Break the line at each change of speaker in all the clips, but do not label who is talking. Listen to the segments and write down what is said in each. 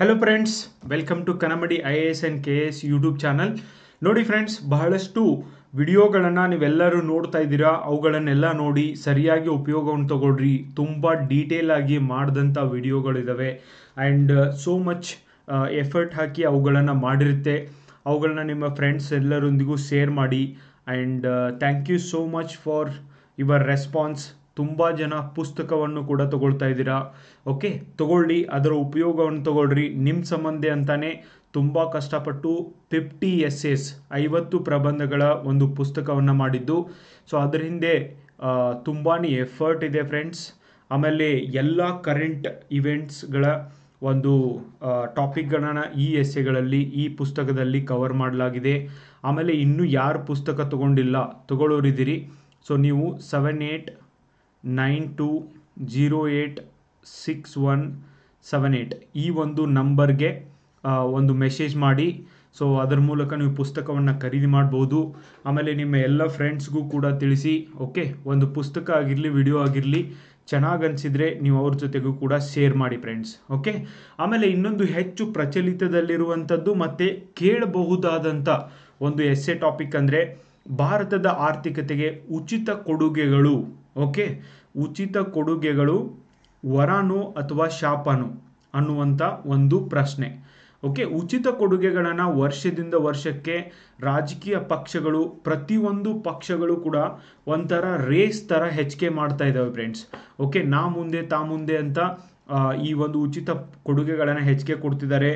hello friends welcome to ಕನಮಡಿ I A S and K S YouTube channel ನೋಡಿ friends ಬಹಳಷ್ಟು ವಿಡಿಯೋಗಳನ್ನು ನೀವೆಲ್ಲರೂ ನೋಡ್ತಾ ಇದ್ದೀರಾ ಅವುಗಳನ್ನೆಲ್ಲ ನೋಡಿ ಸರಿಯಾಗಿ ಉಪಯೋಗವನ್ನು ತಗೊಳ್ರಿ ತುಂಬ ಡೀಟೇಲ್ ಆಗಿ ಮಾಡಿದಂಥ ವಿಡಿಯೋಗಳಿದ್ದಾವೆ and so uh, much effort uh, ಹಾಕಿ ಅವುಗಳನ್ನು ಮಾಡಿರುತ್ತೆ ಅವುಗಳನ್ನ ನಿಮ್ಮ ಫ್ರೆಂಡ್ಸ್ ಎಲ್ಲರೊಂದಿಗೂ ಶೇರ್ ಮಾಡಿ and thank you so much for your response ತುಂಬ ಜನ ಪುಸ್ತಕವನ್ನು ಕೂಡ ತಗೊಳ್ತಾ ಇದ್ದೀರಾ ಓಕೆ ತಗೊಳ್ಳಿ ಅದರ ಉಪಯೋಗವನ್ನು ತಗೊಳ್ರಿ ನಿಮ್ಮ ಸಂಬಂಧಿ ಅಂತಾನೆ ತುಂಬ ಕಷ್ಟಪಟ್ಟು ಫಿಫ್ಟಿ ಎಸ್ ಎಸ್ ಐವತ್ತು ಪ್ರಬಂಧಗಳ ಒಂದು ಪುಸ್ತಕವನ್ನು ಮಾಡಿದ್ದು ಸೊ ಅದ್ರ ಹಿಂದೆ ತುಂಬಾ ಎಫರ್ಟ್ ಇದೆ ಫ್ರೆಂಡ್ಸ್ ಆಮೇಲೆ ಎಲ್ಲ ಕರೆಂಟ್ ಇವೆಂಟ್ಸ್ಗಳ ಒಂದು ಟಾಪಿಕ್ಗಳನ್ನು ಈ ಎಸ್ಸೆಗಳಲ್ಲಿ ಈ ಪುಸ್ತಕದಲ್ಲಿ ಕವರ್ ಮಾಡಲಾಗಿದೆ ಆಮೇಲೆ ಇನ್ನೂ ಯಾರು ಪುಸ್ತಕ ತಗೊಂಡಿಲ್ಲ ತಗೊಳ್ಳೋರಿದ್ದೀರಿ ಸೊ ನೀವು seven eight nine two zero eight six one seven eight ಈ ಒಂದು ನಂಬರ್ಗೆ ಒಂದು ಮೆಸೇಜ್ ಮಾಡಿ ಸೊ ಅದರ ಮೂಲಕ ನೀವು ಪುಸ್ತಕವನ್ನು ಖರೀದಿ ಮಾಡ್ಬೋದು ಆಮೇಲೆ ನಿಮ್ಮ ಎಲ್ಲ ಫ್ರೆಂಡ್ಸ್ಗೂ ಕೂಡ ತಿಳಿಸಿ ಓಕೆ ಒಂದು ಪುಸ್ತಕ ಆಗಿರಲಿ ವಿಡಿಯೋ ಆಗಿರಲಿ ಚೆನ್ನಾಗಿ ಅನಿಸಿದರೆ ನೀವು ಅವ್ರ ಜೊತೆಗೂ ಕೂಡ ಶೇರ್ ಮಾಡಿ ಫ್ರೆಂಡ್ಸ್ ಓಕೆ ಆಮೇಲೆ ಇನ್ನೊಂದು ಹೆಚ್ಚು ಪ್ರಚಲಿತದಲ್ಲಿರುವಂಥದ್ದು ಮತ್ತು ಕೇಳಬಹುದಾದಂಥ ಒಂದು ಎಸ್ಸೆ ಟಾಪಿಕ್ ಅಂದರೆ ಭಾರತದ ಆರ್ಥಿಕತೆಗೆ ಉಚಿತ ಕೊಡುಗೆಗಳು ಓಕೆ ಉಚಿತ ಕೊಡುಗೆಗಳು ವರನೋ ಅಥವಾ ಶಾಪನು ಅನ್ನುವಂಥ ಒಂದು ಪ್ರಶ್ನೆ ಓಕೆ ಉಚಿತ ಕೊಡುಗೆಗಳನ್ನು ವರ್ಷದಿಂದ ವರ್ಷಕ್ಕೆ ರಾಜಕೀಯ ಪಕ್ಷಗಳು ಪ್ರತಿಯೊಂದು ಪಕ್ಷಗಳು ಕೂಡ ಒಂಥರ ರೇಸ್ ಥರ ಹೆಚ್ಚಿಗೆ ಮಾಡ್ತಾ ಇದ್ದಾವೆ ಫ್ರೆಂಡ್ಸ್ ಓಕೆ ನಾ ಮುಂದೆ ತಾ ಮುಂದೆ ಅಂತ ಈ ಒಂದು ಉಚಿತ ಕೊಡುಗೆಗಳನ್ನು ಹೆಚ್ಚಿಗೆ ಕೊಡ್ತಿದ್ದಾರೆ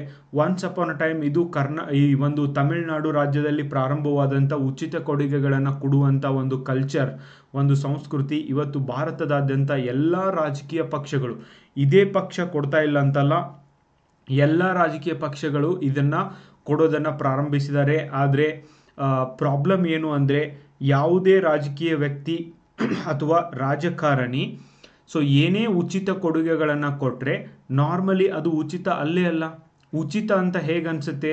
ಒನ್ಸ್ ಅಪಾನ್ ಅ ಟೈಮ್ ಇದು ಕರ್ನಾ ಈ ಒಂದು ತಮಿಳುನಾಡು ರಾಜ್ಯದಲ್ಲಿ ಪ್ರಾರಂಭವಾದಂಥ ಉಚಿತ ಕೊಡುಗೆಗಳನ್ನು ಕೊಡುವಂಥ ಒಂದು ಕಲ್ಚರ್ ಒಂದು ಸಂಸ್ಕೃತಿ ಇವತ್ತು ಭಾರತದಾದ್ಯಂತ ಎಲ್ಲ ರಾಜಕೀಯ ಪಕ್ಷಗಳು ಇದೇ ಪಕ್ಷ ಕೊಡ್ತಾ ಇಲ್ಲ ಅಂತಲ್ಲ ಎಲ್ಲ ರಾಜಕೀಯ ಪಕ್ಷಗಳು ಇದನ್ನು ಕೊಡೋದನ್ನು ಪ್ರಾರಂಭಿಸಿದ್ದಾರೆ ಆದರೆ ಪ್ರಾಬ್ಲಮ್ ಏನು ಅಂದರೆ ಯಾವುದೇ ರಾಜಕೀಯ ವ್ಯಕ್ತಿ ಅಥವಾ ರಾಜಕಾರಣಿ ಸೊ ಏನೇ ಉಚಿತ ಕೊಡುಗೆಗಳನ್ನು ಕೊಟ್ಟರೆ ನಾರ್ಮಲಿ ಅದು ಉಚಿತ ಅಲ್ಲೇ ಅಲ್ಲ ಉಚಿತ ಅಂತ ಹೇಗೆ ಅನಿಸುತ್ತೆ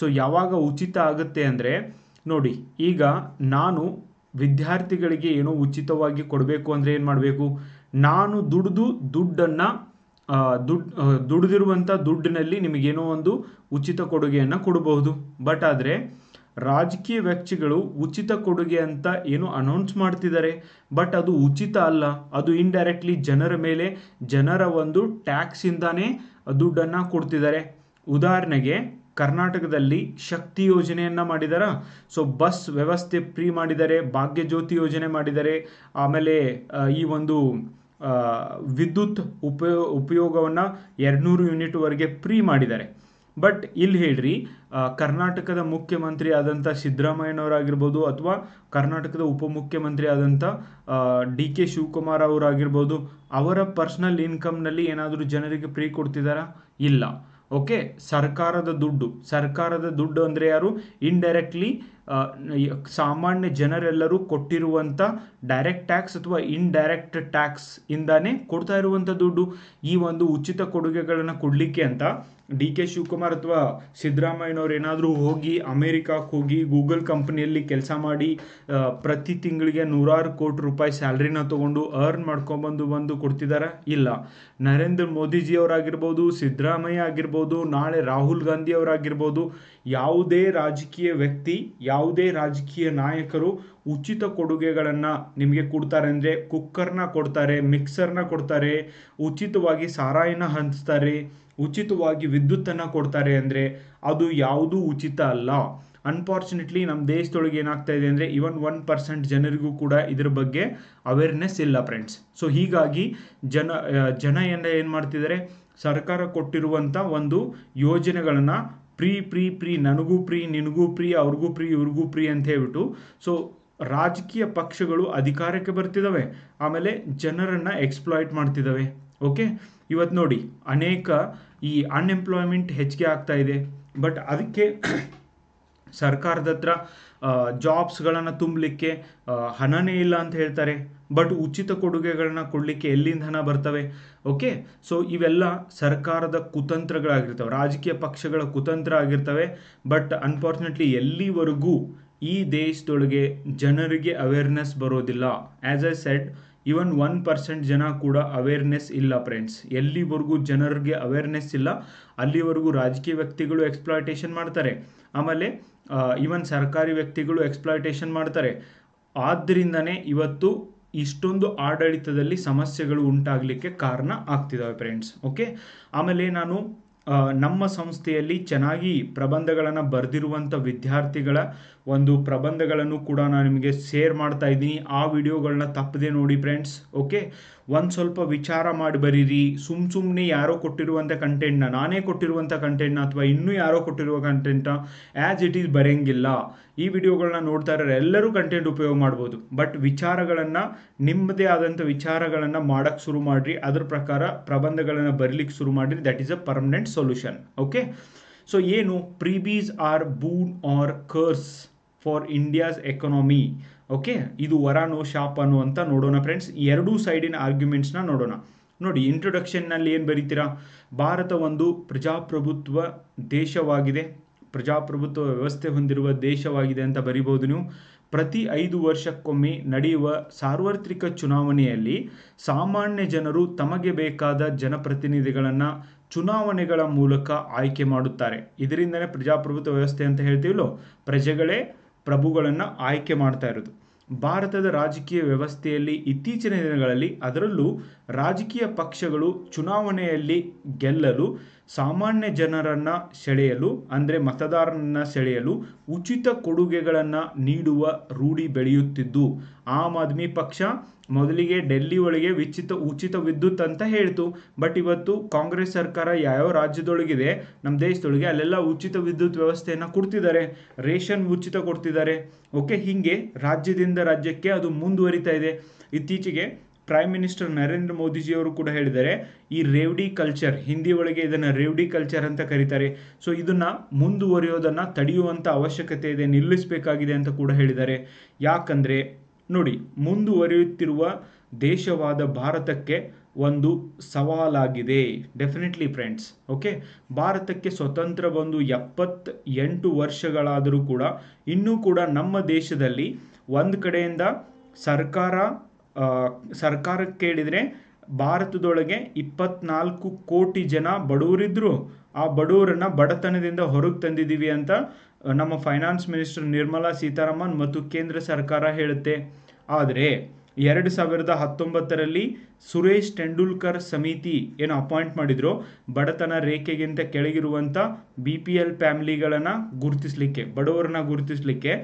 ಸೊ ಯಾವಾಗ ಉಚಿತ ಆಗುತ್ತೆ ಅಂದರೆ ನೋಡಿ ಈಗ ನಾನು ವಿದ್ಯಾರ್ಥಿಗಳಿಗೆ ಏನೋ ಉಚಿತವಾಗಿ ಕೊಡಬೇಕು ಅಂದರೆ ಏನು ಮಾಡಬೇಕು ನಾನು ದುಡಿದು ದುಡ್ಡನ್ನು ದುಡ್ ದುಡಿದಿರುವಂಥ ದುಡ್ಡಿನಲ್ಲಿ ನಿಮಗೇನೋ ಒಂದು ಉಚಿತ ಕೊಡುಗೆಯನ್ನು ಕೊಡಬಹುದು ಬಟ್ ಆದರೆ ರಾಜಕೀಯ ವ್ಯಕ್ತಿಗಳು ಉಚಿತ ಕೊಡುಗೆ ಅಂತ ಏನು ಅನೌನ್ಸ್ ಮಾಡ್ತಿದ್ದಾರೆ ಬಟ್ ಅದು ಉಚಿತ ಅಲ್ಲ ಅದು ಇಂಡೈರೆಕ್ಟ್ಲಿ ಜನರ ಮೇಲೆ ಜನರ ಒಂದು ಟ್ಯಾಕ್ಸಿಂದಾನೇ ದುಡ್ಡನ್ನು ಕೊಡ್ತಿದ್ದಾರೆ ಉದಾಹರಣೆಗೆ ಕರ್ನಾಟಕದಲ್ಲಿ ಶಕ್ತಿ ಯೋಜನೆಯನ್ನು ಮಾಡಿದಾರ ಸೊ ಬಸ್ ವ್ಯವಸ್ಥೆ ಫ್ರೀ ಮಾಡಿದ್ದಾರೆ ಭಾಗ್ಯಜ್ಯೋತಿ ಯೋಜನೆ ಮಾಡಿದ್ದಾರೆ ಆಮೇಲೆ ಈ ಒಂದು ವಿದ್ಯುತ್ ಉಪಯೋ ಉಪಯೋಗವನ್ನು ಎರಡುನೂರು ಯೂನಿಟ್ವರೆಗೆ ಫ್ರೀ ಮಾಡಿದ್ದಾರೆ ಬಟ್ ಇಲ್ಲಿ ಹೇಳ್ರಿ ಕರ್ನಾಟಕದ ಮುಖ್ಯಮಂತ್ರಿ ಆದಂಥ ಸಿದ್ದರಾಮಯ್ಯನವರಾಗಿರ್ಬೋದು ಅಥವಾ ಕರ್ನಾಟಕದ ಉಪಮುಖ್ಯಮಂತ್ರಿ ಆದಂಥ ಡಿ ಕೆ ಶಿವಕುಮಾರ್ ಅವರಾಗಿರ್ಬೋದು ಅವರ ಪರ್ಸ್ನಲ್ ಇನ್ಕಮ್ನಲ್ಲಿ ಏನಾದರೂ ಜನರಿಗೆ ಫ್ರೀ ಕೊಡ್ತಿದ್ದಾರಾ ಇಲ್ಲ ಓಕೆ ಸರ್ಕಾರದ ದುಡ್ಡು ಸರ್ಕಾರದ ದುಡ್ಡು ಅಂದರೆ ಯಾರು ಇಂಡೈರೆಕ್ಟ್ಲಿ ಸಾಮಾನ್ಯ ಜನರೆಲ್ಲರೂ ಕೊಟ್ಟಿರುವಂಥ ಡೈರೆಕ್ಟ್ ಟ್ಯಾಕ್ಸ್ ಅಥವಾ ಇನ್ಡೈರೆಕ್ಟ್ ಟ್ಯಾಕ್ಸ್ ಇಂದಾನೆ ಕೊಡ್ತಾ ಇರುವಂಥ ದುಡ್ಡು ಈ ಒಂದು ಉಚಿತ ಕೊಡುಗೆಗಳನ್ನು ಕೊಡಲಿಕ್ಕೆ ಅಂತ ಡಿ ಕೆ ಶಿವಕುಮಾರ್ ಅಥವಾ ಸಿದ್ದರಾಮಯ್ಯನವ್ರು ಏನಾದರೂ ಹೋಗಿ ಅಮೇರಿಕಾಕ್ಕೆ ಹೋಗಿ ಗೂಗಲ್ ಕಂಪ್ನಿಯಲ್ಲಿ ಕೆಲಸ ಮಾಡಿ ಪ್ರತಿ ತಿಂಗಳಿಗೆ ನೂರಾರು ಕೋಟಿ ರೂಪಾಯಿ ಸ್ಯಾಲ್ರಿನ ತೊಗೊಂಡು ಅರ್ನ್ ಮಾಡ್ಕೊಂಬಂದು ಬಂದು ಕೊಡ್ತಿದ್ದಾರೆ ಇಲ್ಲ ನರೇಂದ್ರ ಮೋದಿಜಿಯವರಾಗಿರ್ಬೋದು ಸಿದ್ದರಾಮಯ್ಯ ಆಗಿರ್ಬೋದು ನಾಳೆ ರಾಹುಲ್ ಗಾಂಧಿ ಅವರಾಗಿರ್ಬೋದು ಯಾವುದೇ ರಾಜಕೀಯ ವ್ಯಕ್ತಿ ಯಾವುದೇ ರಾಜಕೀಯ ನಾಯಕರು ಉಚಿತ ಕೊಡುಗೆಗಳನ್ನು ನಿಮಗೆ ಕೊಡ್ತಾರೆ ಅಂದರೆ ಕುಕ್ಕರ್ನ ಕೊಡ್ತಾರೆ ಮಿಕ್ಸರ್ನ ಕೊಡ್ತಾರೆ ಉಚಿತವಾಗಿ ಸಾರಾಯಿನ ಹಂಚ್ತಾರೆ ಉಚಿತವಾಗಿ ವಿದ್ಯುತ್ತನ್ನು ಕೊಡ್ತಾರೆ ಅಂದರೆ ಅದು ಯಾವುದೂ ಉಚಿತ ಅಲ್ಲ ಅನ್ಫಾರ್ಚುನೇಟ್ಲಿ ನಮ್ಮ ದೇಶದೊಳಗೆ ಏನಾಗ್ತಾ ಇದೆ ಅಂದರೆ ಇವನ್ ಒನ್ ಪರ್ಸೆಂಟ್ ಜನರಿಗೂ ಕೂಡ ಇದ್ರ ಬಗ್ಗೆ ಅವೇರ್ನೆಸ್ ಇಲ್ಲ ಫ್ರೆಂಡ್ಸ್ ಸೊ ಹೀಗಾಗಿ ಜನ ಜನ ಏನು ಏನು ಮಾಡ್ತಿದ್ದಾರೆ ಸರ್ಕಾರ ಕೊಟ್ಟಿರುವಂಥ ಒಂದು ಯೋಜನೆಗಳನ್ನು ಪ್ರೀ ಪ್ರೀ ಪ್ರೀ ನನಗೂ ಪ್ರೀ ನಿನಗೂ ಪ್ರೀ ಅವ್ರಿಗೂ ಪ್ರೀ ಇವ್ರಿಗೂ ಪ್ರೀ ಅಂತ ಹೇಳ್ಬಿಟ್ಟು ಸೊ ರಾಜಕೀಯ ಪಕ್ಷಗಳು ಅಧಿಕಾರಕ್ಕೆ ಬರ್ತಿದ್ದಾವೆ ಆಮೇಲೆ ಜನರನ್ನು ಎಕ್ಸ್ಪ್ಲಾಯ್ಟ್ ಮಾಡ್ತಿದ್ದಾವೆ ಓಕೆ ಇವತ್ತು ನೋಡಿ ಅನೇಕ ಈ ಅನ್ಎಂಪ್ಲಾಯ್ಮೆಂಟ್ ಹೆಚ್ಚಿಗೆ ಆಗ್ತಾ ಇದೆ ಬಟ್ ಅದಕ್ಕೆ ಸರ್ಕಾರದ ಹತ್ರ ಜಾಬ್ಸ್ಗಳನ್ನು ತುಂಬಲಿಕ್ಕೆ ಹಣನೇ ಇಲ್ಲ ಅಂತ ಹೇಳ್ತಾರೆ ಬಟ್ ಉಚಿತ ಕೊಡುಗೆಗಳನ್ನ ಕೊಡಲಿಕ್ಕೆ ಎಲ್ಲಿಂದ ಹಣ ಬರ್ತವೆ ಓಕೆ ಸೊ ಇವೆಲ್ಲ ಸರ್ಕಾರದ ಕುತಂತ್ರಗಳಾಗಿರ್ತವೆ ರಾಜಕೀಯ ಪಕ್ಷಗಳ ಕುತಂತ್ರ ಆಗಿರ್ತವೆ ಬಟ್ ಅನ್ಫಾರ್ಚುನೇಟ್ಲಿ ಎಲ್ಲಿವರೆಗೂ ಈ ದೇಶದೊಳಗೆ ಜನರಿಗೆ ಅವೇರ್ನೆಸ್ ಬರೋದಿಲ್ಲ as I said even one percent ಜನ ಕೂಡ ಅವೇರ್ನೆಸ್ ಇಲ್ಲ ಫ್ರೆಂಡ್ಸ್ ಎಲ್ಲಿವರೆಗೂ ಜನರಿಗೆ ಅವೇರ್ನೆಸ್ ಇಲ್ಲ ಅಲ್ಲಿವರೆಗೂ ರಾಜಕೀಯ ವ್ಯಕ್ತಿಗಳು ಎಕ್ಸ್ಪ್ಲಾಯಿಟೇಷನ್ ಮಾಡ್ತಾರೆ ಆಮೇಲೆ ಇವನ್ ಸರ್ಕಾರಿ ವ್ಯಕ್ತಿಗಳು ಎಕ್ಸ್ಪ್ಲಾಯಿಟೇಷನ್ ಮಾಡ್ತಾರೆ ಆದ್ದರಿಂದನೇ ಇವತ್ತು ಇಷ್ಟೊಂದು ಆಡಳಿತದಲ್ಲಿ ಸಮಸ್ಯೆಗಳು ಉಂಟಾಗಲಿಕ್ಕೆ ಕಾರಣ ಆಗ್ತಿದ್ದಾವೆ ಫ್ರೆಂಡ್ಸ್ ಓಕೆ ಆಮೇಲೆ ನಾನು ನಮ್ಮ ಸಂಸ್ಥೆಯಲ್ಲಿ ಚೆನ್ನಾಗಿ ಪ್ರಬಂಧಗಳನ್ನು ಬರೆದಿರುವಂಥ ವಿದ್ಯಾರ್ಥಿಗಳ ಒಂದು ಪ್ರಬಂಧಗಳನ್ನು ಕೂಡ ನಾನು ನಿಮಗೆ ಶೇರ್ ಮಾಡ್ತಾ ಇದ್ದೀನಿ ಆ ವಿಡಿಯೋಗಳನ್ನ ತಪ್ಪದೆ ನೋಡಿ ಫ್ರೆಂಡ್ಸ್ ಓಕೆ ಒಂದು ಸ್ವಲ್ಪ ವಿಚಾರ ಮಾಡಿ ಬರೀರಿ ಸುಮ್ ಸುಮ್ಮನೆ ಯಾರೋ ಕೊಟ್ಟಿರುವಂಥ ಕಂಟೆಂಟ್ನ ನಾನೇ ಕೊಟ್ಟಿರುವಂಥ ಕಂಟೆಂಟ್ನ ಅಥವಾ ಇನ್ನೂ ಯಾರೋ ಕೊಟ್ಟಿರುವ ಕಂಟೆಂಟ್ನ ಆ್ಯಸ್ ಇಟ್ ಈಸ್ ಬರೆಯಂಗಿಲ್ಲ ಈ ವಿಡಿಯೋಗಳನ್ನ ನೋಡ್ತಾ ಇರೋರು ಎಲ್ಲರೂ ಕಂಟೆಂಟ್ ಉಪಯೋಗ ಮಾಡ್ಬೋದು ಬಟ್ ವಿಚಾರಗಳನ್ನು ನಿಮ್ಮದೇ ಆದಂಥ ವಿಚಾರಗಳನ್ನು ಮಾಡೋಕ್ಕೆ ಶುರು ಮಾಡಿರಿ ಅದ್ರ ಪ್ರಕಾರ ಪ್ರಬಂಧಗಳನ್ನು ಬರಲಿಕ್ಕೆ ಶುರು ಮಾಡಿರಿ that is a permanent solution okay so ಏನು freebies are boon or curse for India's economy okay ಇದು ವರಾನು ಅನ್ನು ಅಂತ ನೋಡೋಣ ಫ್ರೆಂಡ್ಸ್ ಎರಡೂ ಸೈಡಿನ ಆರ್ಗ್ಯುಮೆಂಟ್ಸ್ನ ನೋಡೋಣ ನೋಡಿ ಇಂಟ್ರೊಡಕ್ಷನ್ನಲ್ಲಿ ಏನು ಬರೀತೀರಾ ಭಾರತ ಒಂದು ಪ್ರಜಾಪ್ರಭುತ್ವ ದೇಶವಾಗಿದೆ ಪ್ರಜಾಪ್ರಭುತ್ವ ವ್ಯವಸ್ಥೆ ಹೊಂದಿರುವ ದೇಶವಾಗಿದೆ ಅಂತ ಬರಿಬೋದು ನೀವು ಪ್ರತಿ ಐದು ವರ್ಷಕ್ಕೊಮ್ಮೆ ನಡೆಯುವ ಸಾರ್ವತ್ರಿಕ ಚುನಾವಣೆಯಲ್ಲಿ ಸಾಮಾನ್ಯ ಜನರು ತಮಗೆ ಬೇಕಾದ ಜನಪ್ರತಿನಿಧಿಗಳನ್ನು ಚುನಾವಣೆಗಳ ಮೂಲಕ ಆಯ್ಕೆ ಮಾಡುತ್ತಾರೆ ಇದರಿಂದನೇ ಪ್ರಜಾಪ್ರಭುತ್ವ ವ್ಯವಸ್ಥೆ ಅಂತ ಹೇಳ್ತೀವಲ್ಲೋ ಪ್ರಜೆಗಳೇ ಪ್ರಭುಗಳನ್ನು ಆಯ್ಕೆ ಮಾಡ್ತಾ ಇರೋದು ಭಾರತದ ರಾಜಕೀಯ ವ್ಯವಸ್ಥೆಯಲ್ಲಿ ಇತ್ತೀಚಿನ ದಿನಗಳಲ್ಲಿ ಅದರಲ್ಲೂ ರಾಜಕೀಯ ಪಕ್ಷಗಳು ಚುನಾವಣೆಯಲ್ಲಿ ಗೆಲ್ಲಲು ಸಾಮಾನ್ಯ ಜನರನ್ನು ಸೆಳೆಯಲು ಅಂದರೆ ಮತದಾರರನ್ನು ಸೆಳೆಯಲು ಉಚಿತ ಕೊಡುಗೆಗಳನ್ನು ನೀಡುವ ರೂಢಿ ಬೆಳೆಯುತ್ತಿದ್ದು ಆಮ್ ಆದ್ಮಿ ಪಕ್ಷ ಮೊದಲಿಗೆ ಡೆಲ್ಲಿ ಒಳಗೆ ವಿಚಿತ ಉಚಿತ ವಿದ್ಯುತ್ ಅಂತ ಹೇಳ್ತು ಬಟ್ ಇವತ್ತು ಕಾಂಗ್ರೆಸ್ ಸರ್ಕಾರ ಯಾವ್ಯಾವ ರಾಜ್ಯದೊಳಗಿದೆ ನಮ್ಮ ದೇಶದೊಳಗೆ ಅಲ್ಲೆಲ್ಲ ಉಚಿತ ವಿದ್ಯುತ್ ವ್ಯವಸ್ಥೆಯನ್ನು ಕೊಡ್ತಿದ್ದಾರೆ ರೇಷನ್ ಉಚಿತ ಕೊಡ್ತಿದ್ದಾರೆ ಓಕೆ ಹೀಗೆ ರಾಜ್ಯದಿಂದ ರಾಜ್ಯಕ್ಕೆ ಅದು ಮುಂದುವರಿತಾ ಇದೆ ಇತ್ತೀಚೆಗೆ ಪ್ರೈಮ್ ಮಿನಿಸ್ಟರ್ ನರೇಂದ್ರ ಮೋದಿಜಿಯವರು ಕೂಡ ಹೇಳಿದ್ದಾರೆ ಈ ರೇವ್ಡಿ ಕಲ್ಚರ್ ಹಿಂದಿ ಒಳಗೆ ಇದನ್ನು ರೇವ್ಡಿ ಕಲ್ಚರ್ ಅಂತ ಕರೀತಾರೆ ಸೊ ಇದನ್ನು ಮುಂದುವರಿಯೋದನ್ನು ತಡೆಯುವಂಥ ಅವಶ್ಯಕತೆ ಇದೆ ನಿಲ್ಲಿಸಬೇಕಾಗಿದೆ ಅಂತ ಕೂಡ ಹೇಳಿದ್ದಾರೆ ಯಾಕಂದರೆ ನೋಡಿ ಮುಂದುವರಿಯುತ್ತಿರುವ ದೇಶವಾದ ಭಾರತಕ್ಕೆ ಒಂದು ಸವಾಲಾಗಿದೆ ಡೆಫಿನೆಟ್ಲಿ ಫ್ರೆಂಡ್ಸ್ ಓಕೆ ಭಾರತಕ್ಕೆ ಸ್ವತಂತ್ರ ಬಂದು ಎಪ್ಪತ್ತ ಎಂಟು ವರ್ಷಗಳಾದರೂ ಕೂಡ ಇನ್ನೂ ಕೂಡ ನಮ್ಮ ದೇಶದಲ್ಲಿ ಒಂದು ಕಡೆಯಿಂದ ಸರ್ಕಾರ ಸರ್ಕಾರಕ್ಕೆ ಕೇಳಿದರೆ ಭಾರತದೊಳಗೆ ಇಪ್ಪತ್ನಾಲ್ಕು ಕೋಟಿ ಜನ ಬಡವರಿದ್ದರು ಆ ಬಡವರನ್ನು ಬಡತನದಿಂದ ಹೊರಗೆ ತಂದಿದ್ದೀವಿ ಅಂತ ನಮ್ಮ ಫೈನಾನ್ಸ್ ಮಿನಿಸ್ಟರ್ ನಿರ್ಮಲಾ ಸೀತಾರಾಮನ್ ಮತ್ತು ಕೇಂದ್ರ ಸರ್ಕಾರ ಹೇಳುತ್ತೆ ಆದರೆ ಎರಡು ಸಾವಿರದ ಹತ್ತೊಂಬತ್ತರಲ್ಲಿ ಸುರೇಶ್ ತೆಂಡೂಲ್ಕರ್ ಸಮಿತಿ ಏನು ಅಪಾಯಿಂಟ್ ಮಾಡಿದ್ರು ಬಡತನ ರೇಖೆಗಿಂತ ಕೆಳಗಿರುವಂಥ ಬಿ ಪಿ ಎಲ್ ಫ್ಯಾಮಿಲಿಗಳನ್ನು ಗುರುತಿಸಲಿಕ್ಕೆ ಬಡವರನ್ನ ಗುರುತಿಸಲಿಕ್ಕೆ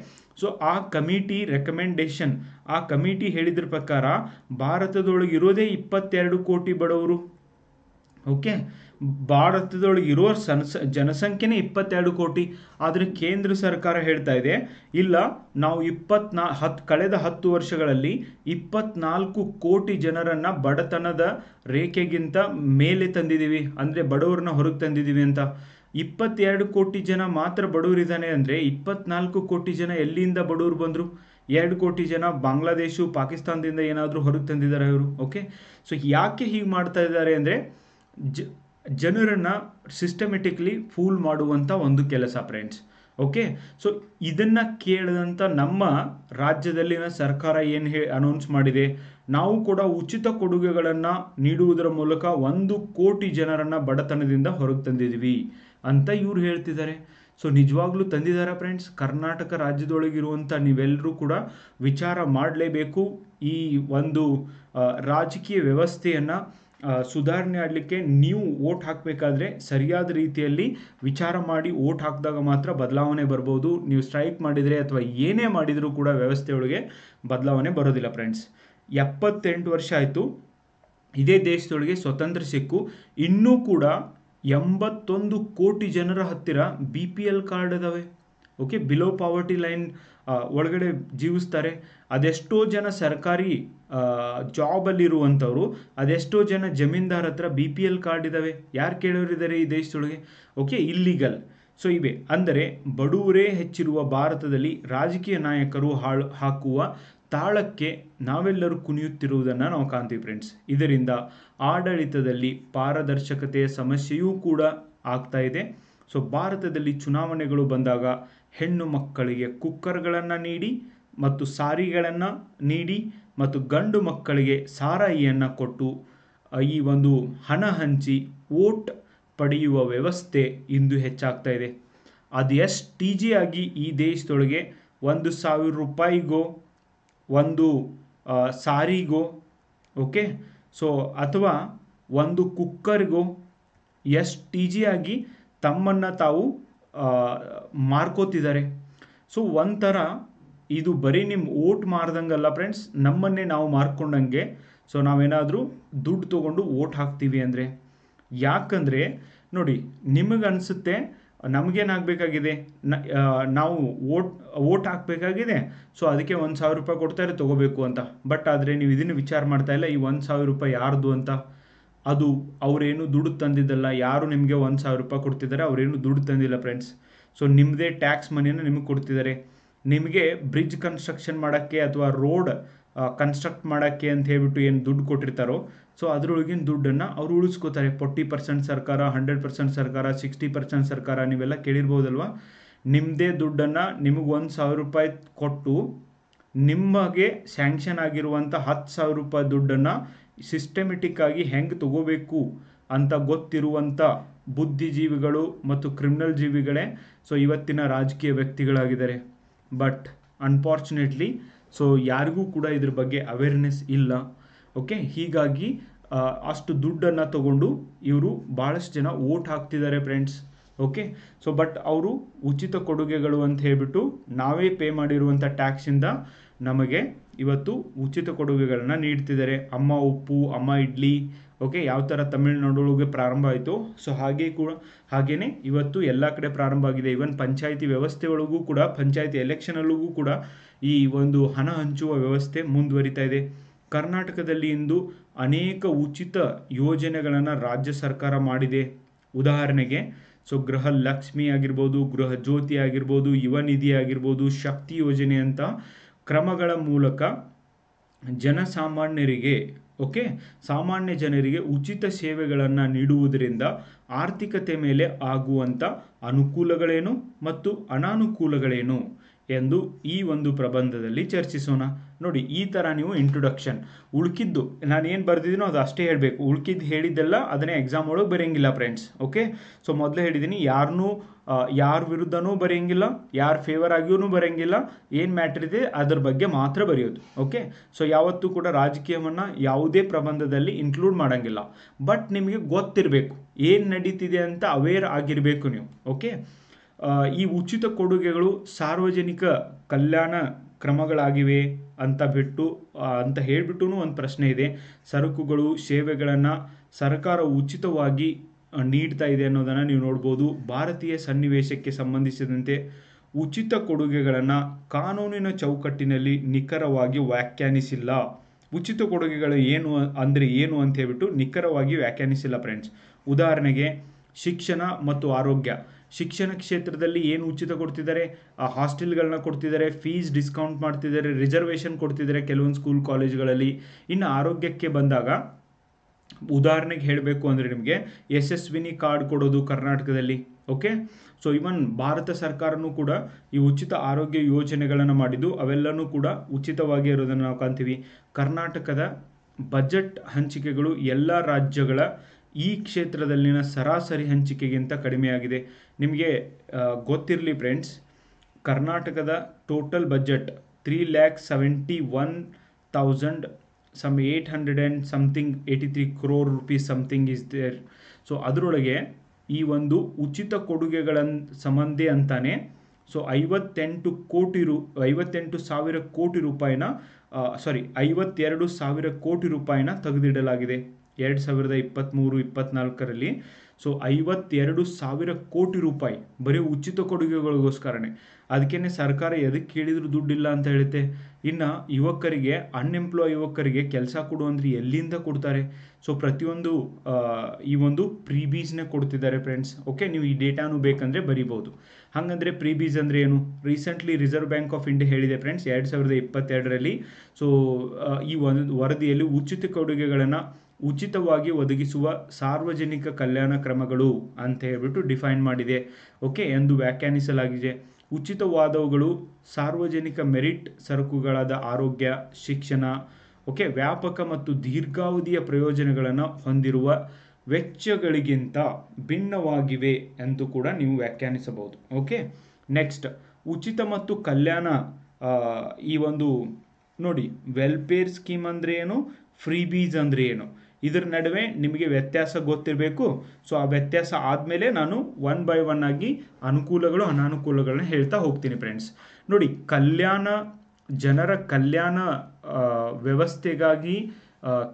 ಸೊ ಆ ಕಮಿಟಿ ರೆಕಮೆಂಡೇಶನ್ ಆ ಕಮಿಟಿ ಹೇಳಿದ್ರ ಪ್ರಕಾರ ಭಾರತದೊಳಗೆ ಇರೋದೇ ಇಪ್ಪತ್ತೆರಡು ಕೋಟಿ ಬಡವರು ಓಕೆ ಭಾರತದೊಳಗೆ ಇರೋ ಸನ್ಸ ಜನಸಂಖ್ಯೆನೇ ಇಪ್ಪತ್ತೆರಡು ಕೋಟಿ ಆದರೆ ಕೇಂದ್ರ ಸರ್ಕಾರ ಹೇಳ್ತಾ ಇದೆ ಇಲ್ಲ ನಾವು ಇಪ್ಪತ್ನಾ ಹತ್ತು ಕಳೆದ ಹತ್ತು ವರ್ಷಗಳಲ್ಲಿ ಇಪ್ಪತ್ನಾಲ್ಕು ಕೋಟಿ ಜನರನ್ನು ಬಡತನದ ರೇಖೆಗಿಂತ ಮೇಲೆ ತಂದಿದ್ದೀವಿ ಅಂದರೆ ಬಡವರನ್ನ ಹೊರಗೆ ತಂದಿದ್ದೀವಿ ಅಂತ ಇಪ್ಪತ್ತೆರಡು ಕೋಟಿ ಜನ ಮಾತ್ರ ಬಡವರಿದ್ದಾನೆ ಅಂದರೆ ಇಪ್ಪತ್ನಾಲ್ಕು ಕೋಟಿ ಜನ ಎಲ್ಲಿಂದ ಬಡವರು ಬಂದರು ಎರಡು ಕೋಟಿ ಜನ ಬಾಂಗ್ಲಾದೇಶು ಪಾಕಿಸ್ತಾನದಿಂದ ಏನಾದರೂ ಹೊರಗೆ ತಂದಿದ್ದಾರೆ ಅವರು ಓಕೆ ಸೊ ಯಾಕೆ ಹೀಗೆ ಮಾಡ್ತಾ ಇದ್ದಾರೆ ಅಂದರೆ ಜ ಜನರನ್ನು ಸಿಸ್ಟಮೆಟಿಕ್ಲಿ ಫೂಲ್ ಮಾಡುವಂಥ ಒಂದು ಕೆಲಸ ಫ್ರೆಂಡ್ಸ್ ಓಕೆ ಸೊ ಇದನ್ನು ಕೇಳಿದಂಥ ನಮ್ಮ ರಾಜ್ಯದಲ್ಲಿನ ಸರ್ಕಾರ ಏನು ಅನೌನ್ಸ್ ಮಾಡಿದೆ ನಾವು ಕೂಡ ಉಚಿತ ಕೊಡುಗೆಗಳನ್ನು ನೀಡುವುದರ ಮೂಲಕ ಒಂದು ಕೋಟಿ ಜನರನ್ನು ಬಡತನದಿಂದ ಹೊರಗೆ ತಂದಿದ್ವಿ ಅಂತ ಇವ್ರು ಹೇಳ್ತಿದ್ದಾರೆ ಸೊ ನಿಜವಾಗ್ಲೂ ತಂದಿದ್ದಾರೆ ಫ್ರೆಂಡ್ಸ್ ಕರ್ನಾಟಕ ರಾಜ್ಯದೊಳಗಿರುವಂಥ ನೀವೆಲ್ಲರೂ ಕೂಡ ವಿಚಾರ ಮಾಡಲೇಬೇಕು ಈ ಒಂದು ರಾಜಕೀಯ ವ್ಯವಸ್ಥೆಯನ್ನು ಸುಧಾರಣೆ ಆಗಲಿಕ್ಕೆ ನೀವು ಓಟ್ ಹಾಕಬೇಕಾದ್ರೆ ಸರಿಯಾದ ರೀತಿಯಲ್ಲಿ ವಿಚಾರ ಮಾಡಿ ಓಟ್ ಹಾಕಿದಾಗ ಮಾತ್ರ ಬದಲಾವಣೆ ಬರ್ಬೋದು ನೀವು ಸ್ಟ್ರೈಕ್ ಮಾಡಿದರೆ ಅಥವಾ ಏನೇ ಮಾಡಿದರೂ ಕೂಡ ವ್ಯವಸ್ಥೆಯೊಳಗೆ ಬದಲಾವಣೆ ಬರೋದಿಲ್ಲ ಫ್ರೆಂಡ್ಸ್ ಎಪ್ಪತ್ತೆಂಟು ವರ್ಷ ಆಯಿತು ಇದೇ ದೇಶದೊಳಗೆ ಸ್ವತಂತ್ರ ಸಿಕ್ಕು ಇನ್ನೂ ಕೂಡ ಎಂಬತ್ತೊಂದು ಕೋಟಿ ಜನರ ಹತ್ತಿರ ಬಿ ಪಿ ಎಲ್ ಕಾರ್ಡ್ ಅದಾವೆ ಓಕೆ ಬಿಲೋ ಪಾವರ್ಟಿ ಲೈನ್ ಒಳಗಡೆ ಜೀವಿಸ್ತಾರೆ ಅದೆಷ್ಟೋ ಜನ ಸರ್ಕಾರಿ ಜಾಬಲ್ಲಿರುವಂಥವ್ರು ಅದೆಷ್ಟೋ ಜನ ಜಮೀನ್ದಾರ ಹತ್ರ ಬಿ ಪಿ ಎಲ್ ಕಾರ್ಡ್ ಇದ್ದಾವೆ ಯಾರು ಕೇಳೋರಿದ್ದಾರೆ ಈ ದೇಶದೊಳಗೆ ಓಕೆ ಇಲ್ಲಿಗಲ್ ಸೊ ಇವೆ ಅಂದರೆ ಬಡವರೇ ಹೆಚ್ಚಿರುವ ಭಾರತದಲ್ಲಿ ರಾಜಕೀಯ ನಾಯಕರು ಹಾಳು ಹಾಕುವ ತಾಳಕ್ಕೆ ನಾವೆಲ್ಲರೂ ಕುಣಿಯುತ್ತಿರುವುದನ್ನು ನಾವು ಕಾಣ್ತೀವಿ ಫ್ರೆಂಡ್ಸ್ ಇದರಿಂದ ಆಡಳಿತದಲ್ಲಿ ಪಾರದರ್ಶಕತೆಯ ಸಮಸ್ಯೆಯೂ ಕೂಡ ಆಗ್ತಾ ಇದೆ ಸೊ ಭಾರತದಲ್ಲಿ ಚುನಾವಣೆಗಳು ಬಂದಾಗ ಹೆಣ್ಣು ಮಕ್ಕಳಿಗೆ ಕುಕ್ಕರ್ಗಳನ್ನು ನೀಡಿ ಮತ್ತು ಸಾರಿಗಳನ್ನು ನೀಡಿ ಮತ್ತು ಗಂಡು ಮಕ್ಕಳಿಗೆ ಸಾರಾಯಿಯನ್ನು ಕೊಟ್ಟು ಈ ಒಂದು ಹಣ ಹಂಚಿ ಓಟ್ ಪಡೆಯುವ ವ್ಯವಸ್ಥೆ ಇಂದು ಹೆಚ್ಚಾಗ್ತಾ ಇದೆ ಅದು ಎಷ್ಟು ಟಿ ಜಿ ಆಗಿ ಈ ದೇಶದೊಳಗೆ ಒಂದು ಸಾವಿರ ರೂಪಾಯಿಗೋ ಒಂದು ಸಾರಿಗೋ ಓಕೆ ಸೊ ಅಥವಾ ಒಂದು ಕುಕ್ಕರ್ಗೋ ಎಷ್ಟು ಟಿ ಜಿ ಆಗಿ ತಮ್ಮನ್ನು ತಾವು ಮಾರ್ಕೋತಿದ್ದಾರೆ ಸೊ ಒಂಥರ ಇದು ಬರೀ ನಿಮ್ಮ ಓಟ್ ಮಾರ್ದಂಗಲ್ಲ ಫ್ರೆಂಡ್ಸ್ ನಮ್ಮನ್ನೇ ನಾವು ಮಾರ್ಕೊಂಡಂಗೆ ಸೊ ನಾವೇನಾದರೂ ದುಡ್ಡು ತೊಗೊಂಡು ಓಟ್ ಹಾಕ್ತೀವಿ ಅಂದರೆ ಯಾಕಂದರೆ ನೋಡಿ ನಿಮಗನ್ಸುತ್ತೆ ನಮಗೇನಾಗಬೇಕಾಗಿದೆ ನಾವು ಓಟ್ ಓಟ್ ಹಾಕಬೇಕಾಗಿದೆ ಸೊ ಅದಕ್ಕೆ ಒಂದು ಸಾವಿರ ರೂಪಾಯಿ ಕೊಡ್ತಾರೆ ತೊಗೋಬೇಕು ಅಂತ ಬಟ್ ಆದರೆ ನೀವು ಇದನ್ನು ವಿಚಾರ ಮಾಡ್ತಾ ಇಲ್ಲ ಈ ಒಂದು ಸಾವಿರ ರೂಪಾಯಿ ಯಾರ್ದು ಅಂತ ಅದು ಅವರೇನು ದುಡ್ಡು ತಂದಿದ್ದಲ್ಲ ಯಾರು ನಿಮಗೆ ಒಂದು ಸಾವಿರ ರೂಪಾಯಿ ಕೊಡ್ತಿದ್ದಾರೆ ಅವರೇನು ದುಡ್ಡು ತಂದಿಲ್ಲ ಫ್ರೆಂಡ್ಸ್ ಸೊ ನಿಮ್ಮದೇ ಟ್ಯಾಕ್ಸ್ ಮನಿಯನ್ನು ನಿಮಗೆ ಕೊಡ್ತಿದ್ದಾರೆ ನಿಮಗೆ ಬ್ರಿಡ್ಜ್ ಕನ್ಸ್ಟ್ರಕ್ಷನ್ ಮಾಡೋಕ್ಕೆ ಅಥವಾ ರೋಡ್ ಕನ್ಸ್ಟ್ರಕ್ಟ್ ಮಾಡೋಕ್ಕೆ ಅಂತ ಹೇಳಿಬಿಟ್ಟು ಏನು ದುಡ್ಡು ಕೊಟ್ಟಿರ್ತಾರೋ ಸೊ ಅದರೊಳಗಿನ ದುಡ್ಡನ್ನು ಅವರು ಉಳಿಸ್ಕೋತಾರೆ ಫೋರ್ಟಿ ಪರ್ಸೆಂಟ್ ಸರ್ಕಾರ ಹಂಡ್ರೆಡ್ ಪರ್ಸೆಂಟ್ ಸರ್ಕಾರ ಸಿಕ್ಸ್ಟಿ ಪರ್ಸೆಂಟ್ ಸರ್ಕಾರ ನೀವೆಲ್ಲ ಕೇಳಿರ್ಬೋದಲ್ವ ನಿಮ್ಮದೇ ದುಡ್ಡನ್ನು ನಿಮಗೆ ಒಂದು ಸಾವಿರ ರೂಪಾಯಿ ಕೊಟ್ಟು ನಿಮಗೆ ಸ್ಯಾಂಕ್ಷನ್ ಆಗಿರುವಂಥ ಹತ್ತು ಸಾವಿರ ರೂಪಾಯಿ ದುಡ್ಡನ್ನು ಸಿಸ್ಟಮೆಟಿಕ್ಕಾಗಿ ಹೆಂಗೆ ತಗೋಬೇಕು ಅಂತ ಗೊತ್ತಿರುವಂಥ ಬುದ್ಧಿಜೀವಿಗಳು ಮತ್ತು ಕ್ರಿಮಿನಲ್ ಜೀವಿಗಳೇ ಸೊ ಇವತ್ತಿನ ರಾಜಕೀಯ ವ್ಯಕ್ತಿಗಳಾಗಿದ್ದಾರೆ ಬಟ್ ಅನ್ಫಾರ್ಚುನೇಟ್ಲಿ ಸೊ ಯಾರಿಗೂ ಕೂಡ ಇದ್ರ ಬಗ್ಗೆ ಅವೇರ್ನೆಸ್ ಇಲ್ಲ ಓಕೆ ಹೀಗಾಗಿ ಅಷ್ಟು ದುಡ್ಡನ್ನು ತಗೊಂಡು ಇವರು ಭಾಳಷ್ಟು ಜನ ಓಟ್ ಹಾಕ್ತಿದ್ದಾರೆ ಫ್ರೆಂಡ್ಸ್ ಓಕೆ ಸೊ ಬಟ್ ಅವರು ಉಚಿತ ಕೊಡುಗೆಗಳು ಅಂತ ಹೇಳಿಬಿಟ್ಟು ನಾವೇ ಪೇ ಮಾಡಿರುವಂಥ ಟ್ಯಾಕ್ಸಿಂದ ನಮಗೆ ಇವತ್ತು ಉಚಿತ ಕೊಡುಗೆಗಳನ್ನ ನೀಡ್ತಿದ್ದಾರೆ ಅಮ್ಮ ಉಪ್ಪು ಅಮ್ಮ ಇಡ್ಲಿ ಓಕೆ ಯಾವ ಥರ ಒಳಗೆ ಪ್ರಾರಂಭ ಆಯಿತು ಸೊ ಹಾಗೆ ಕೂಡ ಹಾಗೆಯೇ ಇವತ್ತು ಎಲ್ಲ ಕಡೆ ಪ್ರಾರಂಭ ಆಗಿದೆ ಇವನ್ ಪಂಚಾಯಿತಿ ವ್ಯವಸ್ಥೆಯೊಳಗೂ ಕೂಡ ಪಂಚಾಯಿತಿ ಎಲೆಕ್ಷನಲ್ಲಿಗೂ ಕೂಡ ಈ ಒಂದು ಹಣ ಹಂಚುವ ವ್ಯವಸ್ಥೆ ಮುಂದುವರಿತಾ ಇದೆ ಕರ್ನಾಟಕದಲ್ಲಿ ಇಂದು ಅನೇಕ ಉಚಿತ ಯೋಜನೆಗಳನ್ನು ರಾಜ್ಯ ಸರ್ಕಾರ ಮಾಡಿದೆ ಉದಾಹರಣೆಗೆ ಸೊ ಗೃಹ ಲಕ್ಷ್ಮಿ ಆಗಿರ್ಬೋದು ಗೃಹ ಜ್ಯೋತಿ ಆಗಿರ್ಬೋದು ಯುವ ನಿಧಿ ಆಗಿರ್ಬೋದು ಶಕ್ತಿ ಯೋಜನೆ ಅಂತ ಕ್ರಮಗಳ ಮೂಲಕ ಜನಸಾಮಾನ್ಯರಿಗೆ ಓಕೆ ಸಾಮಾನ್ಯ ಜನರಿಗೆ ಉಚಿತ ಸೇವೆಗಳನ್ನು ನೀಡುವುದರಿಂದ ಆರ್ಥಿಕತೆ ಮೇಲೆ ಆಗುವಂಥ ಅನುಕೂಲಗಳೇನು ಮತ್ತು ಅನಾನುಕೂಲಗಳೇನು ಎಂದು ಈ ಒಂದು ಪ್ರಬಂಧದಲ್ಲಿ ಚರ್ಚಿಸೋಣ ನೋಡಿ ಈ ಥರ ನೀವು ಇಂಟ್ರೊಡಕ್ಷನ್ ಉಳ್ಕಿದ್ದು ನಾನು ಏನು ಬರೆದಿದ್ದೀನೋ ಅದು ಅಷ್ಟೇ ಹೇಳಬೇಕು ಉಳ್ಕಿದ್ದು ಹೇಳಿದ್ದೆಲ್ಲ ಅದನ್ನೇ ಎಕ್ಸಾಮ್ ಒಳಗೆ ಬರೆಯಂಗಿಲ್ಲ ಫ್ರೆಂಡ್ಸ್ ಓಕೆ ಸೊ ಮೊದಲು ಹೇಳಿದ್ದೀನಿ ಯಾರನ್ನೂ ಯಾರ ವಿರುದ್ಧನೂ ಬರೆಯಂಗಿಲ್ಲ ಯಾರ ಫೇವರ್ ಆಗಿಯೂ ಬರೆಯಂಗಿಲ್ಲ ಏನು ಮ್ಯಾಟ್ರ್ ಇದೆ ಅದ್ರ ಬಗ್ಗೆ ಮಾತ್ರ ಬರೆಯೋದು ಓಕೆ ಸೊ ಯಾವತ್ತೂ ಕೂಡ ರಾಜಕೀಯವನ್ನು ಯಾವುದೇ ಪ್ರಬಂಧದಲ್ಲಿ ಇನ್ಕ್ಲೂಡ್ ಮಾಡೋಂಗಿಲ್ಲ ಬಟ್ ನಿಮಗೆ ಗೊತ್ತಿರಬೇಕು ಏನು ನಡೀತಿದೆ ಅಂತ ಅವೇರ್ ಆಗಿರಬೇಕು ನೀವು ಓಕೆ ಈ ಉಚಿತ ಕೊಡುಗೆಗಳು ಸಾರ್ವಜನಿಕ ಕಲ್ಯಾಣ ಕ್ರಮಗಳಾಗಿವೆ ಅಂತ ಬಿಟ್ಟು ಅಂತ ಹೇಳಿಬಿಟ್ಟು ಒಂದು ಪ್ರಶ್ನೆ ಇದೆ ಸರಕುಗಳು ಸೇವೆಗಳನ್ನು ಸರ್ಕಾರ ಉಚಿತವಾಗಿ ನೀಡ್ತಾ ಇದೆ ಅನ್ನೋದನ್ನು ನೀವು ನೋಡ್ಬೋದು ಭಾರತೀಯ ಸನ್ನಿವೇಶಕ್ಕೆ ಸಂಬಂಧಿಸಿದಂತೆ ಉಚಿತ ಕೊಡುಗೆಗಳನ್ನು ಕಾನೂನಿನ ಚೌಕಟ್ಟಿನಲ್ಲಿ ನಿಖರವಾಗಿ ವ್ಯಾಖ್ಯಾನಿಸಿಲ್ಲ ಉಚಿತ ಕೊಡುಗೆಗಳು ಏನು ಅಂದರೆ ಏನು ಅಂತ ಹೇಳ್ಬಿಟ್ಟು ನಿಖರವಾಗಿ ವ್ಯಾಖ್ಯಾನಿಸಿಲ್ಲ ಫ್ರೆಂಡ್ಸ್ ಉದಾಹರಣೆಗೆ ಶಿಕ್ಷಣ ಮತ್ತು ಆರೋಗ್ಯ ಶಿಕ್ಷಣ ಕ್ಷೇತ್ರದಲ್ಲಿ ಏನು ಉಚಿತ ಕೊಡ್ತಿದ್ದಾರೆ ಆ ಹಾಸ್ಟೆಲ್ಗಳನ್ನ ಕೊಡ್ತಿದ್ದಾರೆ ಫೀಸ್ ಡಿಸ್ಕೌಂಟ್ ಮಾಡ್ತಿದ್ದಾರೆ ರಿಸರ್ವೇಷನ್ ಕೊಡ್ತಿದ್ದಾರೆ ಕೆಲವೊಂದು ಸ್ಕೂಲ್ ಕಾಲೇಜ್ಗಳಲ್ಲಿ ಇನ್ನು ಆರೋಗ್ಯಕ್ಕೆ ಬಂದಾಗ ಉದಾಹರಣೆಗೆ ಹೇಳಬೇಕು ಅಂದರೆ ನಿಮಗೆ ಯಶಸ್ವಿನಿ ಕಾರ್ಡ್ ಕೊಡೋದು ಕರ್ನಾಟಕದಲ್ಲಿ ಓಕೆ ಸೊ ಇವನ್ ಭಾರತ ಸರ್ಕಾರನೂ ಕೂಡ ಈ ಉಚಿತ ಆರೋಗ್ಯ ಯೋಜನೆಗಳನ್ನು ಮಾಡಿದ್ದು ಅವೆಲ್ಲವೂ ಕೂಡ ಉಚಿತವಾಗಿ ಇರೋದನ್ನು ನಾವು ಕಾಣ್ತೀವಿ ಕರ್ನಾಟಕದ ಬಜೆಟ್ ಹಂಚಿಕೆಗಳು ಎಲ್ಲ ರಾಜ್ಯಗಳ ಈ ಕ್ಷೇತ್ರದಲ್ಲಿನ ಸರಾಸರಿ ಹಂಚಿಕೆಗಿಂತ ಕಡಿಮೆಯಾಗಿದೆ ನಿಮಗೆ ಗೊತ್ತಿರಲಿ ಫ್ರೆಂಡ್ಸ್ ಕರ್ನಾಟಕದ total budget three lakh seventy one thousand some eight hundred and something eighty three crore rupees something is there so ಅದರೊಳಗೆ ಈ ಒಂದು ಉಚಿತ ಕೊಡುಗೆಗಳನ್ನ ಸಂಬಂಧಿ ಅಂತಾನೆ ಸೊ ಐವತ್ತೆಂಟು ಕೋಟಿ ರು ಐವತ್ತೆಂಟು ಸಾವಿರ ಕೋಟಿ ರೂಪಾಯಿನ ಸಾರಿ ಐವತ್ತೆರಡು ಸಾವಿರ ಕೋಟಿ ರೂಪಾಯಿನ ತೆಗೆದಿಡಲಾಗಿದೆ ಎರಡು ಸಾವಿರದ ಇಪ್ಪತ್ತ್ಮೂರು ಇಪ್ಪತ್ತ್ನಾಲ್ಕರಲ್ಲಿ ಸೊ ಐವತ್ತೆರಡು ಸಾವಿರ ಕೋಟಿ ರೂಪಾಯಿ ಬರೀ ಉಚಿತ ಕೊಡುಗೆಗಳಿಗೋಸ್ಕರನೇ ಅದಕ್ಕೇ ಸರ್ಕಾರ ಎದಕ್ಕೆ ಕೇಳಿದ್ರು ದುಡ್ಡಿಲ್ಲ ಅಂತ ಹೇಳುತ್ತೆ ಇನ್ನು ಯುವಕರಿಗೆ ಅನ್ಎಂಪ್ಲಾಯ್ ಯುವಕರಿಗೆ ಕೆಲಸ ಕೊಡು ಅಂದರೆ ಎಲ್ಲಿಂದ ಕೊಡ್ತಾರೆ ಸೊ ಪ್ರತಿಯೊಂದು ಈ ಒಂದು ಪ್ರೀಬೀಸ್ನೇ ಕೊಡ್ತಿದ್ದಾರೆ ಫ್ರೆಂಡ್ಸ್ ಓಕೆ ನೀವು ಈ ಡೇಟಾನು ಬೇಕಂದರೆ ಬರಿಬೋದು ಹಾಗಂದರೆ ಪ್ರೀಬೀಸ್ ಅಂದರೆ ಏನು recently Reserve bank of India ಹೇಳಿದೆ ಫ್ರೆಂಡ್ಸ್ ಎರಡು ಸಾವಿರದ ಇಪ್ಪತ್ತೆರಡರಲ್ಲಿ ಸೊ ಈ ಒಂದು ವರದಿಯಲ್ಲಿ ಉಚಿತ ಕೊಡುಗೆಗಳನ್ನು ಉಚಿತವಾಗಿ ಒದಗಿಸುವ ಸಾರ್ವಜನಿಕ ಕಲ್ಯಾಣ ಕ್ರಮಗಳು ಅಂತ ಹೇಳ್ಬಿಟ್ಟು ಡಿಫೈನ್ ಮಾಡಿದೆ ಓಕೆ ಎಂದು ವ್ಯಾಖ್ಯಾನಿಸಲಾಗಿದೆ ಉಚಿತವಾದವುಗಳು ಸಾರ್ವಜನಿಕ ಮೆರಿಟ್ ಸರಕುಗಳಾದ ಆರೋಗ್ಯ ಶಿಕ್ಷಣ ಓಕೆ ವ್ಯಾಪಕ ಮತ್ತು ದೀರ್ಘಾವಧಿಯ ಪ್ರಯೋಜನಗಳನ್ನು ಹೊಂದಿರುವ ವೆಚ್ಚಗಳಿಗಿಂತ ಭಿನ್ನವಾಗಿವೆ ಎಂದು ಕೂಡ ನೀವು ವ್ಯಾಖ್ಯಾನಿಸಬಹುದು ಓಕೆ ನೆಕ್ಸ್ಟ್ ಉಚಿತ ಮತ್ತು ಕಲ್ಯಾಣ ಈ ಒಂದು ನೋಡಿ ವೆಲ್ಫೇರ್ ಸ್ಕೀಮ್ ಅಂದರೆ ಏನು ಫ್ರೀ ಬೀಸ್ ಅಂದರೆ ಏನು ಇದರ ನಡುವೆ ನಿಮಗೆ ವ್ಯತ್ಯಾಸ ಗೊತ್ತಿರಬೇಕು ಸೊ ಆ ವ್ಯತ್ಯಾಸ ಆದಮೇಲೆ ನಾನು ಒನ್ ಬೈ ಒನ್ ಆಗಿ ಅನುಕೂಲಗಳು ಅನಾನುಕೂಲಗಳನ್ನ ಹೇಳ್ತಾ ಹೋಗ್ತೀನಿ ಫ್ರೆಂಡ್ಸ್ ನೋಡಿ ಕಲ್ಯಾಣ ಜನರ ಕಲ್ಯಾಣ ವ್ಯವಸ್ಥೆಗಾಗಿ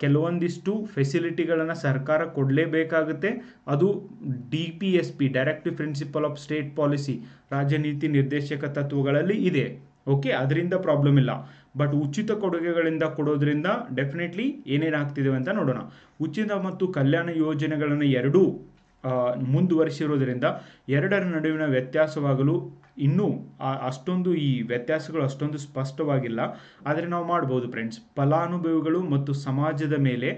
ಕೆಲವೊಂದಿಷ್ಟು ಫೆಸಿಲಿಟಿಗಳನ್ನು ಸರ್ಕಾರ ಕೊಡಲೇಬೇಕಾಗುತ್ತೆ ಅದು D P S P directive principle of state policy ನೀತಿ ನಿರ್ದೇಶಕ ತತ್ವಗಳಲ್ಲಿ ಇದೆ ಓಕೆ ಅದರಿಂದ ಪ್ರಾಬ್ಲಮ್ ಇಲ್ಲ ಬಟ್ ಉಚಿತ ಕೊಡುಗೆಗಳಿಂದ ಕೊಡೋದ್ರಿಂದ ಡೆಫಿನೆಟ್ಲಿ ಏನೇನಾಗ್ತಿದೆ ಅಂತ ನೋಡೋಣ ಉಚಿತ ಮತ್ತು ಕಲ್ಯಾಣ ಯೋಜನೆಗಳನ್ನು ಎರಡೂ ಮುಂದುವರಿಸಿರೋದ್ರಿಂದ ಎರಡರ ನಡುವಿನ ವ್ಯತ್ಯಾಸವಾಗಲು ಇನ್ನೂ ಅಷ್ಟೊಂದು ಈ ವ್ಯತ್ಯಾಸಗಳು ಅಷ್ಟೊಂದು ಸ್ಪಷ್ಟವಾಗಿಲ್ಲ ಆದರೆ ನಾವು ಮಾಡ್ಬೋದು ಫ್ರೆಂಡ್ಸ್ ಫಲಾನುಭವಿಗಳು ಮತ್ತು ಸಮಾಜದ ಮೇಲೆ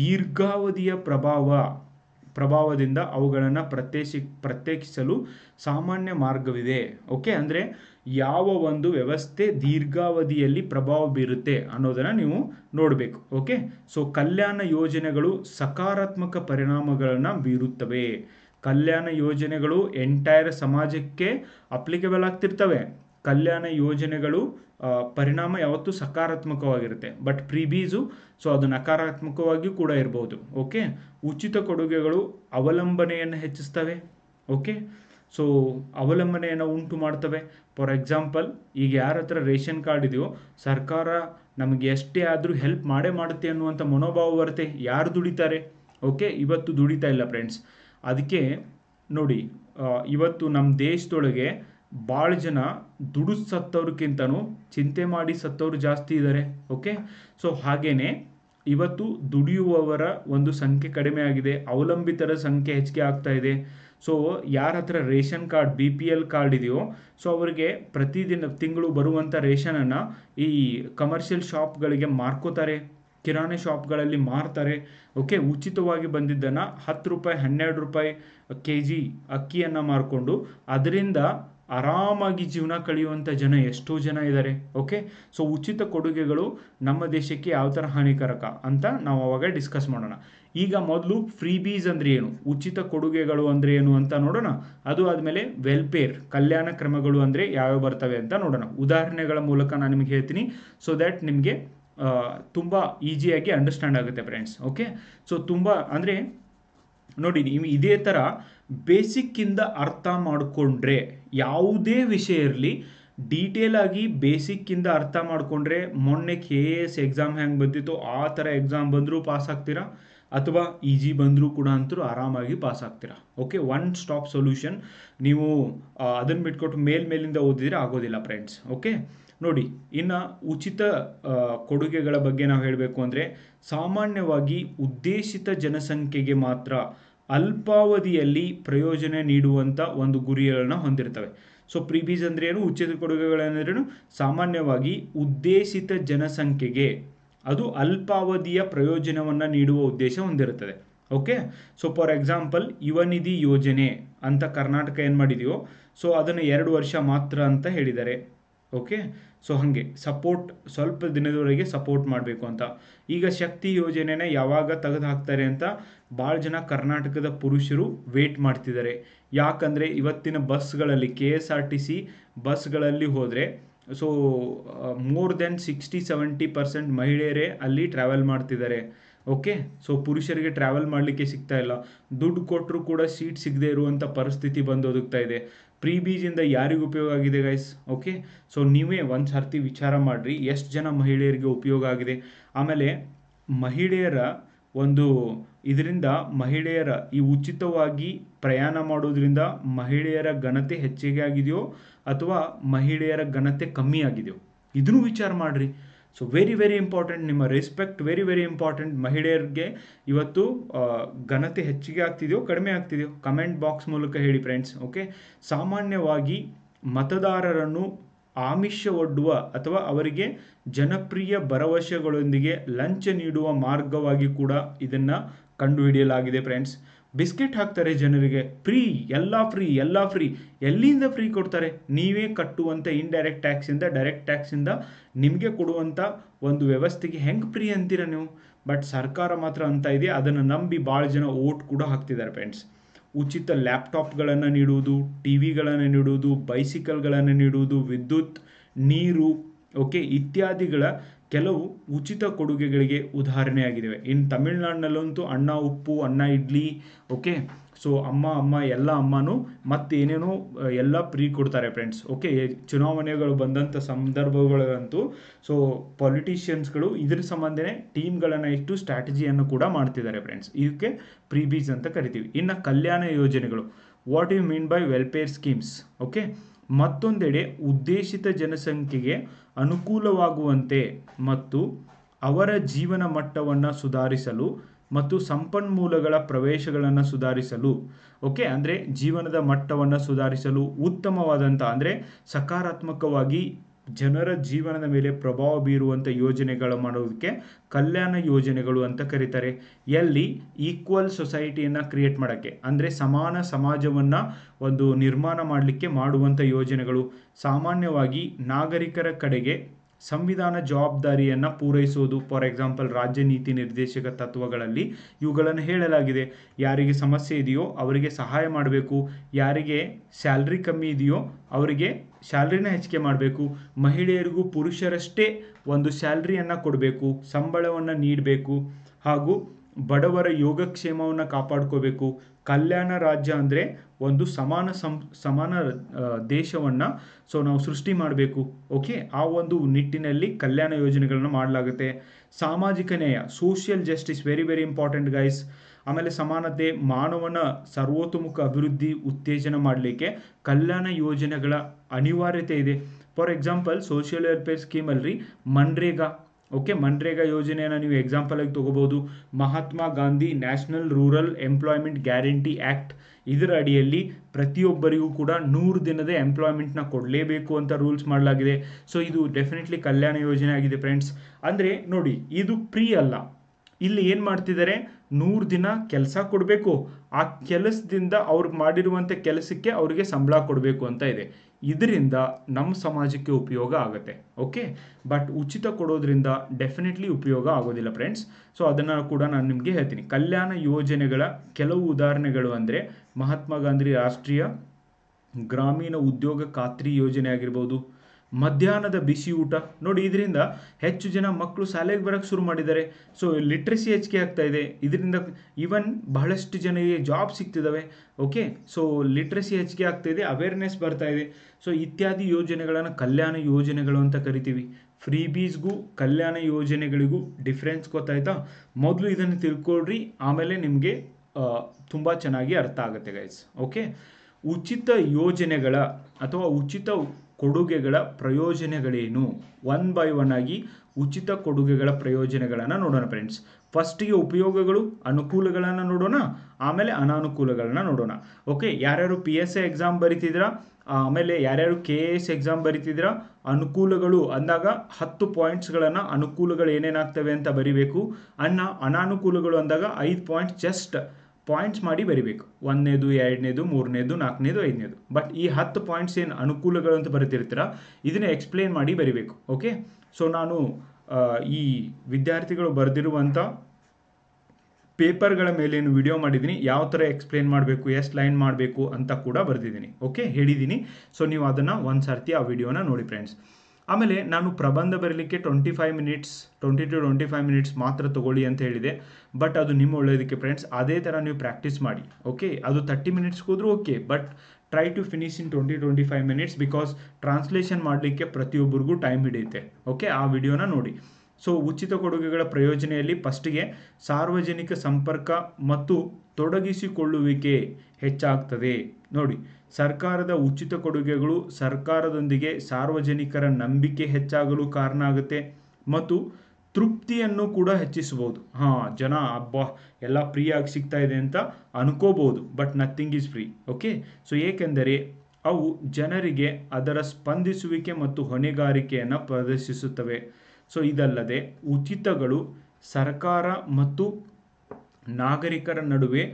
ದೀರ್ಘಾವಧಿಯ ಪ್ರಭಾವ ಪ್ರಭಾವದಿಂದ ಅವುಗಳನ್ನು ಪ್ರತ್ಯೇಕಿ ಪ್ರತ್ಯೇಕಿಸಲು ಸಾಮಾನ್ಯ ಮಾರ್ಗವಿದೆ ಓಕೆ ಅಂದರೆ ಯಾವ ಒಂದು ವ್ಯವಸ್ಥೆ ದೀರ್ಘಾವಧಿಯಲ್ಲಿ ಪ್ರಭಾವ ಬೀರುತ್ತೆ ಅನ್ನೋದನ್ನು ನೀವು ನೋಡಬೇಕು ಓಕೆ ಸೊ ಕಲ್ಯಾಣ ಯೋಜನೆಗಳು ಸಕಾರಾತ್ಮಕ ಪರಿಣಾಮಗಳನ್ನು ಬೀರುತ್ತವೆ ಕಲ್ಯಾಣ ಯೋಜನೆಗಳು ಎಂಟೈರ್ ಸಮಾಜಕ್ಕೆ ಅಪ್ಲಿಕೇಬಲ್ ಆಗ್ತಿರ್ತವೆ ಕಲ್ಯಾಣ ಯೋಜನೆಗಳು ಪರಿಣಾಮ ಯಾವತ್ತೂ ಸಕಾರಾತ್ಮಕವಾಗಿರುತ್ತೆ ಬಟ್ ಪ್ರೀಬೀಸು ಸೊ ಅದು ನಕಾರಾತ್ಮಕವಾಗಿಯೂ ಕೂಡ ಇರ್ಬೋದು ಓಕೆ ಉಚಿತ ಕೊಡುಗೆಗಳು ಅವಲಂಬನೆಯನ್ನು ಹೆಚ್ಚಿಸ್ತವೆ ಓಕೆ ಸೊ ಅವಲಂಬನೆಯನ್ನು ಉಂಟು ಮಾಡ್ತವೆ ಫಾರ್ ಎಕ್ಸಾಂಪಲ್ ಈಗ ಯಾರ ಹತ್ರ ರೇಷನ್ ಕಾರ್ಡ್ ಇದೆಯೋ ಸರ್ಕಾರ ನಮಗೆ ಎಷ್ಟೇ ಆದರೂ ಹೆಲ್ಪ್ ಮಾಡೇ ಮಾಡುತ್ತೆ ಅನ್ನುವಂಥ ಮನೋಭಾವ ಬರುತ್ತೆ ಯಾರು ದುಡಿತಾರೆ ಓಕೆ ಇವತ್ತು ದುಡಿತಾ ಇಲ್ಲ ಫ್ರೆಂಡ್ಸ್ ಅದಕ್ಕೆ ನೋಡಿ ಇವತ್ತು ನಮ್ಮ ದೇಶದೊಳಗೆ ಭಾಳ ಜನ ದುಡು ಸತ್ತವ್ರಿಗಿಂತನೂ ಚಿಂತೆ ಮಾಡಿ ಸತ್ತವರು ಜಾಸ್ತಿ ಇದ್ದಾರೆ ಓಕೆ ಸೊ ಹಾಗೇನೆ ಇವತ್ತು ದುಡಿಯುವವರ ಒಂದು ಸಂಖ್ಯೆ ಕಡಿಮೆ ಆಗಿದೆ ಅವಲಂಬಿತರ ಸಂಖ್ಯೆ ಹೆಚ್ಚಿಗೆ ಆಗ್ತಾ ಇದೆ ಸೊ ಯಾರ ಹತ್ರ ration card B P L card ಇದೆಯೋ ಸೊ ಅವರಿಗೆ ಪ್ರತಿದಿನ ತಿಂಗಳು ಬರುವಂಥ ರೇಷನನ್ನು ಈ ಕಮರ್ಷಿಯಲ್ ಶಾಪ್ಗಳಿಗೆ ಮಾರ್ಕೋತಾರೆ ಕಿರಾಣಿ ಶಾಪ್ಗಳಲ್ಲಿ ಮಾರ್ತಾರೆ ಓಕೆ ಉಚಿತವಾಗಿ ಬಂದಿದ್ದನ್ನು ಹತ್ತು ರೂಪಾಯಿ ಹನ್ನೆರಡು ರೂಪಾಯಿ ಕೆ ಜಿ ಅಕ್ಕಿಯನ್ನು ಮಾರ್ಕೊಂಡು ಅದರಿಂದ ಆರಾಮಾಗಿ ಜೀವನ ಕಳೆಯುವಂಥ ಜನ ಎಷ್ಟೋ ಜನ ಇದ್ದಾರೆ ಓಕೆ ಸೊ ಉಚಿತ ಕೊಡುಗೆಗಳು ನಮ್ಮ ದೇಶಕ್ಕೆ ಯಾವ ಥರ ಹಾನಿಕಾರಕ ಅಂತ ನಾವು ಅವಾಗ ಡಿಸ್ಕಸ್ ಮಾಡೋಣ ಈಗ ಮೊದಲು ಫ್ರೀ ಬೀಸ್ ಅಂದ್ರೆ ಏನು ಉಚಿತ ಕೊಡುಗೆಗಳು ಅಂದ್ರೆ ಏನು ಅಂತ ನೋಡೋಣ ಅದು ಆದಮೇಲೆ ವೆಲ್ಫೇರ್ ಕಲ್ಯಾಣ ಕ್ರಮಗಳು ಅಂದರೆ ಯಾವ್ಯಾವ ಬರ್ತವೆ ಅಂತ ನೋಡೋಣ ಉದಾಹರಣೆಗಳ ಮೂಲಕ ನಾನು ನಿಮಗೆ ಹೇಳ್ತೀನಿ ಸೊ ದ್ಯಾಟ್ ನಿಮಗೆ ತುಂಬ ಈಸಿಯಾಗಿ ಅಂಡರ್ಸ್ಟ್ಯಾಂಡ್ ಆಗುತ್ತೆ ಫ್ರೆಂಡ್ಸ್ ಓಕೆ ಸೊ ತುಂಬ ಅಂದರೆ ನೋಡಿ ನೀವು ಇದೇ ಬೇಸಿಕ್ ಇಂದ ಅರ್ಥ ಮಾಡಿಕೊಂಡ್ರೆ ಯಾವುದೇ ವಿಷಯ ಇರಲಿ ಡೀಟೇಲ್ ಆಗಿ ಬೇಸಿಕ್ಕಿಂದ ಅರ್ಥ ಮಾಡಿಕೊಂಡ್ರೆ ಮೊನ್ನೆ ಕೆ ಎ ಎಸ್ ಎಕ್ಸಾಮ್ ಹೆಂಗೆ ಬಂದಿತ್ತು ಆ ಥರ ಎಕ್ಸಾಮ್ ಬಂದರೂ ಪಾಸ್ ಆಗ್ತೀರಾ ಅಥವಾ ಈಜಿ ಬಂದರೂ ಕೂಡ ಅಂತೂ ಆರಾಮಾಗಿ ಪಾಸ್ ಆಗ್ತೀರಾ ಓಕೆ ಒನ್ ಸ್ಟಾಪ್ ಸೊಲ್ಯೂಷನ್ ನೀವು ಅದನ್ನು ಬಿಟ್ಕೊಟ್ಟು ಮೇಲ್ ಮೇಲಿಂದ ಓದಿದರೆ ಆಗೋದಿಲ್ಲ ಫ್ರೆಂಡ್ಸ್ ಓಕೆ ನೋಡಿ ಇನ್ನು ಉಚಿತ ಕೊಡುಗೆಗಳ ಬಗ್ಗೆ ನಾವು ಹೇಳಬೇಕು ಅಂದರೆ ಸಾಮಾನ್ಯವಾಗಿ ಉದ್ದೇಶಿತ ಜನಸಂಖ್ಯೆಗೆ ಮಾತ್ರ ಅಲ್ಪಾವಧಿಯಲ್ಲಿ ಪ್ರಯೋಜನ ನೀಡುವಂಥ ಒಂದು ಗುರಿಗಳನ್ನು ಹೊಂದಿರ್ತವೆ ಸೊ ಪ್ರಿಬೀಸ್ ಅಂದ್ರೇನು ಏನು ಉಚಿತ ಕೊಡುಗೆಗಳಂದ್ರೇನು ಸಾಮಾನ್ಯವಾಗಿ ಉದ್ದೇಶಿತ ಜನಸಂಖ್ಯೆಗೆ ಅದು ಅಲ್ಪಾವಧಿಯ ಪ್ರಯೋಜನವನ್ನು ನೀಡುವ ಉದ್ದೇಶ ಹೊಂದಿರುತ್ತದೆ okay so for example Yuvanidhi ಯೋಜನೆ ಅಂತ ಕರ್ನಾಟಕ ಏನು ಮಾಡಿದೆಯೋ ಸೊ ಅದನ್ನು ಎರಡು ವರ್ಷ ಮಾತ್ರ ಅಂತ ಹೇಳಿದ್ದಾರೆ ಓಕೆ ಸೊ ಹಾಗೆ ಸಪೋರ್ಟ್ ಸ್ವಲ್ಪ ದಿನದವರೆಗೆ ಸಪೋರ್ಟ್ ಮಾಡಬೇಕು ಅಂತ ಈಗ ಶಕ್ತಿ ಯೋಜನೆನ ಯಾವಾಗ ತೆಗೆದು ಹಾಕ್ತಾರೆ ಅಂತ ಭಾಳ ಜನ ಕರ್ನಾಟಕದ ಪುರುಷರು ವೇಟ್ ಮಾಡ್ತಿದ್ದಾರೆ ಯಾಕಂದರೆ ಇವತ್ತಿನ ಬಸ್ಗಳಲ್ಲಿ K S R T C ಬಸ್ಗಳಲ್ಲಿ ಹೋದರೆ so more than sixty seventy percent ಮಹಿಳೆಯರೇ ಅಲ್ಲಿ ಟ್ರಾವೆಲ್ ಮಾಡ್ತಿದ್ದಾರೆ ಓಕೆ ಸೊ ಪುರುಷರಿಗೆ ಟ್ರಾವೆಲ್ ಮಾಡಲಿಕ್ಕೆ ಸಿಗ್ತಾ ಇಲ್ಲ ದುಡ್ಡು ಕೊಟ್ಟರು ಕೂಡ ಸೀಟ್ ಸಿಗದೆ ಇರುವಂಥ ಪರಿಸ್ಥಿತಿ ಬಂದು ಒದಗ್ತಾ ಇದೆ ಪ್ರೀ ಬೀಜಿಂದ ಯಾರಿಗೂ ಉಪಯೋಗ ಆಗಿದೆ ಗೈಸ್ ಓಕೆ ಸೊ ನೀವೇ ಒಂದು ಸರ್ತಿ ವಿಚಾರ ಮಾಡಿರಿ ಎಷ್ಟು ಜನ ಮಹಿಳೆಯರಿಗೆ ಉಪಯೋಗ ಆಗಿದೆ ಆಮೇಲೆ ಮಹಿಳೆಯರ ಒಂದು ಇದರಿಂದ ಮಹಿಳೆಯರ ಈ ಉಚಿತವಾಗಿ ಪ್ರಯಾಣ ಮಾಡೋದ್ರಿಂದ ಮಹಿಳೆಯರ ಘನತೆ ಹೆಚ್ಚಿಗೆ ಆಗಿದೆಯೋ ಅಥವಾ ಮಹಿಳೆಯರ ಘನತೆ ಕಮ್ಮಿ ಆಗಿದೆಯೋ ಇದನ್ನು ವಿಚಾರ ಮಾಡಿರಿ ಸೊ ವೆರಿ ವೆರಿ ಇಂಪಾರ್ಟೆಂಟ್ ನಿಮ್ಮ ರೆಸ್ಪೆಕ್ಟ್ ವೆರಿ ವೆರಿ ಇಂಪಾರ್ಟೆಂಟ್ ಮಹಿಳೆಯರಿಗೆ ಇವತ್ತು ಘನತೆ ಹೆಚ್ಚಿಗೆ ಆಗ್ತಿದೆಯೋ ಕಡಿಮೆ ಆಗ್ತಿದೆಯೋ ಕಮೆಂಟ್ ಬಾಕ್ಸ್ ಮೂಲಕ ಹೇಳಿ ಫ್ರೆಂಡ್ಸ್ ಓಕೆ ಸಾಮಾನ್ಯವಾಗಿ ಮತದಾರರನ್ನು ಆಮಿಷ ಒಡ್ಡುವ ಅಥವಾ ಅವರಿಗೆ ಜನಪ್ರಿಯ ಭರವಸೆಗಳೊಂದಿಗೆ ಲಂಚ ನೀಡುವ ಮಾರ್ಗವಾಗಿ ಕೂಡ ಇದನ್ನು ಕಂಡುಹಿಡಿಯಲಾಗಿದೆ ಫ್ರೆಂಡ್ಸ್ ಬಿಸ್ಕೆಟ್ ಹಾಕ್ತಾರೆ ಜನರಿಗೆ ಫ್ರೀ ಎಲ್ಲ ಫ್ರೀ ಎಲ್ಲ ಫ್ರೀ ಎಲ್ಲಿಂದ ಫ್ರೀ ಕೊಡ್ತಾರೆ ನೀವೇ ಕಟ್ಟುವಂಥ ಇಂಡೈರೆಕ್ಟ್ ಟ್ಯಾಕ್ಸಿಂದ ಡೈರೆಕ್ಟ್ ಟ್ಯಾಕ್ಸಿಂದ ನಿಮಗೆ ಕೊಡುವಂಥ ಒಂದು ವ್ಯವಸ್ಥೆಗೆ ಹೆಂಗೆ ಫ್ರೀ ಅಂತೀರ ನೀವು ಬಟ್ ಸರ್ಕಾರ ಮಾತ್ರ ಅಂತ ಇದೆ ಅದನ್ನು ನಂಬಿ ಭಾಳ ಜನ ಓಟ್ ಕೂಡ ಹಾಕ್ತಿದ್ದಾರೆ ಫ್ರೆಂಡ್ಸ್ ಉಚಿತ ಲ್ಯಾಪ್ಟಾಪ್ಗಳನ್ನು ನೀಡುವುದು ಟಿ ವಿಗಳನ್ನು ನೀಡುವುದು ಬೈಸಿಕಲ್ಗಳನ್ನು ನೀಡುವುದು ವಿದ್ಯುತ್ ನೀರು ಓಕೆ ಇತ್ಯಾದಿಗಳ ಕೆಲವು ಉಚಿತ ಕೊಡುಗೆಗಳಿಗೆ ಉದಾಹರಣೆಯಾಗಿದ್ದಾವೆ ಇನ್ನು ತಮಿಳ್ನಾಡಿನಲ್ಲಂತೂ ಅಣ್ಣ ಉಪ್ಪು ಅನ್ನ ಇಡ್ಲಿ ಓಕೆ ಸೊ ಅಮ್ಮ ಅಮ್ಮ ಎಲ್ಲ ಅಮ್ಮನೂ ಮತ್ತೇನೇನೋ ಎಲ್ಲ ಪ್ರೀ ಕೊಡ್ತಾರೆ ಫ್ರೆಂಡ್ಸ್ ಓಕೆ ಚುನಾವಣೆಗಳು ಬಂದಂಥ ಸಂದರ್ಭಗಳಂತೂ ಸೊ ಪೊಲಿಟಿಷಿಯನ್ಸ್ಗಳು ಇದ್ರ ಸಂಬಂಧನೇ ಟೀಮ್ಗಳನ್ನು ಇಟ್ಟು ಸ್ಟ್ರಾಟಜಿಯನ್ನು ಕೂಡ ಮಾಡ್ತಿದ್ದಾರೆ ಫ್ರೆಂಡ್ಸ್ ಇದಕ್ಕೆ ಪ್ರೀ ಬೀಸ್ ಅಂತ ಕರಿತೀವಿ ಇನ್ನು ಕಲ್ಯಾಣ ಯೋಜನೆಗಳು what you mean by welfare schemes okay ಮತ್ತೊಂದೆಡೆ ಉದ್ದೇಶಿತ ಜನಸಂಖ್ಯೆಗೆ ಅನುಕೂಲವಾಗುವಂತೆ ಮತ್ತು ಅವರ ಜೀವನ ಮಟ್ಟವನ್ನು ಸುಧಾರಿಸಲು ಮತ್ತು ಸಂಪನ್ಮೂಲಗಳ ಪ್ರವೇಶಗಳನ್ನು ಸುಧಾರಿಸಲು ಓಕೆ ಅಂದರೆ ಜೀವನದ ಮಟ್ಟವನ್ನು ಸುಧಾರಿಸಲು ಉತ್ತಮವಾದಂಥ ಅಂದರೆ ಸಕಾರಾತ್ಮಕವಾಗಿ ಜನರ ಜೀವನದ ಮೇಲೆ ಪ್ರಭಾವ ಬೀರುವಂಥ ಯೋಜನೆಗಳು ಮಾಡೋದಕ್ಕೆ ಕಲ್ಯಾಣ ಯೋಜನೆಗಳು ಅಂತ ಕರೀತಾರೆ ಎಲ್ಲಿ ಈಕ್ವಲ್ ಸೊಸೈಟಿಯನ್ನು ಕ್ರಿಯೇಟ್ ಮಾಡೋಕ್ಕೆ ಅಂದರೆ ಸಮಾನ ಸಮಾಜವನ್ನು ಒಂದು ನಿರ್ಮಾಣ ಮಾಡಲಿಕ್ಕೆ ಮಾಡುವಂಥ ಯೋಜನೆಗಳು ಸಾಮಾನ್ಯವಾಗಿ ನಾಗರಿಕರ ಕಡೆಗೆ ಸಂವಿಧಾನ ಜವಾಬ್ದಾರಿಯನ್ನು ಪೂರೈಸೋದು ಫಾರ್ ಎಕ್ಸಾಂಪಲ್ ರಾಜ್ಯ ನೀತಿ ನಿರ್ದೇಶಕ ತತ್ವಗಳಲ್ಲಿ ಇವುಗಳನ್ನು ಹೇಳಲಾಗಿದೆ ಯಾರಿಗೆ ಸಮಸ್ಯೆ ಇದೆಯೋ ಅವರಿಗೆ ಸಹಾಯ ಮಾಡಬೇಕು ಯಾರಿಗೆ ಸ್ಯಾಲ್ರಿ ಕಮ್ಮಿ ಇದೆಯೋ ಅವರಿಗೆ ಸ್ಯಾಲ್ರಿನ ಹೆಚ್ಚಿಗೆ ಮಾಡಬೇಕು ಮಹಿಳೆಯರಿಗೂ ಪುರುಷರಷ್ಟೇ ಒಂದು ಸ್ಯಾಲ್ರಿಯನ್ನು ಕೊಡಬೇಕು ಸಂಬಳವನ್ನು ನೀಡಬೇಕು ಹಾಗೂ ಬಡವರ ಯೋಗಕ್ಷೇಮವನ್ನು ಕಾಪಾಡ್ಕೋಬೇಕು ಕಲ್ಯಾಣ ರಾಜ್ಯ ಅಂದರೆ ಒಂದು ಸಮಾನ ಸಂ ಸಮಾನ ದೇಶವನ್ನು ಸೊ ನಾವು ಸೃಷ್ಟಿ ಮಾಡಬೇಕು ಓಕೆ ಆ ಒಂದು ನಿಟ್ಟಿನಲ್ಲಿ ಕಲ್ಯಾಣ ಯೋಜನೆಗಳನ್ನು ಮಾಡಲಾಗುತ್ತೆ ಸಾಮಾಜಿಕ ನ್ಯಾಯ social justice very very important guys ಆಮೇಲೆ ಸಮಾನತೆ ಮಾನವನ ಸರ್ವೋತ್ತಮುಖ ಅಭಿವೃದ್ಧಿ ಉತ್ತೇಜನ ಮಾಡಲಿಕ್ಕೆ ಕಲ್ಯಾಣ ಯೋಜನೆಗಳ ಅನಿವಾರ್ಯತೆ ಇದೆ for example social welfare scheme ಅಲ್ಲಿ ಮನ್ರೇಗಾ ಓಕೆ ಮನ್ರೇಗಾ ಯೋಜನೆಯನ್ನು ನೀವು ಎಕ್ಸಾಂಪಲ್ ಆಗಿ ತಗೋಬಹುದು Mahatma Gandhi national rural employment guarantee act ಇದರ ಅಡಿಯಲ್ಲಿ ಪ್ರತಿಯೊಬ್ಬರಿಗೂ ಕೂಡ ನೂರು ದಿನದ ಎಂಪ್ಲಾಯ್ಮೆಂಟ್ನ ಕೊಡಲೇಬೇಕು ಅಂತ ರೂಲ್ಸ್ ಮಾಡಲಾಗಿದೆ ಸೊ ಇದು ಡೆಫಿನೆಟ್ಲಿ ಕಲ್ಯಾಣ ಯೋಜನೆ ಆಗಿದೆ ಫ್ರೆಂಡ್ಸ್ ಅಂದರೆ ನೋಡಿ ಇದು ಪ್ರೀ ಅಲ್ಲ ಇಲ್ಲಿ ಏನು ಮಾಡ್ತಿದ್ದಾರೆ ನೂರು ದಿನ ಕೆಲಸ ಕೊಡಬೇಕು ಆ ಕೆಲಸದಿಂದ ಅವ್ರು ಮಾಡಿರುವಂಥ ಕೆಲಸಕ್ಕೆ ಅವರಿಗೆ ಸಂಬಳ ಕೊಡಬೇಕು ಅಂತ ಇದೆ ಇದರಿಂದ ನಮ್ಮ ಸಮಾಜಕ್ಕೆ ಉಪಯೋಗ ಆಗುತ್ತೆ ಓಕೆ ಬಟ್ ಉಚಿತ ಕೊಡೋದ್ರಿಂದ ಡೆಫಿನೆಟ್ಲಿ ಉಪಯೋಗ ಆಗೋದಿಲ್ಲ ಫ್ರೆಂಡ್ಸ್ ಸೊ ಅದನ್ನು ಕೂಡ ನಾನು ನಿಮಗೆ ಹೇಳ್ತೀನಿ ಕಲ್ಯಾಣ ಯೋಜನೆಗಳ ಕೆಲವು ಉದಾಹರಣೆಗಳು ಅಂದರೆ ಮಹಾತ್ಮ ಗಾಂಧಿ ರಾಷ್ಟ್ರೀಯ ಗ್ರಾಮೀಣ ಉದ್ಯೋಗ ಖಾತ್ರಿ ಯೋಜನೆ ಆಗಿರ್ಬೋದು ಮಧ್ಯಾಹ್ನದ ಬಿಸಿಯೂಟ ನೋಡಿ ಇದರಿಂದ ಹೆಚ್ಚು ಜನ ಮಕ್ಕಳು ಶಾಲೆಗೆ ಬರೋಕ್ಕೆ ಶುರು ಮಾಡಿದ್ದಾರೆ ಸೊ ಲಿಟ್ರೆಸಿ ಹೆಚ್ಚಿಗೆ ಆಗ್ತಾ ಇದೆ ಇದರಿಂದ ಈವನ್ ಬಹಳಷ್ಟು ಜನರಿಗೆ ಜಾಬ್ ಸಿಗ್ತಿದ್ದಾವೆ ಓಕೆ ಸೊ ಲಿಟ್ರೆಸಿ ಹೆಚ್ಚಿಗೆ ಆಗ್ತಾ ಇದೆ ಅವೇರ್ನೆಸ್ ಬರ್ತಾ ಇದೆ ಸೊ ಇತ್ಯಾದಿ ಯೋಜನೆಗಳನ್ನು ಕಲ್ಯಾಣ ಯೋಜನೆಗಳು ಅಂತ ಕರಿತೀವಿ ಫ್ರೀ ಬೀಸ್ಗೂ ಕಲ್ಯಾಣ ಯೋಜನೆಗಳಿಗೂ ಡಿಫ್ರೆನ್ಸ್ ಗೊತ್ತಾಯ್ತಾ ಮೊದಲು ಇದನ್ನು ತಿಳ್ಕೊಳ್ರಿ ಆಮೇಲೆ ನಿಮಗೆ ತುಂಬ ಚೆನ್ನಾಗಿ ಅರ್ಥ ಆಗುತ್ತೆ ಗೈಸ್ ಓಕೆ ಉಚಿತ ಯೋಜನೆಗಳ ಅಥವಾ ಉಚಿತ ಕೊಡುಗೆಗಳ ಪ್ರಯೋಜನಗಳೇನು ಒನ್ ಬೈ ಒನ್ ಆಗಿ ಉಚಿತ ಕೊಡುಗೆಗಳ ಪ್ರಯೋಜನಗಳನ್ನು ನೋಡೋಣ ಫ್ರೆಂಡ್ಸ್ ಫಸ್ಟಿಗೆ ಉಪಯೋಗಗಳು ಅನುಕೂಲಗಳನ್ನು ನೋಡೋಣ ಆಮೇಲೆ ಅನಾನುಕೂಲಗಳನ್ನು ನೋಡೋಣ ಓಕೆ ಯಾರ್ಯಾರು ಪಿ ಎಸ್ ಎ ಎಕ್ಸಾಮ್ ಬರಿತಿದ್ರ ಆಮೇಲೆ ಯಾರ್ಯಾರು ಕೆ ಎ ಎಸ್ ಎಕ್ಸಾಮ್ ಬರಿತಿದ್ರ ಅನುಕೂಲಗಳು ಅಂದಾಗ ಹತ್ತು ಪಾಯಿಂಟ್ಸ್ಗಳನ್ನು ಅನುಕೂಲಗಳು ಏನೇನಾಗ್ತವೆ ಅಂತ ಬರಿಬೇಕು ಅನ್ನ ಅನಾನುಕೂಲಗಳು ಅಂದಾಗ ಐದು ಪಾಯಿಂಟ್ ಜಸ್ಟ್ ಪಾಯಿಂಟ್ಸ್ ಮಾಡಿ ಬರಿಬೇಕು ಒಂದನೇದು ಎರಡನೇದು ಮೂರನೇದು ನಾಲ್ಕನೇದು ಐದನೇದು ಬಟ್ ಈ ಹತ್ತು ಪಾಯಿಂಟ್ಸ್ ಏನು ಅನುಕೂಲಗಳು ಅಂತ ಬರೆದಿರ್ತೀರ ಇದನ್ನ ಎಕ್ಸ್ಪ್ಲೇನ್ ಮಾಡಿ ಬರಿಬೇಕು ಓಕೆ ಸೊ ನಾನು ಈ ವಿದ್ಯಾರ್ಥಿಗಳು ಬರೆದಿರುವಂಥ ಪೇಪರ್ಗಳ ಮೇಲೇನು ವಿಡಿಯೋ ಮಾಡಿದ್ದೀನಿ ಯಾವ ಥರ ಎಕ್ಸ್ಪ್ಲೇನ್ ಮಾಡಬೇಕು ಎಷ್ಟು ಲೈನ್ ಮಾಡಬೇಕು ಅಂತ ಕೂಡ ಬರೆದಿದ್ದೀನಿ ಓಕೆ ಹೇಳಿದ್ದೀನಿ ಸೊ ನೀವು ಅದನ್ನು ಒಂದು ಸರ್ತಿ ಆ ವಿಡಿಯೋನ ನೋಡಿ ಫ್ರೆಂಡ್ಸ್ ಆಮೇಲೆ ನಾನು ಪ್ರಬಂಧ ಬರಲಿಕ್ಕೆ twenty five minutes twenty two twenty five minutes ಮಾತ್ರ ತೊಗೊಳ್ಳಿ ಅಂತ ಹೇಳಿದೆ ಬಟ್ ಅದು ನಿಮ್ಮ ಒಳ್ಳೆಯದಕ್ಕೆ ಫ್ರೆಂಡ್ಸ್ ಅದೇ ಥರ ನೀವು ಪ್ರಾಕ್ಟೀಸ್ ಮಾಡಿ ಓಕೆ ಅದು ತರ್ಟಿ ಮಿನಿಟ್ಸ್ ಹೋದರೂ okay but try to finish in twenty twenty five minutes because translation ಮಾಡಲಿಕ್ಕೆ ಪ್ರತಿಯೊಬ್ಬರಿಗೂ ಟೈಮ್ ಹಿಡಿಯುತ್ತೆ ಓಕೆ ಆ ವಿಡಿಯೋನ ನೋಡಿ ಸೊ ಉಚಿತ ಕೊಡುಗೆಗಳ ಪ್ರಯೋಜನೆಯಲ್ಲಿ ಫಸ್ಟಿಗೆ ಸಾರ್ವಜನಿಕ ಸಂಪರ್ಕ ಮತ್ತು ತೊಡಗಿಸಿಕೊಳ್ಳುವಿಕೆ ಹೆಚ್ಚಾಗ್ತದೆ ನೋಡಿ ಸರ್ಕಾರದ ಉಚಿತ ಕೊಡುಗೆಗಳು ಸರ್ಕಾರದೊಂದಿಗೆ ಸಾರ್ವಜನಿಕರ ನಂಬಿಕೆ ಹೆಚ್ಚಾಗಲು ಕಾರಣ ಆಗುತ್ತೆ ಮತ್ತು ತೃಪ್ತಿಯನ್ನು ಕೂಡ ಹೆಚ್ಚಿಸಬಹುದು ಹಾಂ ಜನ ಹಬ್ಬ ಎಲ್ಲ ಫ್ರೀ ಆಗಿ ಸಿಗ್ತಾ ಇದೆ ಅಂತ ಅನ್ಕೋಬಹುದು but nothing is free okay so ಏಕೆಂದರೆ ಅವು ಜನರಿಗೆ ಅದರ ಸ್ಪಂದಿಸುವಿಕೆ ಮತ್ತು ಹೊಣೆಗಾರಿಕೆಯನ್ನು ಪ್ರದರ್ಶಿಸುತ್ತವೆ ಸೊ ಇದಲ್ಲದೆ ಉಚಿತಗಳು ಸರ್ಕಾರ ಮತ್ತು ನಾಗರಿಕರ ನಡುವೆ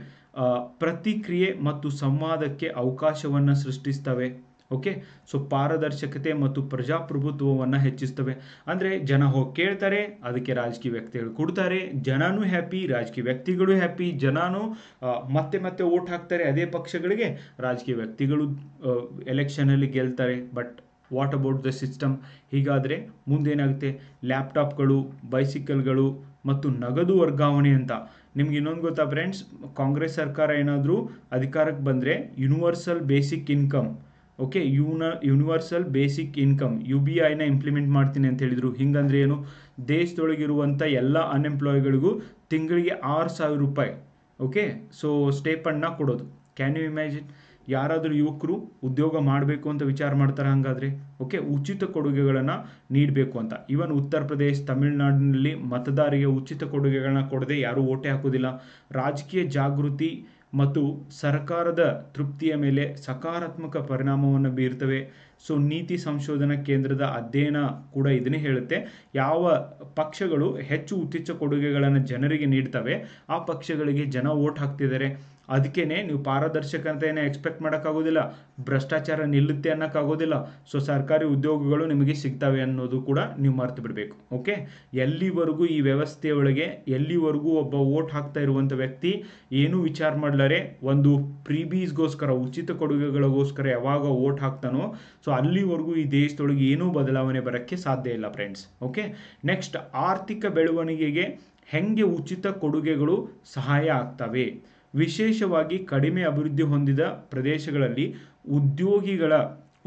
ಪ್ರತಿಕ್ರಿಯೆ ಮತ್ತು ಸಂವಾದಕ್ಕೆ ಅವಕಾಶವನ್ನು ಸೃಷ್ಟಿಸ್ತವೆ ಓಕೆ ಸೊ ಪಾರದರ್ಶಕತೆ ಮತ್ತು ಪ್ರಜಾಪ್ರಭುತ್ವವನ್ನು ಹೆಚ್ಚಿಸ್ತವೆ ಅಂದರೆ ಜನ ಹೋಗಿ ಕೇಳ್ತಾರೆ ಅದಕ್ಕೆ ರಾಜಕೀಯ ವ್ಯಕ್ತಿಗಳು ಕೊಡ್ತಾರೆ ಜನನೂ ಹ್ಯಾಪಿ ರಾಜಕೀಯ ವ್ಯಕ್ತಿಗಳು ಹ್ಯಾಪಿ ಜನನೂ ಮತ್ತೆ ಮತ್ತೆ ಓಟ್ ಹಾಕ್ತಾರೆ ಅದೇ ಪಕ್ಷಗಳಿಗೆ ರಾಜಕೀಯ ವ್ಯಕ್ತಿಗಳು ಎಲೆಕ್ಷನಲ್ಲಿ ಗೆಲ್ತಾರೆ but what about the system ಹೀಗಾದರೆ ಮುಂದೇನಾಗುತ್ತೆ ಲ್ಯಾಪ್ಟಾಪ್ಗಳು ಬೈಸಿಕಲ್ಗಳು ಮತ್ತು ನಗದು ವರ್ಗಾವಣೆ ಅಂತ ನಿಮ್ಗೆ ಇನ್ನೊಂದು ಗೊತ್ತಾ ಫ್ರೆಂಡ್ಸ್ ಕಾಂಗ್ರೆಸ್ ಸರ್ಕಾರ ಏನಾದರೂ ಅಧಿಕಾರಕ್ಕೆ ಬಂದರೆ universal basic income okay uni universal basic income U B ಐನ ಇಂಪ್ಲಿಮೆಂಟ್ ಮಾಡ್ತೀನಿ ಅಂತ ಹೇಳಿದರು ಹಿಂಗಂದ್ರೆ ಏನು ದೇಶದೊಳಗಿರುವಂಥ ಎಲ್ಲ ಅನ್ಎಂಪ್ಲಾಯ್ಗಳಿಗೂ ತಿಂಗಳಿಗೆ ಆರು ಸಾವಿರ ರೂಪಾಯಿ ಓಕೆ ಸೊ ಸ್ಟೇಪನ್ನ ಕೊಡೋದು ಕ್ಯಾನ್ ಯು ಇಮ್ಯಾಜಿನ್ ಯಾರಾದರೂ ಯುವಕರು ಉದ್ಯೋಗ ಮಾಡಬೇಕು ಅಂತ ವಿಚಾರ ಮಾಡ್ತಾರೆ ಹಾಗಾದರೆ ಓಕೆ ಉಚಿತ ಕೊಡುಗೆಗಳನ್ನು ನೀಡಬೇಕು ಅಂತ ಈವನ್ ಉತ್ತರ ಪ್ರದೇಶ ತಮಿಳುನಾಡಿನಲ್ಲಿ ಮತದಾರಿಗೆ ಉಚಿತ ಕೊಡುಗೆಗಳನ್ನ ಕೊಡದೆ ಯಾರೂ ಓಟೆ ಹಾಕೋದಿಲ್ಲ ರಾಜಕೀಯ ಜಾಗೃತಿ ಮತ್ತು ಸರ್ಕಾರದ ತೃಪ್ತಿಯ ಮೇಲೆ ಸಕಾರಾತ್ಮಕ ಪರಿಣಾಮವನ್ನು ಬೀರ್ತವೆ ಸೊ ನೀತಿ ಸಂಶೋಧನಾ ಕೇಂದ್ರದ ಅಧ್ಯಯನ ಕೂಡ ಇದನ್ನೇ ಹೇಳುತ್ತೆ ಯಾವ ಪಕ್ಷಗಳು ಹೆಚ್ಚು ಉಚಿತ ಕೊಡುಗೆಗಳನ್ನು ಜನರಿಗೆ ನೀಡ್ತವೆ ಆ ಪಕ್ಷಗಳಿಗೆ ಜನ ಓಟ್ ಹಾಕ್ತಿದ್ದಾರೆ ಅದಕ್ಕೇ ನೀವು ಪಾರದರ್ಶಕತೆಯನ್ನು ಎಕ್ಸ್ಪೆಕ್ಟ್ ಮಾಡೋಕ್ಕಾಗೋದಿಲ್ಲ ಭ್ರಷ್ಟಾಚಾರ ನಿಲ್ಲುತ್ತೆ ಅನ್ನೋಕ್ಕಾಗೋದಿಲ್ಲ ಸೊ ಸರ್ಕಾರಿ ಉದ್ಯೋಗಗಳು ನಿಮಗೆ ಸಿಗ್ತವೆ ಅನ್ನೋದು ಕೂಡ ನೀವು ಮರೆತು ಬಿಡಬೇಕು ಓಕೆ ಎಲ್ಲಿವರೆಗೂ ಈ ವ್ಯವಸ್ಥೆಯೊಳಗೆ ಎಲ್ಲಿವರೆಗೂ ಒಬ್ಬ ಓಟ್ ಹಾಕ್ತಾ ಇರುವಂಥ ವ್ಯಕ್ತಿ ಏನೂ ವಿಚಾರ ಮಾಡಲಾರೆ ಒಂದು ಪ್ರೀಬೀಸ್ಗೋಸ್ಕರ ಉಚಿತ ಕೊಡುಗೆಗಳಿಗೋಸ್ಕರ ಯಾವಾಗ ಓಟ್ ಹಾಕ್ತಾನೋ ಸೊ ಅಲ್ಲಿವರೆಗೂ ಈ ದೇಶದೊಳಗೆ ಏನೂ ಬದಲಾವಣೆ ಬರೋಕ್ಕೆ ಸಾಧ್ಯ ಇಲ್ಲ ಫ್ರೆಂಡ್ಸ್ ಓಕೆ ನೆಕ್ಸ್ಟ್ ಆರ್ಥಿಕ ಬೆಳವಣಿಗೆಗೆ ಹೆಂಗೆ ಉಚಿತ ಕೊಡುಗೆಗಳು ಸಹಾಯ ಆಗ್ತವೆ ವಿಶೇಷವಾಗಿ ಕಡಿಮೆ ಅಭಿವೃದ್ಧಿ ಹೊಂದಿದ ಪ್ರದೇಶಗಳಲ್ಲಿ ಉದ್ಯೋಗಿಗಳ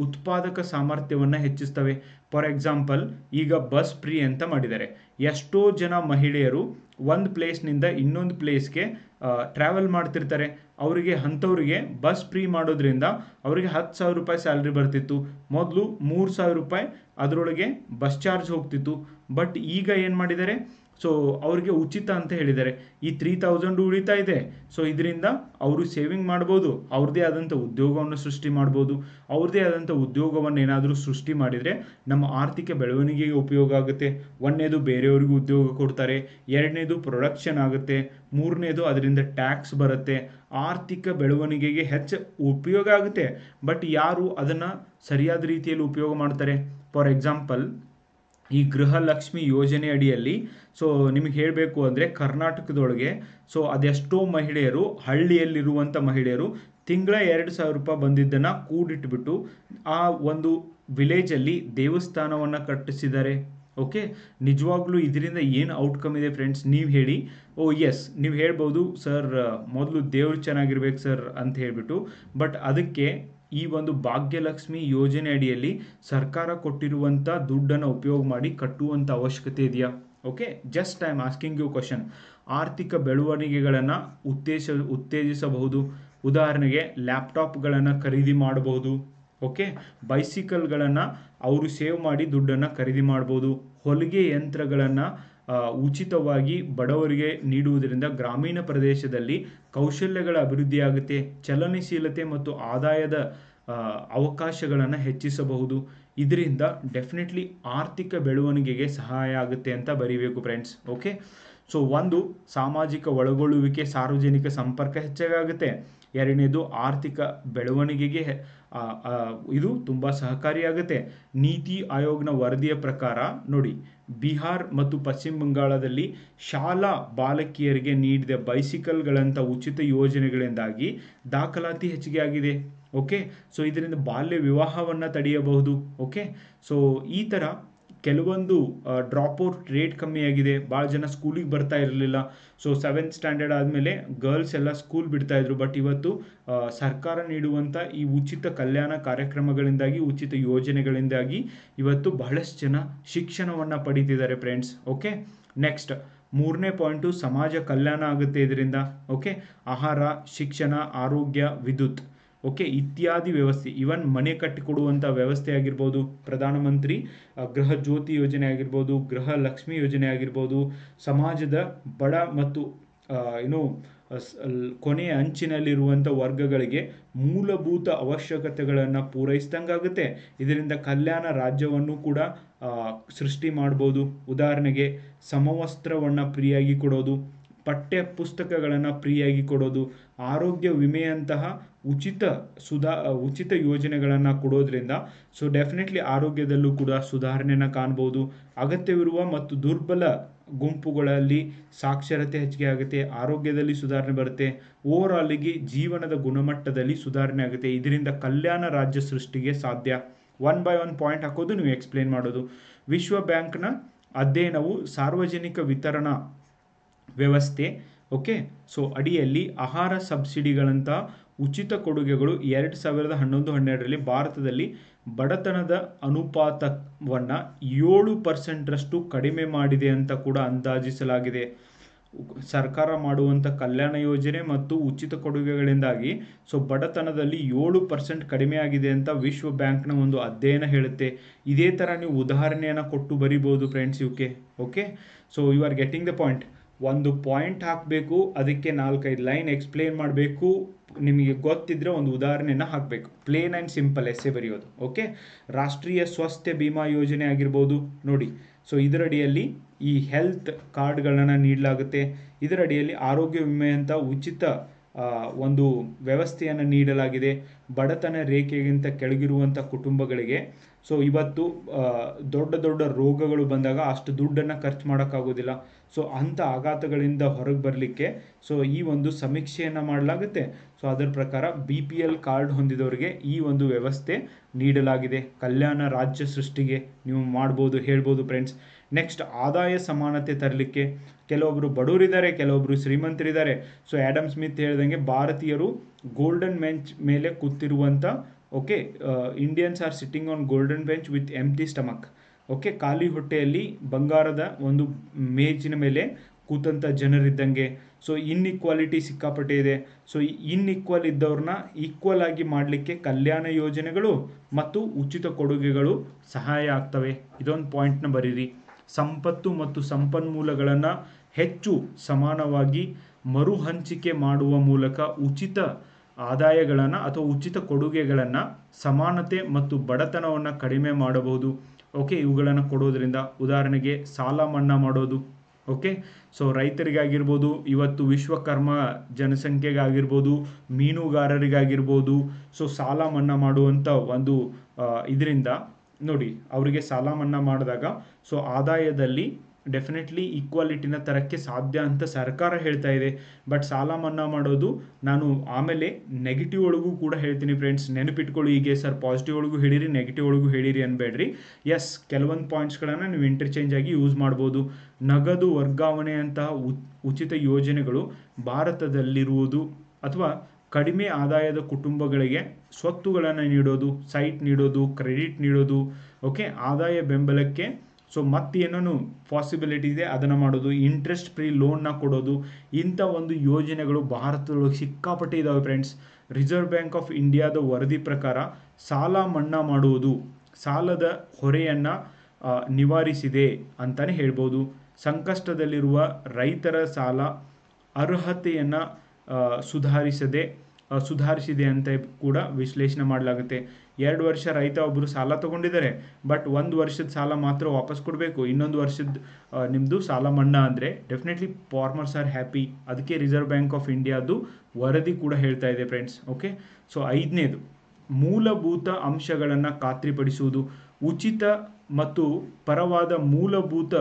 ಉತ್ಪಾದಕ ಸಾಮರ್ಥ್ಯವನ್ನು ಹೆಚ್ಚಿಸ್ತವೆ ಫಾರ್ ಎಕ್ಸಾಂಪಲ್ ಈಗ ಬಸ್ ಫ್ರೀ ಅಂತ ಮಾಡಿದ್ದಾರೆ ಎಷ್ಟೋ ಜನ ಮಹಿಳೆಯರು ಒಂದು ಪ್ಲೇಸ್ನಿಂದ ಇನ್ನೊಂದು ಪ್ಲೇಸ್ಗೆ ಟ್ರಾವೆಲ್ ಮಾಡ್ತಿರ್ತಾರೆ ಅವರಿಗೆ ಅಂಥವ್ರಿಗೆ ಬಸ್ ಫ್ರೀ ಮಾಡೋದ್ರಿಂದ ಅವರಿಗೆ ಹತ್ತು ಸಾವಿರ ರೂಪಾಯಿ ಸ್ಯಾಲ್ರಿ ಬರ್ತಿತ್ತು ಮೊದಲು ಮೂರು ಸಾವಿರ ರೂಪಾಯಿ ಅದರೊಳಗೆ ಬಸ್ ಚಾರ್ಜ್ ಹೋಗ್ತಿತ್ತು ಬಟ್ ಈಗ ಏನು ಮಾಡಿದ್ದಾರೆ ಸೊ ಅವ್ರಿಗೆ ಉಚಿತ ಅಂತ ಹೇಳಿದ್ದಾರೆ ಈ ತ್ರೀ ತೌಸಂಡ್ ಉಳಿತಾ ಇದೆ ಸೊ ಇದರಿಂದ ಅವರು ಸೇವಿಂಗ್ ಮಾಡ್ಬೋದು ಅವ್ರದ್ದೇ ಆದಂಥ ಉದ್ಯೋಗವನ್ನು ಸೃಷ್ಟಿ ಮಾಡ್ಬೋದು ಅವ್ರದ್ದೇ ಆದಂಥ ಉದ್ಯೋಗವನ್ನು ಏನಾದರೂ ಸೃಷ್ಟಿ ಮಾಡಿದರೆ ನಮ್ಮ ಆರ್ಥಿಕ ಬೆಳವಣಿಗೆಗೆ ಉಪಯೋಗ ಆಗುತ್ತೆ ಒಂದನೇದು ಬೇರೆಯವ್ರಿಗೂ ಉದ್ಯೋಗ ಕೊಡ್ತಾರೆ ಎರಡನೇದು ಪ್ರೊಡಕ್ಷನ್ ಆಗುತ್ತೆ ಮೂರನೇದು ಅದರಿಂದ ಟ್ಯಾಕ್ಸ್ ಬರುತ್ತೆ ಆರ್ಥಿಕ ಬೆಳವಣಿಗೆಗೆ ಹೆಚ್ಚು ಉಪಯೋಗ ಆಗುತ್ತೆ ಬಟ್ ಯಾರು ಅದನ್ನು ಸರಿಯಾದ ರೀತಿಯಲ್ಲಿ ಉಪಯೋಗ ಮಾಡ್ತಾರೆ ಫಾರ್ ಎಕ್ಸಾಂಪಲ್ ಈ ಗೃಹಲಕ್ಷ್ಮಿ ಯೋಜನೆ ಅಡಿಯಲ್ಲಿ ಸೊ ನಿಮಗೆ ಹೇಳಬೇಕು ಅಂದರೆ ಕರ್ನಾಟಕದೊಳಗೆ ಸೊ ಅದೆಷ್ಟೋ ಮಹಿಳೆಯರು ಹಳ್ಳಿಯಲ್ಲಿರುವಂಥ ಮಹಿಳೆಯರು ತಿಂಗಳ ಎರಡು ಸಾವಿರ ರೂಪಾಯಿ ಬಂದಿದ್ದನ್ನು ಕೂಡಿಟ್ಬಿಟ್ಟು ಆ ಒಂದು ವಿಲೇಜಲ್ಲಿ ದೇವಸ್ಥಾನವನ್ನು ಕಟ್ಟಿಸಿದ್ದಾರೆ ಓಕೆ ನಿಜವಾಗ್ಲೂ ಇದರಿಂದ ಏನು ಔಟ್ಕಮ್ ಇದೆ ಫ್ರೆಂಡ್ಸ್ ನೀವು ಹೇಳಿ ಓ ಎಸ್ ನೀವು ಹೇಳ್ಬೋದು ಸರ್ ಮೊದಲು ದೇವರು ಚೆನ್ನಾಗಿರ್ಬೇಕು ಸರ್ ಅಂತ ಹೇಳಿಬಿಟ್ಟು ಬಟ್ ಅದಕ್ಕೆ ಈ ಒಂದು ಭಾಗ್ಯಲಕ್ಷ್ಮಿ ಯೋಜನೆ ಅಡಿಯಲ್ಲಿ ಸರ್ಕಾರ ಕೊಟ್ಟಿರುವಂಥ ದುಡ್ಡನ್ನು ಉಪಯೋಗ ಮಾಡಿ ಕಟ್ಟುವಂಥ ಅವಶ್ಯಕತೆ ಇದೆಯಾ okay just I am asking you question ಆರ್ಥಿಕ ಬೆಳವಣಿಗೆಗಳನ್ನು ಉತ್ತೇಜ ಉತ್ತೇಜಿಸಬಹುದು ಉದಾಹರಣೆಗೆ ಲ್ಯಾಪ್ಟಾಪ್ಗಳನ್ನು ಖರೀದಿ ಮಾಡಬಹುದು ಓಕೆ ಬೈಸಿಕಲ್ಗಳನ್ನು ಅವರು ಸೇವ್ ಮಾಡಿ ದುಡ್ಡನ್ನು ಖರೀದಿ ಮಾಡ್ಬೋದು ಹೊಲಿಗೆ ಯಂತ್ರಗಳನ್ನು ಉಚಿತವಾಗಿ ಬಡವರಿಗೆ ನೀಡುವುದರಿಂದ ಗ್ರಾಮೀಣ ಪ್ರದೇಶದಲ್ಲಿ ಕೌಶಲ್ಯಗಳ ಅಭಿವೃದ್ಧಿಯಾಗುತ್ತೆ ಚಲನಶೀಲತೆ ಮತ್ತು ಆದಾಯದ ಅವಕಾಶಗಳನ್ನು ಹೆಚ್ಚಿಸಬಹುದು ಇದರಿಂದ ಡೆಫಿನೆಟ್ಲಿ ಆರ್ಥಿಕ ಬೆಳವಣಿಗೆಗೆ ಸಹಾಯ ಆಗುತ್ತೆ ಅಂತ ಬರಿಬೇಕು ಫ್ರೆಂಡ್ಸ್ ಓಕೆ ಸೊ ಒಂದು ಸಾಮಾಜಿಕ ಒಳಗೊಳ್ಳುವಿಕೆ ಸಾರ್ವಜನಿಕ ಸಂಪರ್ಕ ಹೆಚ್ಚಾಗುತ್ತೆ ಎರಡನೇದು ಆರ್ಥಿಕ ಬೆಳವಣಿಗೆಗೆ ಇದು ತುಂಬ ಸಹಕಾರಿಯಾಗುತ್ತೆ ನೀತಿ ಆಯೋಗನ ವರದಿಯ ಪ್ರಕಾರ ನೋಡಿ ಬಿಹಾರ್ ಮತ್ತು ಪಶ್ಚಿಮ ಬಂಗಾಳದಲ್ಲಿ ಶಾಲಾ ಬಾಲಕಿಯರಿಗೆ ನೀಡಿದ ಬೈಸಿಕಲ್ಗಳಂಥ ಉಚಿತ ಯೋಜನೆಗಳಿಂದಾಗಿ ದಾಖಲಾತಿ ಹೆಚ್ಚಿಗೆ ಆಗಿದೆ ಓಕೆ ಸೊ ಇದರಿಂದ ಬಾಲ್ಯ ವಿವಾಹವನ್ನು ತಡೆಯಬಹುದು ಓಕೆ ಸೊ ಈ ಥರ ಕೆಲವೊಂದು ಡ್ರಾಪ್ಔಟ್ ರೇಟ್ ಕಮ್ಮಿ ಆಗಿದೆ ಭಾಳ ಜನ ಸ್ಕೂಲಿಗೆ ಬರ್ತಾ ಇರಲಿಲ್ಲ ಸೊ ಸೆವೆಂತ್ ಸ್ಟ್ಯಾಂಡರ್ಡ್ ಆದಮೇಲೆ ಗರ್ಲ್ಸ್ ಎಲ್ಲ ಸ್ಕೂಲ್ ಬಿಡ್ತಾ ಇದ್ರು ಬಟ್ ಇವತ್ತು ಸರ್ಕಾರ ನೀಡುವಂಥ ಈ ಉಚಿತ ಕಲ್ಯಾಣ ಕಾರ್ಯಕ್ರಮಗಳಿಂದಾಗಿ ಉಚಿತ ಯೋಜನೆಗಳಿಂದಾಗಿ ಇವತ್ತು ಬಹಳಷ್ಟು ಜನ ಶಿಕ್ಷಣವನ್ನು ಪಡೀತಿದ್ದಾರೆ ಫ್ರೆಂಡ್ಸ್ ಓಕೆ ನೆಕ್ಸ್ಟ್ ಮೂರನೇ ಪಾಯಿಂಟು ಸಮಾಜ ಕಲ್ಯಾಣ ಆಗುತ್ತೆ ಇದರಿಂದ ಓಕೆ ಆಹಾರ ಶಿಕ್ಷಣ ಆರೋಗ್ಯ ವಿದ್ಯುತ್ ಓಕೆ ಇತ್ಯಾದಿ ವ್ಯವಸ್ಥೆ ಇವನ್ ಮನೆ ಕಟ್ಟಿಕೊಡುವಂಥ ವ್ಯವಸ್ಥೆ ಆಗಿರ್ಬೋದು ಪ್ರಧಾನಮಂತ್ರಿ ಗೃಹ ಜ್ಯೋತಿ ಯೋಜನೆ ಆಗಿರ್ಬೋದು ಗೃಹ ಲಕ್ಷ್ಮಿ ಯೋಜನೆ ಆಗಿರ್ಬೋದು ಸಮಾಜದ ಬಡ ಮತ್ತು ಏನು ಕೊನೆಯ ಅಂಚಿನಲ್ಲಿರುವಂಥ ವರ್ಗಗಳಿಗೆ ಮೂಲಭೂತ ಅವಶ್ಯಕತೆಗಳನ್ನು ಪೂರೈಸಿದಂಗಾಗುತ್ತೆ ಇದರಿಂದ ಕಲ್ಯಾಣ ರಾಜ್ಯವನ್ನು ಕೂಡ ಸೃಷ್ಟಿ ಮಾಡ್ಬೋದು ಉದಾಹರಣೆಗೆ ಸಮವಸ್ತ್ರವನ್ನು ಫ್ರೀಯಾಗಿ ಕೊಡೋದು ಪಠ್ಯ ಪುಸ್ತಕಗಳನ್ನು ಫ್ರೀಯಾಗಿ ಕೊಡೋದು ಆರೋಗ್ಯ ವಿಮೆಯಂತಹ ಉಚಿತ ಸುಧಾ ಉಚಿತ ಯೋಜನೆಗಳನ್ನು ಕೊಡೋದ್ರಿಂದ ಸೊ ಡೆಫಿನೆಟ್ಲಿ ಆರೋಗ್ಯದಲ್ಲೂ ಕೂಡ ಸುಧಾರಣೆಯನ್ನು ಕಾಣ್ಬೋದು ಅಗತ್ಯವಿರುವ ಮತ್ತು ದುರ್ಬಲ ಗುಂಪುಗಳಲ್ಲಿ ಸಾಕ್ಷರತೆ ಹೆಚ್ಚಿಗೆ ಆಗುತ್ತೆ ಆರೋಗ್ಯದಲ್ಲಿ ಸುಧಾರಣೆ ಬರುತ್ತೆ ಓವರ್ ಜೀವನದ ಗುಣಮಟ್ಟದಲ್ಲಿ ಸುಧಾರಣೆ ಆಗುತ್ತೆ ಇದರಿಂದ ಕಲ್ಯಾಣ ರಾಜ್ಯ ಸೃಷ್ಟಿಗೆ ಸಾಧ್ಯ ಒನ್ ಬೈ ಒನ್ ಪಾಯಿಂಟ್ ಹಾಕೋದು ನೀವು ಎಕ್ಸ್ಪ್ಲೇನ್ ಮಾಡೋದು ವಿಶ್ವ ಬ್ಯಾಂಕ್ನ ಅಧ್ಯಯನವು ಸಾರ್ವಜನಿಕ ವಿತರಣಾ ವ್ಯವಸ್ಥೆ ಓಕೆ ಸೊ ಅಡಿಯಲ್ಲಿ ಆಹಾರ ಸಬ್ಸಿಡಿಗಳಂಥ ಉಚಿತ ಕೊಡುಗೆಗಳು ಎರಡು ಸಾವಿರದ ಹನ್ನೊಂದು ಹನ್ನೆರಡರಲ್ಲಿ ಭಾರತದಲ್ಲಿ ಬಡತನದ ಅನುಪಾತವನ್ನು ಏಳು ಪರ್ಸೆಂಟ್ರಷ್ಟು ಕಡಿಮೆ ಮಾಡಿದೆ ಅಂತ ಕೂಡ ಅಂದಾಜಿಸಲಾಗಿದೆ ಸರ್ಕಾರ ಮಾಡುವಂಥ ಕಲ್ಯಾಣ ಯೋಜನೆ ಮತ್ತು ಉಚಿತ ಕೊಡುಗೆಗಳಿಂದಾಗಿ ಸೊ ಬಡತನದಲ್ಲಿ ಏಳು ಪರ್ಸೆಂಟ್ ಕಡಿಮೆ ಆಗಿದೆ ಅಂತ ವಿಶ್ವ ಬ್ಯಾಂಕ್ನ ಒಂದು ಅಧ್ಯಯನ ಹೇಳುತ್ತೆ ಇದೇ ಥರ ನೀವು ಉದಾಹರಣೆಯನ್ನು ಕೊಟ್ಟು ಬರಿಬೋದು friends UK okay so you are getting the point ಒಂದು ಪಾಯಿಂಟ್ ಹಾಕಬೇಕು ಅದಕ್ಕೆ ನಾಲ್ಕೈದು ಲೈನ್ ಎಕ್ಸ್ಪ್ಲೇನ್ ಮಾಡಬೇಕು ನಿಮಗೆ ಗೊತ್ತಿದ್ರೆ ಒಂದು ಉದಾಹರಣೆಯನ್ನು ಹಾಕಬೇಕು ಪ್ಲೇನ್ ಆ್ಯಂಡ್ ಸಿಂಪಲ್ ಎಸ್ಸೆ ಬರೆಯೋದು ಓಕೆ ರಾಷ್ಟ್ರೀಯ ಸ್ವಾಸ್ಥ್ಯ ಬಿಮಾ ಯೋಜನೆ ಆಗಿರ್ಬೋದು ನೋಡಿ ಸೊ ಇದರಡಿಯಲ್ಲಿ ಈ ಹೆಲ್ತ್ ಕಾರ್ಡ್ಗಳನ್ನು ನೀಡಲಾಗುತ್ತೆ ಇದರಡಿಯಲ್ಲಿ ಆರೋಗ್ಯ ವಿಮೆ ಅಂತ ಉಚಿತ ಒಂದು ವ್ಯವಸ್ಥೆಯನ್ನು ನೀಡಲಾಗಿದೆ ಬಡತನ ರೇಖೆಗಿಂತ ಕೆಳಗಿರುವಂಥ ಕುಟುಂಬಗಳಿಗೆ ಸೊ ಇವತ್ತು ದೊಡ್ಡ ದೊಡ್ಡ ರೋಗಗಳು ಬಂದಾಗ ಅಷ್ಟು ದುಡ್ಡನ್ನು ಖರ್ಚು ಮಾಡೋಕ್ಕಾಗೋದಿಲ್ಲ ಸೊ ಅಂಥ ಆಘಾತಗಳಿಂದ ಹೊರಗೆ ಬರಲಿಕ್ಕೆ ಸೊ ಈ ಒಂದು ಸಮೀಕ್ಷೆಯನ್ನು ಮಾಡಲಾಗುತ್ತೆ ಸೊ ಅದರ ಪ್ರಕಾರ ಬಿ ಪಿ ಎಲ್ ಕಾರ್ಡ್ ಹೊಂದಿದವರಿಗೆ ಈ ಒಂದು ವ್ಯವಸ್ಥೆ ನೀಡಲಾಗಿದೆ ಕಲ್ಯಾಣ ರಾಜ್ಯ ಸೃಷ್ಟಿಗೆ ನೀವು ಮಾಡ್ಬೋದು ಹೇಳ್ಬೋದು ಫ್ರೆಂಡ್ಸ್ ನೆಕ್ಸ್ಟ್ ಆದಾಯ ಸಮಾನತೆ ತರಲಿಕ್ಕೆ ಕೆಲವೊಬ್ಬರು ಬಡವರಿದ್ದಾರೆ ಕೆಲವೊಬ್ಬರು ಶ್ರೀಮಂತರಿದ್ದಾರೆ ಸೊ ಆ್ಯಡಮ್ ಸ್ಮಿತ್ ಹೇಳಿದಂಗೆ ಭಾರತೀಯರು ಗೋಲ್ಡನ್ ಬೆಂಚ್ ಮೇಲೆ ಕೂತಿರುವಂಥ okay Indians are sitting on golden bench with empty stomach okay ಖಾಲಿ ಹೊಟ್ಟೆಯಲ್ಲಿ ಬಂಗಾರದ ಒಂದು ಮೇಜಿನ ಮೇಲೆ ಕೂತಂಥ ಜನರಿದ್ದಂಗೆ ಸೊ ಇನ್ಇಕ್ವಾಲಿಟಿ ಸಿಕ್ಕಾಪಟ್ಟೆ ಇದೆ ಸೊ ಇನ್ಇಕ್ವಲ್ ಇದ್ದವ್ರನ್ನ ಈಕ್ವಲ್ ಆಗಿ ಮಾಡಲಿಕ್ಕೆ ಕಲ್ಯಾಣ ಯೋಜನೆಗಳು ಮತ್ತು ಉಚಿತ ಕೊಡುಗೆಗಳು ಸಹಾಯ ಆಗ್ತವೆ ಇದೊಂದು ಪಾಯಿಂಟ್ನ ಬರೀರಿ ಸಂಪತ್ತು ಮತ್ತು ಸಂಪನ್ಮೂಲಗಳನ್ನು ಹೆಚ್ಚು ಸಮಾನವಾಗಿ ಮರುಹಂಚಿಕೆ ಮಾಡುವ ಮೂಲಕ ಉಚಿತ ಆದಾಯಗಳನ್ನು ಅಥವಾ ಉಚಿತ ಕೊಡುಗೆಗಳನ್ನು ಸಮಾನತೆ ಮತ್ತು ಬಡತನವನ್ನು ಕಡಿಮೆ ಮಾಡಬಹುದು ಓಕೆ ಇವುಗಳನ್ನು ಕೊಡೋದ್ರಿಂದ ಉದಾಹರಣೆಗೆ ಸಾಲ ಮನ್ನಾ ಮಾಡೋದು ಓಕೆ ಸೊ ರೈತರಿಗಾಗಿರ್ಬೋದು ಇವತ್ತು ವಿಶ್ವಕರ್ಮ ಜನಸಂಖ್ಯೆಗಾಗಿರ್ಬೋದು ಮೀನುಗಾರರಿಗಾಗಿರ್ಬೋದು ಸೊ ಸಾಲ ಮನ್ನಾ ಮಾಡುವಂಥ ಒಂದು ಇದರಿಂದ ನೋಡಿ ಅವರಿಗೆ ಸಾಲ ಮನ್ನಾ ಮಾಡಿದಾಗ ಸೊ ಆದಾಯದಲ್ಲಿ ಡೆಫಿನೆಟ್ಲಿ ಈಕ್ವಾಲಿಟಿನ ತರಕ್ಕೆ ಸಾಧ್ಯ ಅಂತ ಸರ್ಕಾರ ಹೇಳ್ತಾ ಇದೆ ಬಟ್ ಸಾಲ ಮನ್ನಾ ಮಾಡೋದು ನಾನು ಆಮೇಲೆ ನೆಗೆಟಿವ್ ಒಳಗೂ ಕೂಡ ಹೇಳ್ತೀನಿ ಫ್ರೆಂಡ್ಸ್ ನೆನಪಿಟ್ಕೊಳ್ಳಿ ಹೀಗೆ ಸರ್ ಪಾಸಿಟಿವ್ ಒಳಗೂ ಹೇಳಿರಿ ನೆಗೆಟಿವ್ ಒಳಗೂ ಹೇಳಿರಿ ಅನ್ಬೇಡ್ರಿ ಎಸ್ ಕೆಲವೊಂದು ಪಾಯಿಂಟ್ಸ್ಗಳನ್ನು ನೀವು ಇಂಟರ್ಚೇಂಜ್ ಆಗಿ ಯೂಸ್ ಮಾಡ್ಬೋದು ನಗದು ವರ್ಗಾವಣೆಯಂತಹ ಉಚಿತ ಯೋಜನೆಗಳು ಭಾರತದಲ್ಲಿರುವುದು ಅಥವಾ ಕಡಿಮೆ ಆದಾಯದ ಕುಟುಂಬಗಳಿಗೆ ಸ್ವತ್ತುಗಳನ್ನು ನೀಡೋದು ಸೈಟ್ ನೀಡೋದು ಕ್ರೆಡಿಟ್ ನೀಡೋದು ಓಕೆ ಆದಾಯ ಬೆಂಬಲಕ್ಕೆ ಸೊ ಮತ್ತೇನೂ ಪಾಸಿಬಿಲಿಟಿ ಇದೆ ಅದನ್ನು ಮಾಡೋದು ಇಂಟ್ರೆಸ್ಟ್ ಫ್ರೀ ಲೋನ್ನ ಕೊಡೋದು ಇಂಥ ಒಂದು ಯೋಜನೆಗಳು ಭಾರತದೊಳಗೆ ಸಿಕ್ಕಾಪಟ್ಟೆ ಇದ್ದಾವೆ ಫ್ರೆಂಡ್ಸ್ ರಿಸರ್ವ್ ಬ್ಯಾಂಕ್ ಆಫ್ ಇಂಡಿಯಾದ ವರದಿ ಪ್ರಕಾರ ಸಾಲ ಮನ್ನಾ ಮಾಡುವುದು ಸಾಲದ ಹೊರೆಯನ್ನು ನಿವಾರಿಸಿದೆ ಅಂತಲೇ ಹೇಳ್ಬೋದು ಸಂಕಷ್ಟದಲ್ಲಿರುವ ರೈತರ ಸಾಲ ಅರ್ಹತೆಯನ್ನು ಸುಧಾರಿಸದೆ ಸುಧಾರಿಸಿದೆ ಅಂತ ಕೂಡ ವಿಶ್ಲೇಷಣೆ ಮಾಡಲಾಗುತ್ತೆ ಎರಡು ವರ್ಷ ರೈತ ಒಬ್ಬರು ಸಾಲ ತಗೊಂಡಿದ್ದಾರೆ ಬಟ್ ಒಂದು ವರ್ಷದ ಸಾಲ ಮಾತ್ರ ವಾಪಸ್ ಕೊಡಬೇಕು ಇನ್ನೊಂದು ವರ್ಷದ ನಿಮ್ಮದು ಸಾಲ ಮನ್ನಾ ಅಂದರೆ ಡೆಫಿನೆಟ್ಲಿ ಫಾರ್ಮರ್ಸ್ ಆರ್ ಹ್ಯಾಪಿ ಅದಕ್ಕೆ ರಿಸರ್ವ್ ಬ್ಯಾಂಕ್ ಆಫ್ ಇಂಡಿಯಾದು ವರದಿ ಕೂಡ ಹೇಳ್ತಾ ಇದೆ ಫ್ರೆಂಡ್ಸ್ ಓಕೆ ಸೊ ಐದನೇದು ಮೂಲಭೂತ ಅಂಶಗಳನ್ನು ಖಾತ್ರಿಪಡಿಸುವುದು ಉಚಿತ ಮತ್ತು ಪರವಾದ ಮೂಲಭೂತ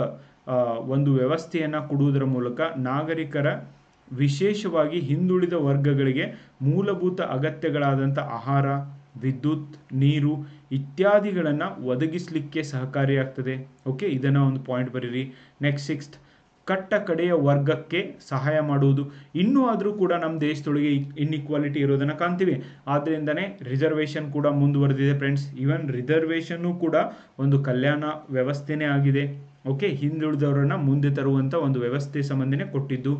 ಒಂದು ವ್ಯವಸ್ಥೆಯನ್ನು ಕೊಡುವುದರ ಮೂಲಕ ನಾಗರಿಕರ ವಿಶೇಷವಾಗಿ ಹಿಂದುಳಿದ ವರ್ಗಗಳಿಗೆ ಮೂಲಭೂತ ಅಗತ್ಯಗಳಾದಂಥ ಆಹಾರ ವಿದ್ಯುತ್ ನೀರು ಇತ್ಯಾದಿಗಳನ್ನು ಒದಗಿಸಲಿಕ್ಕೆ ಸಹಕಾರಿಯಾಗ್ತದೆ ಓಕೆ ಇದನ್ನು ಒಂದು ಪಾಯಿಂಟ್ ಬರೀರಿ ನೆಕ್ಸ್ಟ್ ಸಿಕ್ಸ್ತ್ ಕಟ್ಟ ಕಡೆಯ ವರ್ಗಕ್ಕೆ ಸಹಾಯ ಮಾಡುವುದು ಇನ್ನೂ ಆದರೂ ಕೂಡ ನಮ್ಮ ದೇಶದೊಳಗೆ ಇನ್ಇಕ್ವಾಲಿಟಿ ಇರೋದನ್ನು ಕಾಣ್ತೀವಿ ಆದ್ದರಿಂದನೇ ರಿಸರ್ವೇಷನ್ ಕೂಡ ಮುಂದುವರೆದಿದೆ ಫ್ರೆಂಡ್ಸ್ ಈವನ್ ರಿಸರ್ವೇಷನ್ನು ಕೂಡ ಒಂದು ಕಲ್ಯಾಣ ವ್ಯವಸ್ಥೆನೇ ಆಗಿದೆ ಓಕೆ ಹಿಂದುಳಿದವರನ್ನು ಮುಂದೆ ತರುವಂಥ ಒಂದು ವ್ಯವಸ್ಥೆ ಸಂಬಂಧನೆ ಕೊಟ್ಟಿದ್ದು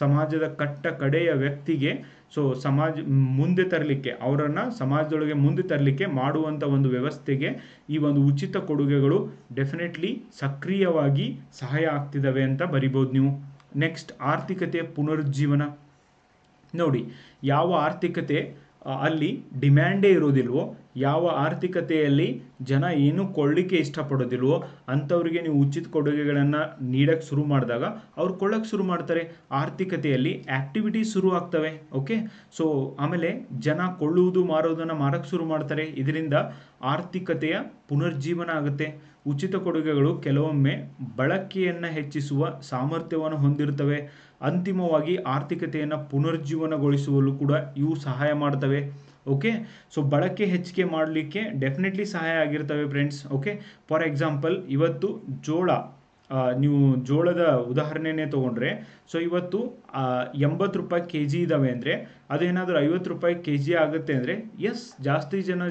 ಸಮಾಜದ ಕಟ್ಟ ಕಡೆಯ ವ್ಯಕ್ತಿಗೆ ಸೊ ಸಮಾಜ ಮುಂದೆ ತರಲಿಕ್ಕೆ ಅವರನ್ನು ಸಮಾಜದೊಳಗೆ ಮುಂದೆ ತರಲಿಕ್ಕೆ ಮಾಡುವಂಥ ಒಂದು ವ್ಯವಸ್ಥೆಗೆ ಈ ಒಂದು ಉಚಿತ ಕೊಡುಗೆಗಳು ಡೆಫಿನೆಟ್ಲಿ ಸಕ್ರಿಯವಾಗಿ ಸಹಾಯ ಆಗ್ತಿದ್ದಾವೆ ಅಂತ ಬರಿಬೋದು ನೀವು ನೆಕ್ಸ್ಟ್ ಆರ್ಥಿಕತೆ ಪುನರುಜ್ಜೀವನ ನೋಡಿ ಯಾವ ಆರ್ಥಿಕತೆ ಅಲ್ಲಿ ಡಿಮ್ಯಾಂಡೇ ಇರೋದಿಲ್ವೋ ಯಾವ ಆರ್ಥಿಕತೆಯಲ್ಲಿ ಜನ ಏನು ಕೊಳ್ಳಿಕ್ಕೆ ಇಷ್ಟಪಡೋದಿಲ್ವೋ ಅಂಥವ್ರಿಗೆ ನೀವು ಉಚಿತ ಕೊಡುಗೆಗಳನ್ನು ನೀಡಕ್ಕೆ ಶುರು ಮಾಡಿದಾಗ ಅವ್ರು ಕೊಳ್ಳೋಕ್ಕೆ ಶುರು ಮಾಡ್ತಾರೆ ಆರ್ಥಿಕತೆಯಲ್ಲಿ ಆ್ಯಕ್ಟಿವಿಟಿ ಶುರು ಆಗ್ತವೆ ಓಕೆ ಸೊ ಆಮೇಲೆ ಜನ ಕೊಳ್ಳುವುದು ಮಾರೋದನ್ನು ಮಾರಕ್ಕೆ ಶುರು ಮಾಡ್ತಾರೆ ಇದರಿಂದ ಆರ್ಥಿಕತೆಯ ಪುನರ್ಜೀವನ ಆಗುತ್ತೆ ಉಚಿತ ಕೊಡುಗೆಗಳು ಕೆಲವೊಮ್ಮೆ ಬಳಕೆಯನ್ನು ಹೆಚ್ಚಿಸುವ ಸಾಮರ್ಥ್ಯವನ್ನು ಹೊಂದಿರ್ತವೆ ಅಂತಿಮವಾಗಿ ಆರ್ಥಿಕತೆಯನ್ನು ಪುನರ್ಜೀವನಗೊಳಿಸುವಲ್ಲೂ ಕೂಡ ಇವು ಸಹಾಯ ಮಾಡ್ತವೆ ಓಕೆ ಸೊ ಬಳಕೆ ಹೆಚ್ಚಿಗೆ ಮಾಡಲಿಕ್ಕೆ ಡೆಫಿನೆಟ್ಲಿ ಸಹಾಯ ಆಗಿರ್ತವೆ ಫ್ರೆಂಡ್ಸ್ ಓಕೆ ಫಾರ್ ಎಕ್ಸಾಂಪಲ್ ಇವತ್ತು ಜೋಳ ನೀವು ಜೋಳದ ಉದಾಹರಣೆನೇ ತೊಗೊಂಡ್ರೆ ಸೊ ಇವತ್ತು ಎಂಬತ್ತು ರೂಪಾಯಿ ಕೆ ಜಿ ಇದ್ದಾವೆ ಅಂದರೆ ಅದೇನಾದರೂ ಐವತ್ತು ರೂಪಾಯಿ ಕೆ ಜಿ ಆಗುತ್ತೆ ಅಂದರೆ ಎಸ್ ಜಾಸ್ತಿ ಜನ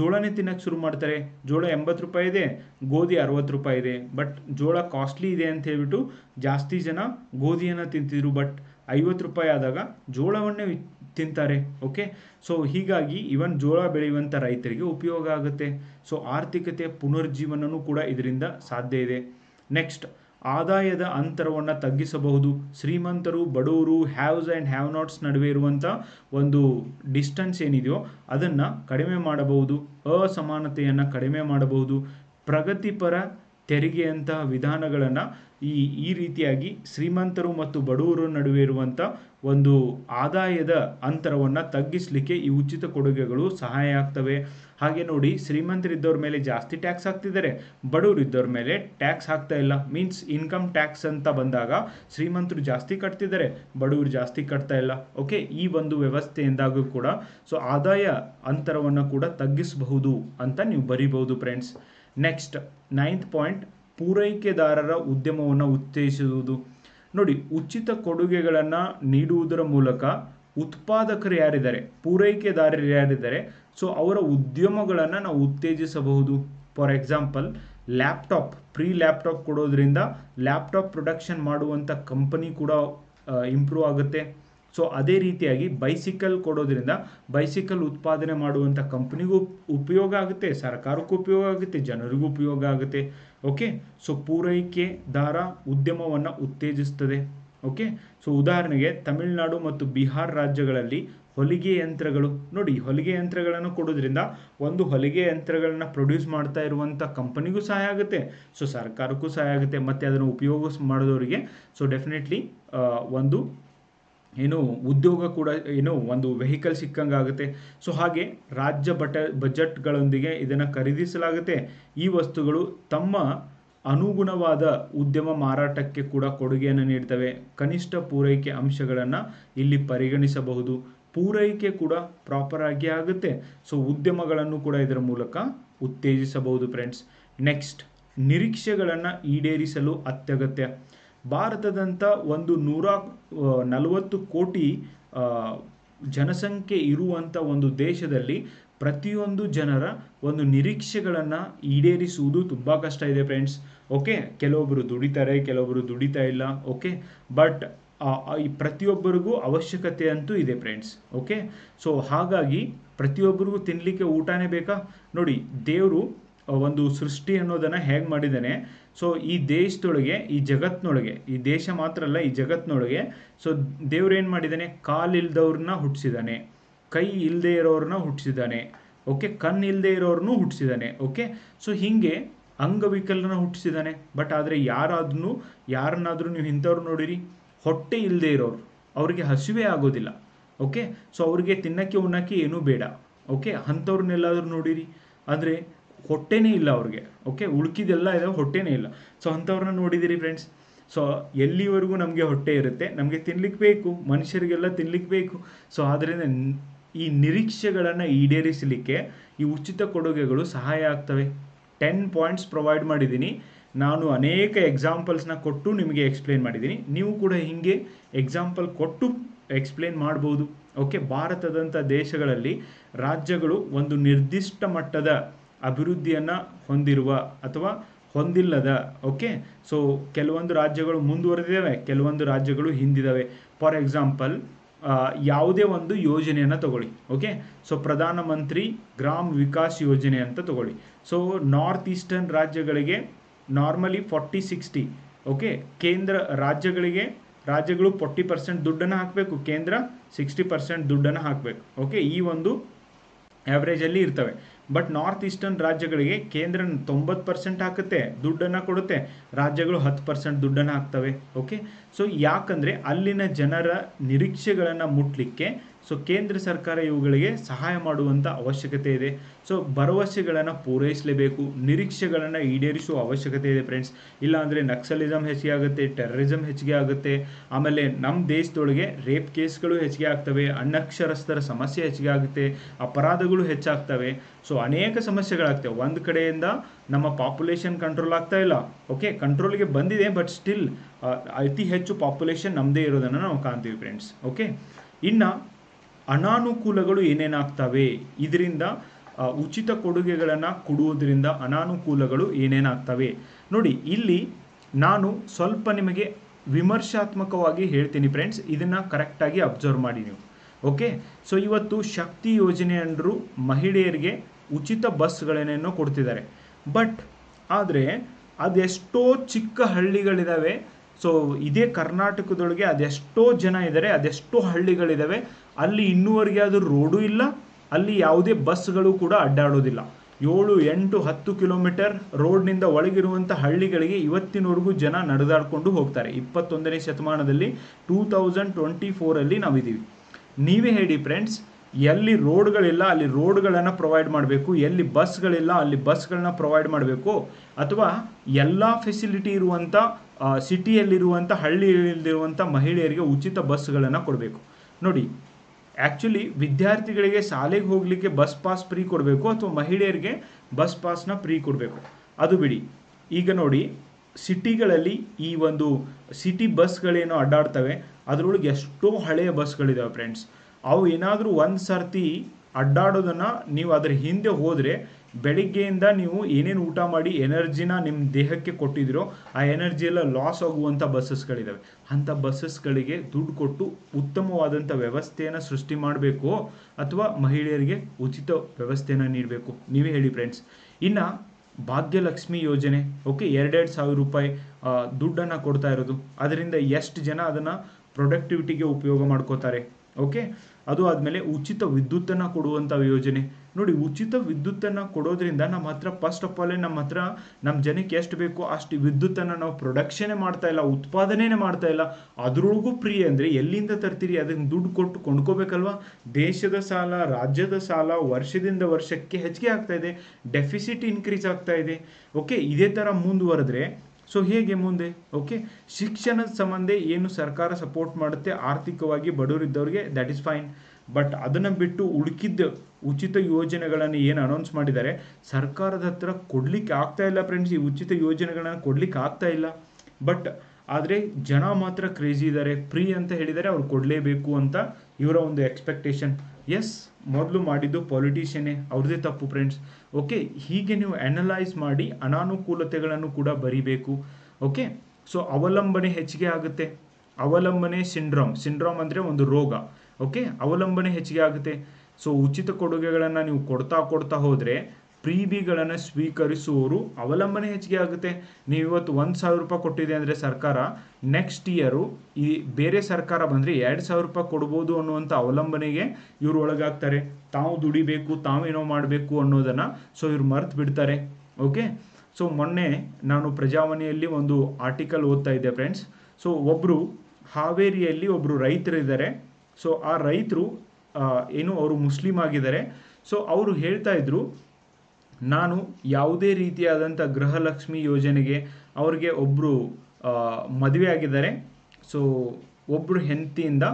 ಜೋಳನೇ ತಿನ್ನೋಕ್ಕೆ ಶುರು ಮಾಡ್ತಾರೆ ಜೋಳ ಎಂಬತ್ತು ರೂಪಾಯಿ ಇದೆ ಗೋಧಿ ಅರವತ್ತು ರೂಪಾಯಿ ಇದೆ ಬಟ್ ಜೋಳ ಕಾಸ್ಟ್ಲಿ ಇದೆ ಅಂತ ಹೇಳ್ಬಿಟ್ಟು ಜಾಸ್ತಿ ಜನ ಗೋಧಿಯನ್ನು ತಿಂತಿದ್ರು ಬಟ್ ಐವತ್ತು ರೂಪಾಯಿ ಆದಾಗ ಜೋಳವನ್ನೇ ತಿಂತಾರೆ ಓಕೆ ಸೊ ಹೀಗಾಗಿ ಇವನ್ ಜೋಳ ಬೆಳೆಯುವಂಥ ರೈತರಿಗೆ ಉಪಯೋಗ ಆಗುತ್ತೆ ಸೊ ಆರ್ಥಿಕತೆ ಪುನರ್ಜೀವನೂ ಕೂಡ ಇದರಿಂದ ಸಾಧ್ಯ ಇದೆ ನೆಕ್ಸ್ಟ್ ಆದಾಯದ ಅಂತರವನ್ನು ತಗ್ಗಿಸಬಹುದು ಶ್ರೀಮಂತರು ಬಡವರು ಹ್ಯಾವ್ಸ್ ಆ್ಯಂಡ್ ಹ್ಯಾವ್ ನಾಟ್ಸ್ ನಡುವೆ ಇರುವಂಥ ಒಂದು ಡಿಸ್ಟೆನ್ಸ್ ಏನಿದೆಯೋ ಅದನ್ನು ಕಡಿಮೆ ಮಾಡಬಹುದು ಅಸಮಾನತೆಯನ್ನು ಕಡಿಮೆ ಮಾಡಬಹುದು ಪ್ರಗತಿಪರ ತೆರಿಗೆಯಂತಹ ವಿಧಾನಗಳನ್ನು ಈ ಈ ರೀತಿಯಾಗಿ ಶ್ರೀಮಂತರು ಮತ್ತು ಬಡವರು ನಡುವೆ ಇರುವಂಥ ಒಂದು ಆದಾಯದ ಅಂತರವನ್ನು ತಗ್ಗಿಸಲಿಕ್ಕೆ ಈ ಉಚಿತ ಕೊಡುಗೆಗಳು ಸಹಾಯ ಆಗ್ತವೆ ಹಾಗೆ ನೋಡಿ ಶ್ರೀಮಂತರಿದ್ದವ್ರ ಮೇಲೆ ಜಾಸ್ತಿ ಟ್ಯಾಕ್ಸ್ ಹಾಕ್ತಿದ್ದಾರೆ ಇದ್ದವ್ರ ಮೇಲೆ ಟ್ಯಾಕ್ಸ್ ಹಾಕ್ತಾ ಇಲ್ಲ ಮೀನ್ಸ್ ಇನ್ಕಮ್ ಟ್ಯಾಕ್ಸ್ ಅಂತ ಬಂದಾಗ ಶ್ರೀಮಂತರು ಜಾಸ್ತಿ ಕಟ್ತಿದ್ದಾರೆ ಬಡವರು ಜಾಸ್ತಿ ಕಟ್ತಾ ಇಲ್ಲ ಓಕೆ ಈ ಒಂದು ವ್ಯವಸ್ಥೆಯಿಂದಾಗೂ ಕೂಡ ಸೊ ಆದಾಯ ಅಂತರವನ್ನು ಕೂಡ ತಗ್ಗಿಸಬಹುದು ಅಂತ ನೀವು ಬರಿಬಹುದು ಫ್ರೆಂಡ್ಸ್ ನೆಕ್ಸ್ಟ್ ನೈನ್ತ್ ಪಾಯಿಂಟ್ ಪೂರೈಕೆದಾರರ ಉದ್ಯಮವನ್ನು ಉತ್ತೇಜಿಸುವುದು ನೋಡಿ ಉಚಿತ ಕೊಡುಗೆಗಳನ್ನು ನೀಡುವುದರ ಮೂಲಕ ಉತ್ಪಾದಕರು ಯಾರಿದ್ದಾರೆ ಪೂರೈಕೆದಾರರು ಯಾರಿದ್ದಾರೆ ಸೊ ಅವರ ಉದ್ಯಮಗಳನ್ನು ನಾವು ಉತ್ತೇಜಿಸಬಹುದು for example laptop free laptop ಕೊಡೋದ್ರಿಂದ ಲ್ಯಾಪ್ಟಾಪ್ ಪ್ರೊಡಕ್ಷನ್ ಮಾಡುವಂಥ ಕಂಪನಿ ಕೂಡ ಇಂಪ್ರೂವ್ ಆಗುತ್ತೆ ಸೊ ಅದೇ ರೀತಿಯಾಗಿ ಬೈಸಿಕಲ್ ಕೊಡೋದ್ರಿಂದ ಬೈಸಿಕಲ್ ಉತ್ಪಾದನೆ ಮಾಡುವಂಥ ಕಂಪ್ನಿಗೂ ಉಪಯೋಗ ಆಗುತ್ತೆ ಸರ್ಕಾರಕ್ಕೂ ಉಪಯೋಗ ಆಗುತ್ತೆ ಜನರಿಗೂ ಉಪಯೋಗ ಆಗುತ್ತೆ ಓಕೆ ಸೊ ಪೂರೈಕೆದಾರ ಉದ್ಯಮವನ್ನು ಉತ್ತೇಜಿಸ್ತದೆ ಓಕೆ ಸೊ ಉದಾಹರಣೆಗೆ ತಮಿಳುನಾಡು ಮತ್ತು ಬಿಹಾರ್ ರಾಜ್ಯಗಳಲ್ಲಿ ಹೊಲಿಗೆ ಯಂತ್ರಗಳು ನೋಡಿ ಹೊಲಿಗೆ ಯಂತ್ರಗಳನ್ನು ಕೊಡೋದ್ರಿಂದ ಒಂದು ಹೊಲಿಗೆ ಯಂತ್ರಗಳನ್ನು ಪ್ರೊಡ್ಯೂಸ್ ಮಾಡ್ತಾ ಇರುವಂಥ ಕಂಪನಿಗೂ ಸಹಾಯ ಆಗುತ್ತೆ ಸೊ ಸರ್ಕಾರಕ್ಕೂ ಸಹಾಯ ಆಗುತ್ತೆ ಮತ್ತು ಅದನ್ನು ಉಪಯೋಗ ಮಾಡಿದವರಿಗೆ ಸೊ ಡೆಫಿನೆಟ್ಲಿ ಒಂದು ಏನು ಉದ್ಯೋಗ ಕೂಡ ಏನು ಒಂದು ವೆಹಿಕಲ್ ಸಿಕ್ಕಂಗೆ ಆಗುತ್ತೆ ಸೊ ಹಾಗೆ ರಾಜ್ಯ ಬಟ ಬಜೆಟ್ಗಳೊಂದಿಗೆ ಇದನ್ನು ಖರೀದಿಸಲಾಗುತ್ತೆ ಈ ವಸ್ತುಗಳು ತಮ್ಮ ಅನುಗುಣವಾದ ಉದ್ಯಮ ಮಾರಾಟಕ್ಕೆ ಕೂಡ ಕೊಡುಗೆಯನ್ನು ನೀಡ್ತವೆ ಕನಿಷ್ಠ ಪೂರೈಕೆ ಅಂಶಗಳನ್ನು ಇಲ್ಲಿ ಪರಿಗಣಿಸಬಹುದು ಪೂರೈಕೆ ಕೂಡ ಪ್ರಾಪರ್ ಆಗಿ ಆಗುತ್ತೆ ಸೊ ಉದ್ಯಮಗಳನ್ನು ಕೂಡ ಇದರ ಮೂಲಕ ಉತ್ತೇಜಿಸಬಹುದು ಫ್ರೆಂಡ್ಸ್ ನೆಕ್ಸ್ಟ್ ನಿರೀಕ್ಷೆಗಳನ್ನು ಈಡೇರಿಸಲು ಅತ್ಯಗತ್ಯ ಭಾರತದಂಥ ಒಂದು ನೂರ ನಲವತ್ತು ಕೋಟಿ ಜನಸಂಖ್ಯೆ ಇರುವಂಥ ಒಂದು ದೇಶದಲ್ಲಿ ಪ್ರತಿಯೊಂದು ಜನರ ಒಂದು ನಿರೀಕ್ಷೆಗಳನ್ನು ಈಡೇರಿಸುವುದು ತುಂಬ ಕಷ್ಟ ಇದೆ ಫ್ರೆಂಡ್ಸ್ ಓಕೆ ಕೆಲವೊಬ್ಬರು ದುಡಿತಾರೆ ಕೆಲವೊಬ್ಬರು ದುಡಿತಾ ಇಲ್ಲ ಓಕೆ ಬಟ್ ಈ ಪ್ರತಿಯೊಬ್ಬರಿಗೂ ಅವಶ್ಯಕತೆ ಅಂತೂ ಇದೆ ಫ್ರೆಂಡ್ಸ್ ಓಕೆ ಸೊ ಹಾಗಾಗಿ ಪ್ರತಿಯೊಬ್ಬರಿಗೂ ತಿನ್ನಲಿಕ್ಕೆ ಊಟನೇ ಬೇಕಾ ನೋಡಿ ದೇವರು ಒಂದು ಸೃಷ್ಟಿ ಅನ್ನೋದನ್ನು ಹೇಗೆ ಮಾಡಿದ್ದಾನೆ ಸೊ ಈ ದೇಶದೊಳಗೆ ಈ ಜಗತ್ತಿನೊಳಗೆ ಈ ದೇಶ ಮಾತ್ರ ಅಲ್ಲ ಈ ಜಗತ್ತಿನೊಳಗೆ ಸೊ ದೇವ್ರೇನು ಮಾಡಿದ್ದಾನೆ ಇಲ್ದವ್ರನ್ನ ಹುಟ್ಟಿಸಿದ್ದಾನೆ ಕೈ ಇಲ್ಲದೆ ಇರೋರನ್ನ ಹುಟ್ಟಿಸಿದ್ದಾನೆ ಓಕೆ ಕಣ್ಣು ಇಲ್ಲದೆ ಇರೋರನ್ನೂ ಹುಟ್ಟಿಸಿದ್ದಾನೆ ಓಕೆ ಸೊ ಹೀಗೆ ಅಂಗವಿಕಲನ ಹುಟ್ಟಿಸಿದ್ದಾನೆ ಬಟ್ ಆದರೆ ಯಾರಾದ್ರೂ ಯಾರನ್ನಾದರೂ ನೀವು ಇಂಥವ್ರು ನೋಡಿರಿ ಹೊಟ್ಟೆ ಇಲ್ಲದೆ ಇರೋರು ಅವರಿಗೆ ಹಸಿವೆ ಆಗೋದಿಲ್ಲ ಓಕೆ ಸೊ ಅವರಿಗೆ ತಿನ್ನಕ್ಕೆ ಉಣ್ಣಕ್ಕೆ ಏನೂ ಬೇಡ ಓಕೆ ಅಂಥವ್ರನ್ನೆಲ್ಲಾದರೂ ನೋಡಿರಿ ಆದರೆ ಹೊಟ್ಟೆನೇ ಇಲ್ಲ ಅವ್ರಿಗೆ ಓಕೆ ಉಳ್ಕಿದೆಲ್ಲ ಇದೆ ಹೊಟ್ಟೆನೇ ಇಲ್ಲ ಸೊ ಅಂಥವ್ರನ್ನ ನೋಡಿದ್ದೀರಿ ಫ್ರೆಂಡ್ಸ್ ಸೊ ಎಲ್ಲಿವರೆಗೂ ನಮಗೆ ಹೊಟ್ಟೆ ಇರುತ್ತೆ ನಮಗೆ ತಿನ್ಲಿಕ್ಕೆ ಬೇಕು ಮನುಷ್ಯರಿಗೆಲ್ಲ ತಿನ್ಲಿಕ್ಕೆ ಬೇಕು ಸೊ ಆದ್ದರಿಂದ ಈ ನಿರೀಕ್ಷೆಗಳನ್ನು ಈಡೇರಿಸಲಿಕ್ಕೆ ಈ ಉಚಿತ ಕೊಡುಗೆಗಳು ಸಹಾಯ ಆಗ್ತವೆ ಟೆನ್ ಪಾಯಿಂಟ್ಸ್ ಪ್ರೊವೈಡ್ ಮಾಡಿದ್ದೀನಿ ನಾನು ಅನೇಕ ಎಕ್ಸಾಂಪಲ್ಸ್ನ ಕೊಟ್ಟು ನಿಮಗೆ ಎಕ್ಸ್ಪ್ಲೇನ್ ಮಾಡಿದ್ದೀನಿ ನೀವು ಕೂಡ ಹೀಗೆ ಎಕ್ಸಾಂಪಲ್ ಕೊಟ್ಟು ಎಕ್ಸ್ಪ್ಲೇನ್ ಮಾಡ್ಬೋದು ಓಕೆ ಭಾರತದಂಥ ದೇಶಗಳಲ್ಲಿ ರಾಜ್ಯಗಳು ಒಂದು ನಿರ್ದಿಷ್ಟ ಮಟ್ಟದ ಅಭಿವೃದ್ಧಿಯನ್ನು ಹೊಂದಿರುವ ಅಥವಾ ಹೊಂದಿಲ್ಲದ ಓಕೆ ಸೊ ಕೆಲವೊಂದು ರಾಜ್ಯಗಳು ಮುಂದುವರೆದಿದ್ದಾವೆ ಕೆಲವೊಂದು ರಾಜ್ಯಗಳು ಹಿಂದಿದ್ದಾವೆ ಫಾರ್ ಎಕ್ಸಾಂಪಲ್ ಯಾವುದೇ ಒಂದು ಯೋಜನೆಯನ್ನು ತಗೊಳ್ಳಿ ಓಕೆ ಸೊ ಪ್ರಧಾನಮಂತ್ರಿ ಗ್ರಾಮ್ ವಿಕಾಸ್ ಯೋಜನೆ ಅಂತ ತಗೊಳ್ಳಿ ಸೊ ನಾರ್ತ್ ಈಸ್ಟರ್ನ್ ರಾಜ್ಯಗಳಿಗೆ ನಾರ್ಮಲಿ ಫಾರ್ಟಿ ಸಿಕ್ಸ್ಟಿ ಓಕೆ ಕೇಂದ್ರ ರಾಜ್ಯಗಳಿಗೆ ರಾಜ್ಯಗಳು ಫೋರ್ಟಿ ಪರ್ಸೆಂಟ್ ದುಡ್ಡನ್ನು ಹಾಕಬೇಕು ಕೇಂದ್ರ ಸಿಕ್ಸ್ಟಿ ಪರ್ಸೆಂಟ್ ದುಡ್ಡನ್ನು ಹಾಕಬೇಕು ಓಕೆ ಈ ಒಂದು ಆ್ಯಾವ್ರೇಜಲ್ಲಿ ಇರ್ತವೆ ಬಟ್ ನಾರ್ತ್ ಈಸ್ಟರ್ನ್ ರಾಜ್ಯಗಳಿಗೆ ಕೇಂದ್ರ ತೊಂಬತ್ತು ಪರ್ಸೆಂಟ್ ಹಾಕುತ್ತೆ ದುಡ್ಡನ್ನು ಕೊಡುತ್ತೆ ರಾಜ್ಯಗಳು ಹತ್ತು ಪರ್ಸೆಂಟ್ ದುಡ್ಡನ್ನು ಹಾಕ್ತವೆ ಓಕೆ ಸೊ ಯಾಕಂದರೆ ಅಲ್ಲಿನ ಜನರ ನಿರೀಕ್ಷೆಗಳನ್ನು ಮುಟ್ಟಲಿಕ್ಕೆ ಸೊ ಕೇಂದ್ರ ಸರ್ಕಾರ ಇವುಗಳಿಗೆ ಸಹಾಯ ಮಾಡುವಂಥ ಅವಶ್ಯಕತೆ ಇದೆ ಸೊ ಭರವಸೆಗಳನ್ನು ಪೂರೈಸಲೇಬೇಕು ನಿರೀಕ್ಷೆಗಳನ್ನು ಈಡೇರಿಸುವ ಅವಶ್ಯಕತೆ ಇದೆ ಫ್ರೆಂಡ್ಸ್ ಇಲ್ಲಾಂದರೆ ನಕ್ಸಲಿಸಮ್ ಹೆಚ್ಚಿಗೆ ಆಗುತ್ತೆ ಟೆರರಿಸಮ್ ಹೆಚ್ಚಿಗೆ ಆಗುತ್ತೆ ಆಮೇಲೆ ನಮ್ಮ ದೇಶದೊಳಗೆ ರೇಪ್ ಕೇಸ್ಗಳು ಹೆಚ್ಚಿಗೆ ಆಗ್ತವೆ ಅನಕ್ಷರಸ್ಥರ ಸಮಸ್ಯೆ ಹೆಚ್ಚಿಗೆ ಆಗುತ್ತೆ ಅಪರಾಧಗಳು ಹೆಚ್ಚಾಗ್ತವೆ ಸೊ ಅನೇಕ ಸಮಸ್ಯೆಗಳಾಗ್ತವೆ ಒಂದು ಕಡೆಯಿಂದ ನಮ್ಮ ಪಾಪ್ಯುಲೇಷನ್ ಕಂಟ್ರೋಲ್ ಆಗ್ತಾ ಇಲ್ಲ ಓಕೆ ಕಂಟ್ರೋಲ್ಗೆ ಬಂದಿದೆ ಬಟ್ ಸ್ಟಿಲ್ ಅತಿ ಹೆಚ್ಚು ಪಾಪ್ಯುಲೇಷನ್ ನಮ್ಮದೇ ಇರೋದನ್ನು ನಾವು ಕಾಣ್ತೀವಿ ಫ್ರೆಂಡ್ಸ್ ಓಕೆ ಇನ್ನು ಅನಾನುಕೂಲಗಳು ಏನೇನಾಗ್ತವೆ ಇದರಿಂದ ಉಚಿತ ಕೊಡುಗೆಗಳನ್ನು ಕೊಡುವುದರಿಂದ ಅನಾನುಕೂಲಗಳು ಏನೇನಾಗ್ತವೆ ನೋಡಿ ಇಲ್ಲಿ ನಾನು ಸ್ವಲ್ಪ ನಿಮಗೆ ವಿಮರ್ಶಾತ್ಮಕವಾಗಿ ಹೇಳ್ತೀನಿ ಫ್ರೆಂಡ್ಸ್ ಇದನ್ನು ಕರೆಕ್ಟಾಗಿ ಅಬ್ಸರ್ವ್ ಮಾಡಿ ನೀವು ಓಕೆ ಸೊ ಇವತ್ತು ಶಕ್ತಿ ಯೋಜನೆ ಅಂದರು ಮಹಿಳೆಯರಿಗೆ ಉಚಿತ ಬಸ್ಗಳೇನೇನೋ ಕೊಡ್ತಿದ್ದಾರೆ ಬಟ್ ಆದರೆ ಅದೆಷ್ಟೋ ಚಿಕ್ಕ ಹಳ್ಳಿಗಳಿದ್ದಾವೆ ಸೊ ಇದೇ ಕರ್ನಾಟಕದೊಳಗೆ ಅದೆಷ್ಟೋ ಜನ ಇದ್ದಾರೆ ಅದೆಷ್ಟೋ ಹಳ್ಳಿಗಳಿದ್ದಾವೆ ಅಲ್ಲಿ ಇನ್ನೂವರೆಗೆ ಅದು ರೋಡು ಇಲ್ಲ ಅಲ್ಲಿ ಯಾವುದೇ ಬಸ್ಗಳು ಕೂಡ ಅಡ್ಡಾಡೋದಿಲ್ಲ ಏಳು ಎಂಟು ಹತ್ತು ಕಿಲೋಮೀಟರ್ ರೋಡ್ನಿಂದ ಒಳಗಿರುವಂಥ ಹಳ್ಳಿಗಳಿಗೆ ಇವತ್ತಿನವರೆಗೂ ಜನ ನಡೆದಾಡಿಕೊಂಡು ಹೋಗ್ತಾರೆ ಇಪ್ಪತ್ತೊಂದನೇ ಶತಮಾನದಲ್ಲಿ ಟೂ ತೌಸಂಡ್ ಟ್ವೆಂಟಿ ಫೋರಲ್ಲಿ ನಾವಿದ್ದೀವಿ ನೀವೇ ಹೇಳಿ ಫ್ರೆಂಡ್ಸ್ ಎಲ್ಲಿ ರೋಡ್ಗಳಿಲ್ಲ ಅಲ್ಲಿ ರೋಡ್ಗಳನ್ನು ಪ್ರೊವೈಡ್ ಮಾಡಬೇಕು ಎಲ್ಲಿ ಬಸ್ಗಳಿಲ್ಲ ಅಲ್ಲಿ ಬಸ್ಗಳನ್ನ ಪ್ರೊವೈಡ್ ಮಾಡಬೇಕು ಅಥವಾ ಎಲ್ಲ ಫೆಸಿಲಿಟಿ ಇರುವಂಥ ಸಿಟಿಯಲ್ಲಿರುವಂಥ ಹಳ್ಳಿಯಲ್ಲಿರುವಂಥ ಮಹಿಳೆಯರಿಗೆ ಉಚಿತ ಬಸ್ಗಳನ್ನು ಕೊಡಬೇಕು ನೋಡಿ ಆ್ಯಕ್ಚುಲಿ ವಿದ್ಯಾರ್ಥಿಗಳಿಗೆ ಶಾಲೆಗೆ ಹೋಗಲಿಕ್ಕೆ ಬಸ್ ಪಾಸ್ ಫ್ರೀ ಕೊಡಬೇಕು ಅಥವಾ ಮಹಿಳೆಯರಿಗೆ ಬಸ್ ಪಾಸ್ನ ಫ್ರೀ ಕೊಡಬೇಕು ಅದು ಬಿಡಿ ಈಗ ನೋಡಿ ಸಿಟಿಗಳಲ್ಲಿ ಈ ಒಂದು ಸಿಟಿ ಬಸ್ಗಳೇನೋ ಅಡ್ಡಾಡ್ತವೆ ಅದರೊಳಗೆ ಎಷ್ಟೋ ಹಳೆಯ ಬಸ್ಗಳಿದ್ದಾವೆ ಫ್ರೆಂಡ್ಸ್ ಅವು ಏನಾದರೂ ಒಂದು ಸರ್ತಿ ಅಡ್ಡಾಡೋದನ್ನು ನೀವು ಅದರ ಹಿಂದೆ ಹೋದರೆ ಬೆಳಿಗ್ಗೆಯಿಂದ ನೀವು ಏನೇನು ಊಟ ಮಾಡಿ ಎನರ್ಜಿನ ನಿಮ್ಮ ದೇಹಕ್ಕೆ ಕೊಟ್ಟಿದ್ದೀರೋ ಆ ಎನರ್ಜಿ ಎಲ್ಲ ಲಾಸ್ ಆಗುವಂಥ ಬಸ್ಸಸ್ಗಳಿದ್ದಾವೆ ಅಂಥ ಬಸ್ಸಸ್ಗಳಿಗೆ ದುಡ್ಡು ಕೊಟ್ಟು ಉತ್ತಮವಾದಂಥ ವ್ಯವಸ್ಥೆಯನ್ನು ಸೃಷ್ಟಿ ಮಾಡಬೇಕು ಅಥವಾ ಮಹಿಳೆಯರಿಗೆ ಉಚಿತ ವ್ಯವಸ್ಥೆಯನ್ನು ನೀಡಬೇಕು ನೀವೇ ಹೇಳಿ ಫ್ರೆಂಡ್ಸ್ ಇನ್ನು ಭಾಗ್ಯಲಕ್ಷ್ಮಿ ಯೋಜನೆ ಓಕೆ ಎರಡೆರಡು ಸಾವಿರ ರೂಪಾಯಿ ದುಡ್ಡನ್ನು ಕೊಡ್ತಾ ಇರೋದು ಅದರಿಂದ ಎಷ್ಟು ಜನ ಅದನ್ನು ಪ್ರೊಡಕ್ಟಿವಿಟಿಗೆ ಉಪಯೋಗ ಮಾಡ್ಕೋತಾರೆ ಓಕೆ ಅದು ಆದಮೇಲೆ ಉಚಿತ ವಿದ್ಯುತ್ತನ್ನು ಕೊಡುವಂಥ ಯೋಜನೆ ನೋಡಿ ಉಚಿತ ವಿದ್ಯುತ್ತನ್ನು ಕೊಡೋದ್ರಿಂದ ನಮ್ಮ ಹತ್ರ ಫಸ್ಟ್ ಆಫ್ ಆಲ್ ನಮ್ಮ ಹತ್ರ ನಮ್ಮ ಜನಕ್ಕೆ ಎಷ್ಟು ಬೇಕೋ ಅಷ್ಟು ವಿದ್ಯುತ್ತನ್ನು ನಾವು ಪ್ರೊಡಕ್ಷನೇ ಮಾಡ್ತಾ ಇಲ್ಲ ಉತ್ಪಾದನೆನೇ ಮಾಡ್ತಾ ಇಲ್ಲ ಅದ್ರೊಳಗೂ ಫ್ರೀ ಅಂದರೆ ಎಲ್ಲಿಂದ ತರ್ತೀರಿ ಅದನ್ನು ದುಡ್ಡು ಕೊಟ್ಟು ಕೊಂಡ್ಕೋಬೇಕಲ್ವಾ ದೇಶದ ಸಾಲ ರಾಜ್ಯದ ಸಾಲ ವರ್ಷದಿಂದ ವರ್ಷಕ್ಕೆ ಹೆಚ್ಚಿಗೆ ಆಗ್ತಾ ಇದೆ ಡೆಫಿಸಿಟ್ ಇನ್ಕ್ರೀಸ್ ಆಗ್ತಾ ಇದೆ ಓಕೆ ಇದೇ ಥರ ಮುಂದುವರೆದ್ರೆ ಸೊ ಹೇಗೆ ಮುಂದೆ ಓಕೆ ಶಿಕ್ಷಣದ ಸಂಬಂಧ ಏನು ಸರ್ಕಾರ ಸಪೋರ್ಟ್ ಮಾಡುತ್ತೆ ಆರ್ಥಿಕವಾಗಿ ಬಡವರಿದ್ದವ್ರಿಗೆ ದ್ಯಾಟ್ ಇಸ್ ಫೈನ್ ಬಟ್ ಅದನ್ನು ಬಿಟ್ಟು ಉಳ್ಕಿದ್ದ ಉಚಿತ ಯೋಜನೆಗಳನ್ನು ಏನು ಅನೌನ್ಸ್ ಮಾಡಿದ್ದಾರೆ ಸರ್ಕಾರದ ಹತ್ರ ಕೊಡಲಿಕ್ಕೆ ಆಗ್ತಾ ಇಲ್ಲ ಫ್ರೆಂಡ್ಸ್ ಈ ಉಚಿತ ಯೋಜನೆಗಳನ್ನು ಕೊಡಲಿಕ್ಕೆ ಆಗ್ತಾ ಇಲ್ಲ ಬಟ್ ಆದರೆ ಜನ ಮಾತ್ರ ಕ್ರೇಜಿ ಇದ್ದಾರೆ ಫ್ರೀ ಅಂತ ಹೇಳಿದರೆ ಅವ್ರು ಕೊಡಲೇಬೇಕು ಅಂತ ಇವರ ಒಂದು ಎಕ್ಸ್ಪೆಕ್ಟೇಷನ್ ಎಸ್ ಮೊದಲು ಮಾಡಿದ್ದು ಪಾಲಿಟಿಷಿಯನ್ನೇ ಅವ್ರದೇ ತಪ್ಪು ಫ್ರೆಂಡ್ಸ್ ಓಕೆ ಹೀಗೆ ನೀವು ಅನಲೈಸ್ ಮಾಡಿ ಅನಾನುಕೂಲತೆಗಳನ್ನು ಕೂಡ ಬರಿಬೇಕು ಓಕೆ ಸೊ ಅವಲಂಬನೆ ಹೆಚ್ಚಿಗೆ ಆಗುತ್ತೆ ಅವಲಂಬನೆ ಸಿಂಡ್ರೋಮ್ ಸಿಂಡ್ರೋಮ್ ಅಂದರೆ ಒಂದು ರೋಗ ಓಕೆ ಅವಲಂಬನೆ ಹೆಚ್ಚಿಗೆ ಆಗುತ್ತೆ ಸೊ ಉಚಿತ ಕೊಡುಗೆಗಳನ್ನು ನೀವು ಕೊಡ್ತಾ ಕೊಡ್ತಾ ಹೋದರೆ ಪ್ರೀಬಿಗಳನ್ನು ಸ್ವೀಕರಿಸುವವರು ಅವಲಂಬನೆ ಹೆಚ್ಚಿಗೆ ಆಗುತ್ತೆ ನೀವು ಇವತ್ತು ಒಂದು ಸಾವಿರ ರೂಪಾಯಿ ಕೊಟ್ಟಿದೆ ಅಂದರೆ ಸರ್ಕಾರ ನೆಕ್ಸ್ಟ್ ಇಯರು ಈ ಬೇರೆ ಸರ್ಕಾರ ಬಂದರೆ ಎರಡು ಸಾವಿರ ರೂಪಾಯಿ ಕೊಡ್ಬೋದು ಅನ್ನುವಂಥ ಅವಲಂಬನೆಗೆ ಇವರು ಒಳಗಾಗ್ತಾರೆ ತಾವು ದುಡಿಬೇಕು ತಾವೇನೋ ಮಾಡಬೇಕು ಅನ್ನೋದನ್ನು ಸೊ ಇವ್ರು ಮರೆತು ಬಿಡ್ತಾರೆ ಓಕೆ ಸೊ ಮೊನ್ನೆ ನಾನು ಪ್ರಜಾವಾಣಿಯಲ್ಲಿ ಒಂದು ಆರ್ಟಿಕಲ್ ಓದ್ತಾ ಇದ್ದೆ ಫ್ರೆಂಡ್ಸ್ ಸೊ ಒಬ್ಬರು ಹಾವೇರಿಯಲ್ಲಿ ಒಬ್ಬರು ರೈತರಿದ್ದಾರೆ ಸೊ ಆ ರೈತರು ಏನು ಅವರು ಮುಸ್ಲಿಮ್ ಆಗಿದ್ದಾರೆ ಸೊ ಅವರು ಹೇಳ್ತಾ ಇದ್ರು ನಾನು ಯಾವುದೇ ರೀತಿಯಾದಂಥ ಗೃಹಲಕ್ಷ್ಮಿ ಯೋಜನೆಗೆ ಅವ್ರಿಗೆ ಒಬ್ಬರು ಮದುವೆ ಆಗಿದ್ದಾರೆ ಸೊ ಒಬ್ಬರು ಹೆಂಡತಿಯಿಂದ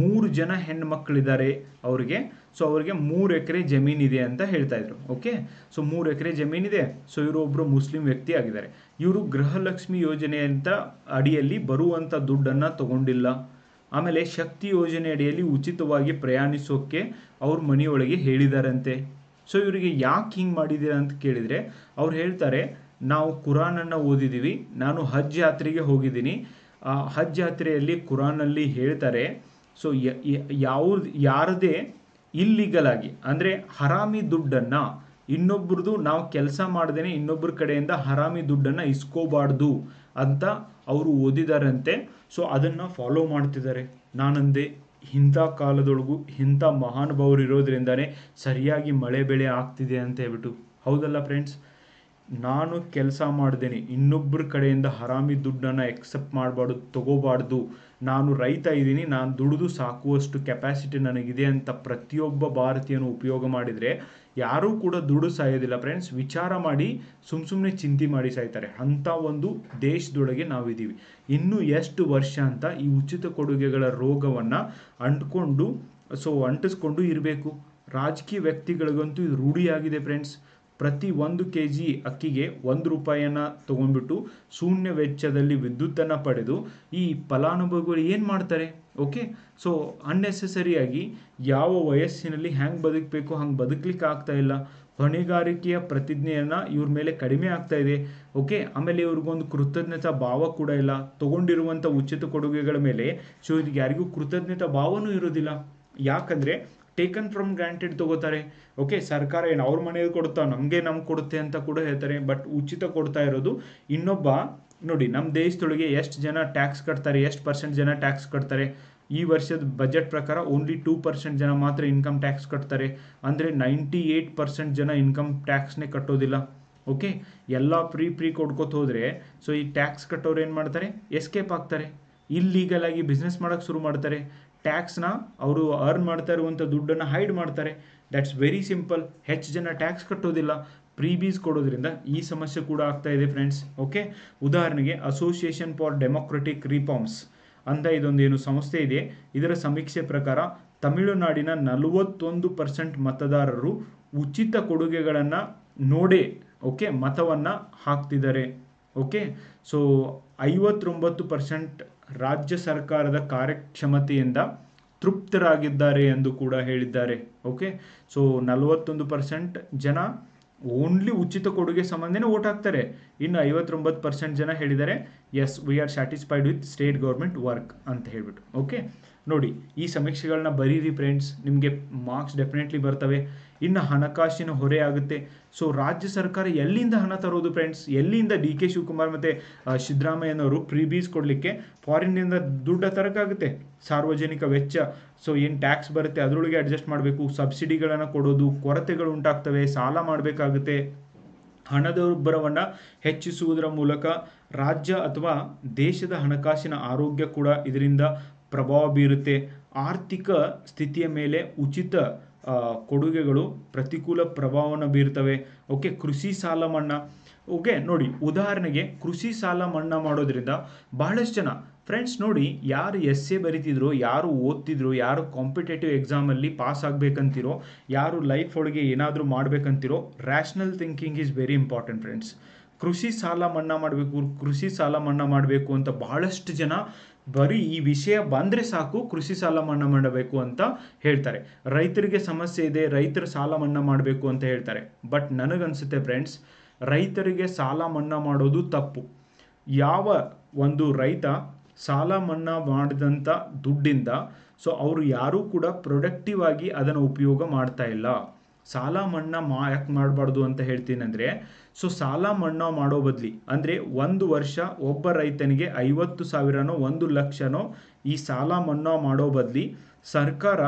ಮೂರು ಜನ ಹೆಣ್ಣು ಮಕ್ಕಳಿದ್ದಾರೆ ಅವ್ರಿಗೆ ಸೊ ಅವ್ರಿಗೆ ಮೂರು ಎಕರೆ ಜಮೀನಿದೆ ಅಂತ ಹೇಳ್ತಾ ಇದ್ರು ಓಕೆ ಸೊ ಮೂರು ಎಕರೆ ಜಮೀನಿದೆ ಸೊ ಇವರು ಒಬ್ಬರು ಮುಸ್ಲಿಂ ವ್ಯಕ್ತಿ ಆಗಿದ್ದಾರೆ ಇವರು ಗೃಹಲಕ್ಷ್ಮಿ ಯೋಜನೆ ಅಂತ ಅಡಿಯಲ್ಲಿ ಬರುವಂಥ ದುಡ್ಡನ್ನು ತಗೊಂಡಿಲ್ಲ ಆಮೇಲೆ ಶಕ್ತಿ ಯೋಜನೆ ಅಡಿಯಲ್ಲಿ ಉಚಿತವಾಗಿ ಪ್ರಯಾಣಿಸೋಕ್ಕೆ ಅವ್ರ ಮನೆಯೊಳಗೆ ಹೇಳಿದಾರಂತೆ ಸೊ ಇವರಿಗೆ ಯಾಕೆ ಹಿಂಗೆ ಮಾಡಿದ್ದೀರಾ ಅಂತ ಕೇಳಿದರೆ ಅವ್ರು ಹೇಳ್ತಾರೆ ನಾವು ಕುರಾನನ್ನು ಓದಿದ್ದೀವಿ ನಾನು ಹಜ್ ಯಾತ್ರೆಗೆ ಹೋಗಿದ್ದೀನಿ ಹಜ್ ಯಾತ್ರೆಯಲ್ಲಿ ಕುರಾನಲ್ಲಿ ಹೇಳ್ತಾರೆ ಸೊ ಯಾವ್ದು ಯಾರದೇ ಇಲ್ಲಿಗಲ್ ಆಗಿ ಅಂದರೆ ಹರಾಮಿ ದುಡ್ಡನ್ನು ಇನ್ನೊಬ್ರದ್ದು ನಾವು ಕೆಲಸ ಮಾಡ್ದೇನೆ ಇನ್ನೊಬ್ಬರ ಕಡೆಯಿಂದ ಹರಾಮಿ ದುಡ್ಡನ್ನು ಇಸ್ಕೋಬಾರ್ದು ಅಂತ ಅವರು ಓದಿದಾರಂತೆ ಸೊ ಅದನ್ನು ಫಾಲೋ ಮಾಡ್ತಿದ್ದಾರೆ ನಾನಂದೇ ಇಂಥ ಕಾಲದೊಳಗು ಇಂಥ ಮಹಾನುಭಾವರು ಇರೋದ್ರಿಂದನೇ ಸರಿಯಾಗಿ ಮಳೆ ಬೆಳೆ ಆಗ್ತಿದೆ ಅಂತ ಹೇಳ್ಬಿಟ್ಟು ಹೌದಲ್ಲ ಫ್ರೆಂಡ್ಸ್ ನಾನು ಕೆಲಸ ಮಾಡ್ದೇನೆ ಇನ್ನೊಬ್ರ ಕಡೆಯಿಂದ ಹರಾಮಿ ದುಡ್ಡನ್ನು ಎಕ್ಸೆಪ್ಟ್ ಮಾಡಬಾರ್ದು ತಗೋಬಾರ್ದು ನಾನು ರೈತ ಇದ್ದೀನಿ ನಾನು ದುಡಿದು ಸಾಕುವಷ್ಟು ಕೆಪಾಸಿಟಿ ನನಗಿದೆ ಅಂತ ಪ್ರತಿಯೊಬ್ಬ ಭಾರತೀಯನು ಉಪಯೋಗ ಮಾಡಿದರೆ ಯಾರೂ ಕೂಡ ದುಡ್ಡು ಸಾಯೋದಿಲ್ಲ ಫ್ರೆಂಡ್ಸ್ ವಿಚಾರ ಮಾಡಿ ಸುಮ್ಮ ಸುಮ್ಮನೆ ಚಿಂತೆ ಮಾಡಿ ಸಾಯ್ತಾರೆ ಅಂಥ ಒಂದು ದೇಶದೊಳಗೆ ನಾವಿದ್ದೀವಿ ಇನ್ನೂ ಎಷ್ಟು ವರ್ಷ ಅಂತ ಈ ಉಚಿತ ಕೊಡುಗೆಗಳ ರೋಗವನ್ನು ಅಂಟ್ಕೊಂಡು ಸೊ ಅಂಟಿಸ್ಕೊಂಡು ಇರಬೇಕು ರಾಜಕೀಯ ವ್ಯಕ್ತಿಗಳಿಗಂತೂ ಇದು ರೂಢಿಯಾಗಿದೆ ಫ್ರೆಂಡ್ಸ್ ಪ್ರತಿ ಒಂದು ಕೆ ಜಿ ಅಕ್ಕಿಗೆ ಒಂದು ರೂಪಾಯಿಯನ್ನು ತಗೊಂಡ್ಬಿಟ್ಟು ಶೂನ್ಯ ವೆಚ್ಚದಲ್ಲಿ ವಿದ್ಯುತ್ತನ್ನು ಪಡೆದು ಈ ಫಲಾನುಭವಿಗಳು ಏನು ಮಾಡ್ತಾರೆ ಓಕೆ ಸೊ ಅನ್ನೆಸೆಸರಿಯಾಗಿ ಯಾವ ವಯಸ್ಸಿನಲ್ಲಿ ಹ್ಯಾಂಗೆ ಬದುಕಬೇಕು ಹಂಗೆ ಬದುಕಲಿಕ್ಕೆ ಆಗ್ತಾ ಇಲ್ಲ ಹೊಣೆಗಾರಿಕೆಯ ಪ್ರತಿಜ್ಞೆಯನ್ನು ಇವ್ರ ಮೇಲೆ ಕಡಿಮೆ ಆಗ್ತಾ ಇದೆ ಓಕೆ ಆಮೇಲೆ ಇವ್ರಿಗೊಂದು ಕೃತಜ್ಞತಾ ಭಾವ ಕೂಡ ಇಲ್ಲ ತೊಗೊಂಡಿರುವಂಥ ಉಚಿತ ಕೊಡುಗೆಗಳ ಮೇಲೆ ಸೊ ಇದು ಯಾರಿಗೂ ಕೃತಜ್ಞತಾ ಭಾವನೂ ಇರೋದಿಲ್ಲ ಯಾಕಂದರೆ ಟೇಕನ್ ಫ್ರಮ್ ಗ್ರಾಂಟೆಡ್ ತಗೋತಾರೆ ಓಕೆ ಸರ್ಕಾರ ಏನು ಅವ್ರ ಮನೇಲಿ ಕೊಡ್ತಾ ನಮಗೆ ನಮ್ಗೆ ಕೊಡುತ್ತೆ ಅಂತ ಕೂಡ ಹೇಳ್ತಾರೆ ಬಟ್ ಉಚಿತ ಕೊಡ್ತಾ ಇರೋದು ಇನ್ನೊಬ್ಬ ನೋಡಿ ನಮ್ಮ ದೇಶದೊಳಗೆ ಎಷ್ಟು ಜನ ಟ್ಯಾಕ್ಸ್ ಕಟ್ತಾರೆ ಎಷ್ಟು ಪರ್ಸೆಂಟ್ ಜನ ಟ್ಯಾಕ್ಸ್ ಕಟ್ತಾರೆ ಈ ವರ್ಷದ ಬಜೆಟ್ ಪ್ರಕಾರ ಓನ್ಲಿ ಟೂ ಪರ್ಸೆಂಟ್ ಜನ ಮಾತ್ರ ಇನ್ಕಮ್ ಟ್ಯಾಕ್ಸ್ ಕಟ್ತಾರೆ ಅಂದರೆ ನೈಂಟಿ ಏಯ್ಟ್ ಪರ್ಸೆಂಟ್ ಜನ ಇನ್ಕಮ್ ಟ್ಯಾಕ್ಸ್ನೇ ಕಟ್ಟೋದಿಲ್ಲ ಓಕೆ ಎಲ್ಲ ಪ್ರೀ ಫ್ರೀ ಕೊಡ್ಕೋತ ಹೋದರೆ ಸೊ ಈ ಟ್ಯಾಕ್ಸ್ ಕಟ್ಟೋರು ಏನು ಮಾಡ್ತಾರೆ ಎಸ್ಕೇಪ್ ಆಗ್ತಾರೆ ಆಗಿ ಬಿಸ್ನೆಸ್ ಮಾಡೋಕ್ಕೆ ಶುರು ಮಾಡ್ತಾರೆ ಟ್ಯಾಕ್ಸ್ನ ಅವರು ಅರ್ನ್ ಮಾಡ್ತಾ ಇರುವಂಥ ದುಡ್ಡನ್ನು ಹೈಡ್ ಮಾಡ್ತಾರೆ ದ್ಯಾಟ್ಸ್ ವೆರಿ ಸಿಂಪಲ್ ಹೆಚ್ಚು ಜನ ಟ್ಯಾಕ್ಸ್ ಕಟ್ಟೋದಿಲ್ಲ ಪ್ರೀಬೀಸ್ ಕೊಡೋದ್ರಿಂದ ಈ ಸಮಸ್ಯೆ ಕೂಡ ಆಗ್ತಾ ಇದೆ ಫ್ರೆಂಡ್ಸ್ ಓಕೆ ಉದಾಹರಣೆಗೆ ಅಸೋಸಿಯೇಷನ್ ಫಾರ್ ಡೆಮೊಕ್ರೆಟಿಕ್ ರಿಫಾರ್ಮ್ಸ್ ಅಂತ ಇದೊಂದು ಏನು ಸಂಸ್ಥೆ ಇದೆ ಇದರ ಸಮೀಕ್ಷೆ ಪ್ರಕಾರ ತಮಿಳುನಾಡಿನ ನಲವತ್ತೊಂದು ಪರ್ಸೆಂಟ್ ಮತದಾರರು ಉಚಿತ ಕೊಡುಗೆಗಳನ್ನು ನೋಡೇ ಓಕೆ ಮತವನ್ನು ಹಾಕ್ತಿದ್ದಾರೆ ಓಕೆ ಸೊ ಐವತ್ತೊಂಬತ್ತು ಪರ್ಸೆಂಟ್ ರಾಜ್ಯ ಸರ್ಕಾರದ ಕಾರ್ಯಕ್ಷಮತೆಯಿಂದ ತೃಪ್ತರಾಗಿದ್ದಾರೆ ಎಂದು ಕೂಡ ಹೇಳಿದ್ದಾರೆ ಓಕೆ ಸೊ ನಲವತ್ತೊಂದು ಪರ್ಸೆಂಟ್ ಜನ ಓನ್ಲಿ ಉಚಿತ ಕೊಡುಗೆ ಸಂಬಂಧನೇ ಓಟ್ ಹಾಕ್ತಾರೆ ಇನ್ನು ಐವತ್ತೊಂಬತ್ತು ಪರ್ಸೆಂಟ್ ಜನ ಹೇಳಿದ್ದಾರೆ yes we are satisfied with state government work ಅಂತ ಹೇಳ್ಬಿಟ್ಟು ಓಕೆ ನೋಡಿ ಈ ಸಮೀಕ್ಷೆಗಳನ್ನ ಬರೀರಿ ಫ್ರೆಂಡ್ಸ್ ನಿಮಗೆ ಮಾರ್ಕ್ಸ್ ಡೆಫಿನೆಟ್ಲಿ ಬರ್ತವೆ ಇನ್ನು ಹಣಕಾಸಿನ ಹೊರೆ ಆಗುತ್ತೆ ಸೊ ರಾಜ್ಯ ಸರ್ಕಾರ ಎಲ್ಲಿಂದ ಹಣ ತರೋದು ಫ್ರೆಂಡ್ಸ್ ಎಲ್ಲಿಂದ ಡಿ ಕೆ ಶಿವಕುಮಾರ್ ಮತ್ತು ಸಿದ್ದರಾಮಯ್ಯನವರು ಪ್ರೀಬೀಸ್ ಕೊಡಲಿಕ್ಕೆ ಫಾರಿನ್ನಿಂದ ದುಡ್ಡು ತರಕಾಗುತ್ತೆ ಸಾರ್ವಜನಿಕ ವೆಚ್ಚ ಸೊ ಏನು ಟ್ಯಾಕ್ಸ್ ಬರುತ್ತೆ ಅದರೊಳಗೆ ಅಡ್ಜಸ್ಟ್ ಮಾಡಬೇಕು ಸಬ್ಸಿಡಿಗಳನ್ನು ಕೊಡೋದು ಕೊರತೆಗಳು ಉಂಟಾಗ್ತವೆ ಸಾಲ ಮಾಡಬೇಕಾಗುತ್ತೆ ಹಣದ ಉಬ್ಬರವನ್ನು ಹೆಚ್ಚಿಸುವುದರ ಮೂಲಕ ರಾಜ್ಯ ಅಥವಾ ದೇಶದ ಹಣಕಾಸಿನ ಆರೋಗ್ಯ ಕೂಡ ಇದರಿಂದ ಪ್ರಭಾವ ಬೀರುತ್ತೆ ಆರ್ಥಿಕ ಸ್ಥಿತಿಯ ಮೇಲೆ ಉಚಿತ ಕೊಡುಗೆಗಳು ಪ್ರತಿಕೂಲ ಪ್ರಭಾವವನ್ನು ಬೀರ್ತವೆ ಓಕೆ ಕೃಷಿ ಸಾಲ ಮನ್ನಾ ಓಕೆ ನೋಡಿ ಉದಾಹರಣೆಗೆ ಕೃಷಿ ಸಾಲ ಮನ್ನಾ ಮಾಡೋದ್ರಿಂದ ಬಹಳಷ್ಟು ಜನ ಫ್ರೆಂಡ್ಸ್ ನೋಡಿ ಯಾರು ಎಸ್ ಎ ಬರಿತಿದ್ರು ಯಾರು ಓದ್ತಿದ್ರು ಯಾರು ಕಾಂಪಿಟೇಟಿವ್ ಎಕ್ಸಾಮಲ್ಲಿ ಪಾಸ್ ಆಗಬೇಕಂತಿರೋ ಯಾರು ಲೈಫ್ ಒಳಗೆ ಏನಾದರೂ ಮಾಡಬೇಕಂತಿರೋ rational thinking is very important friends ಕೃಷಿ ಸಾಲ ಮನ್ನಾ ಮಾಡಬೇಕು ಕೃಷಿ ಸಾಲ ಮನ್ನಾ ಮಾಡಬೇಕು ಅಂತ ಬಹಳಷ್ಟು ಜನ ಬರೀ ಈ ವಿಷಯ ಬಂದರೆ ಸಾಕು ಕೃಷಿ ಸಾಲ ಮನ್ನಾ ಮಾಡಬೇಕು ಅಂತ ಹೇಳ್ತಾರೆ ರೈತರಿಗೆ ಸಮಸ್ಯೆ ಇದೆ ರೈತರು ಸಾಲ ಮನ್ನಾ ಮಾಡಬೇಕು ಅಂತ ಹೇಳ್ತಾರೆ ಬಟ್ ನನಗನ್ಸುತ್ತೆ ಫ್ರೆಂಡ್ಸ್ ರೈತರಿಗೆ ಸಾಲ ಮನ್ನಾ ಮಾಡೋದು ತಪ್ಪು ಯಾವ ಒಂದು ರೈತ ಸಾಲ ಮನ್ನಾ ಮಾಡಿದಂಥ ದುಡ್ಡಿಂದ ಸೊ ಅವರು ಯಾರೂ ಕೂಡ ಪ್ರೊಡಕ್ಟಿವ್ ಆಗಿ ಅದನ್ನು ಉಪಯೋಗ ಮಾಡ್ತಾ ಇಲ್ಲ ಸಾಲ ಮನ್ನಾ ಮಾ ಯಾಕೆ ಮಾಡಬಾರ್ದು ಅಂತ ಹೇಳ್ತೀನಂದರೆ ಸೊ ಸಾಲ ಮನ್ನಾ ಮಾಡೋ ಬದಲಿ ಅಂದರೆ ಒಂದು ವರ್ಷ ಒಬ್ಬ ರೈತನಿಗೆ ಐವತ್ತು ಸಾವಿರನೋ ಒಂದು ಲಕ್ಷನೋ ಈ ಸಾಲ ಮನ್ನಾ ಮಾಡೋ ಬದಲಿ ಸರ್ಕಾರ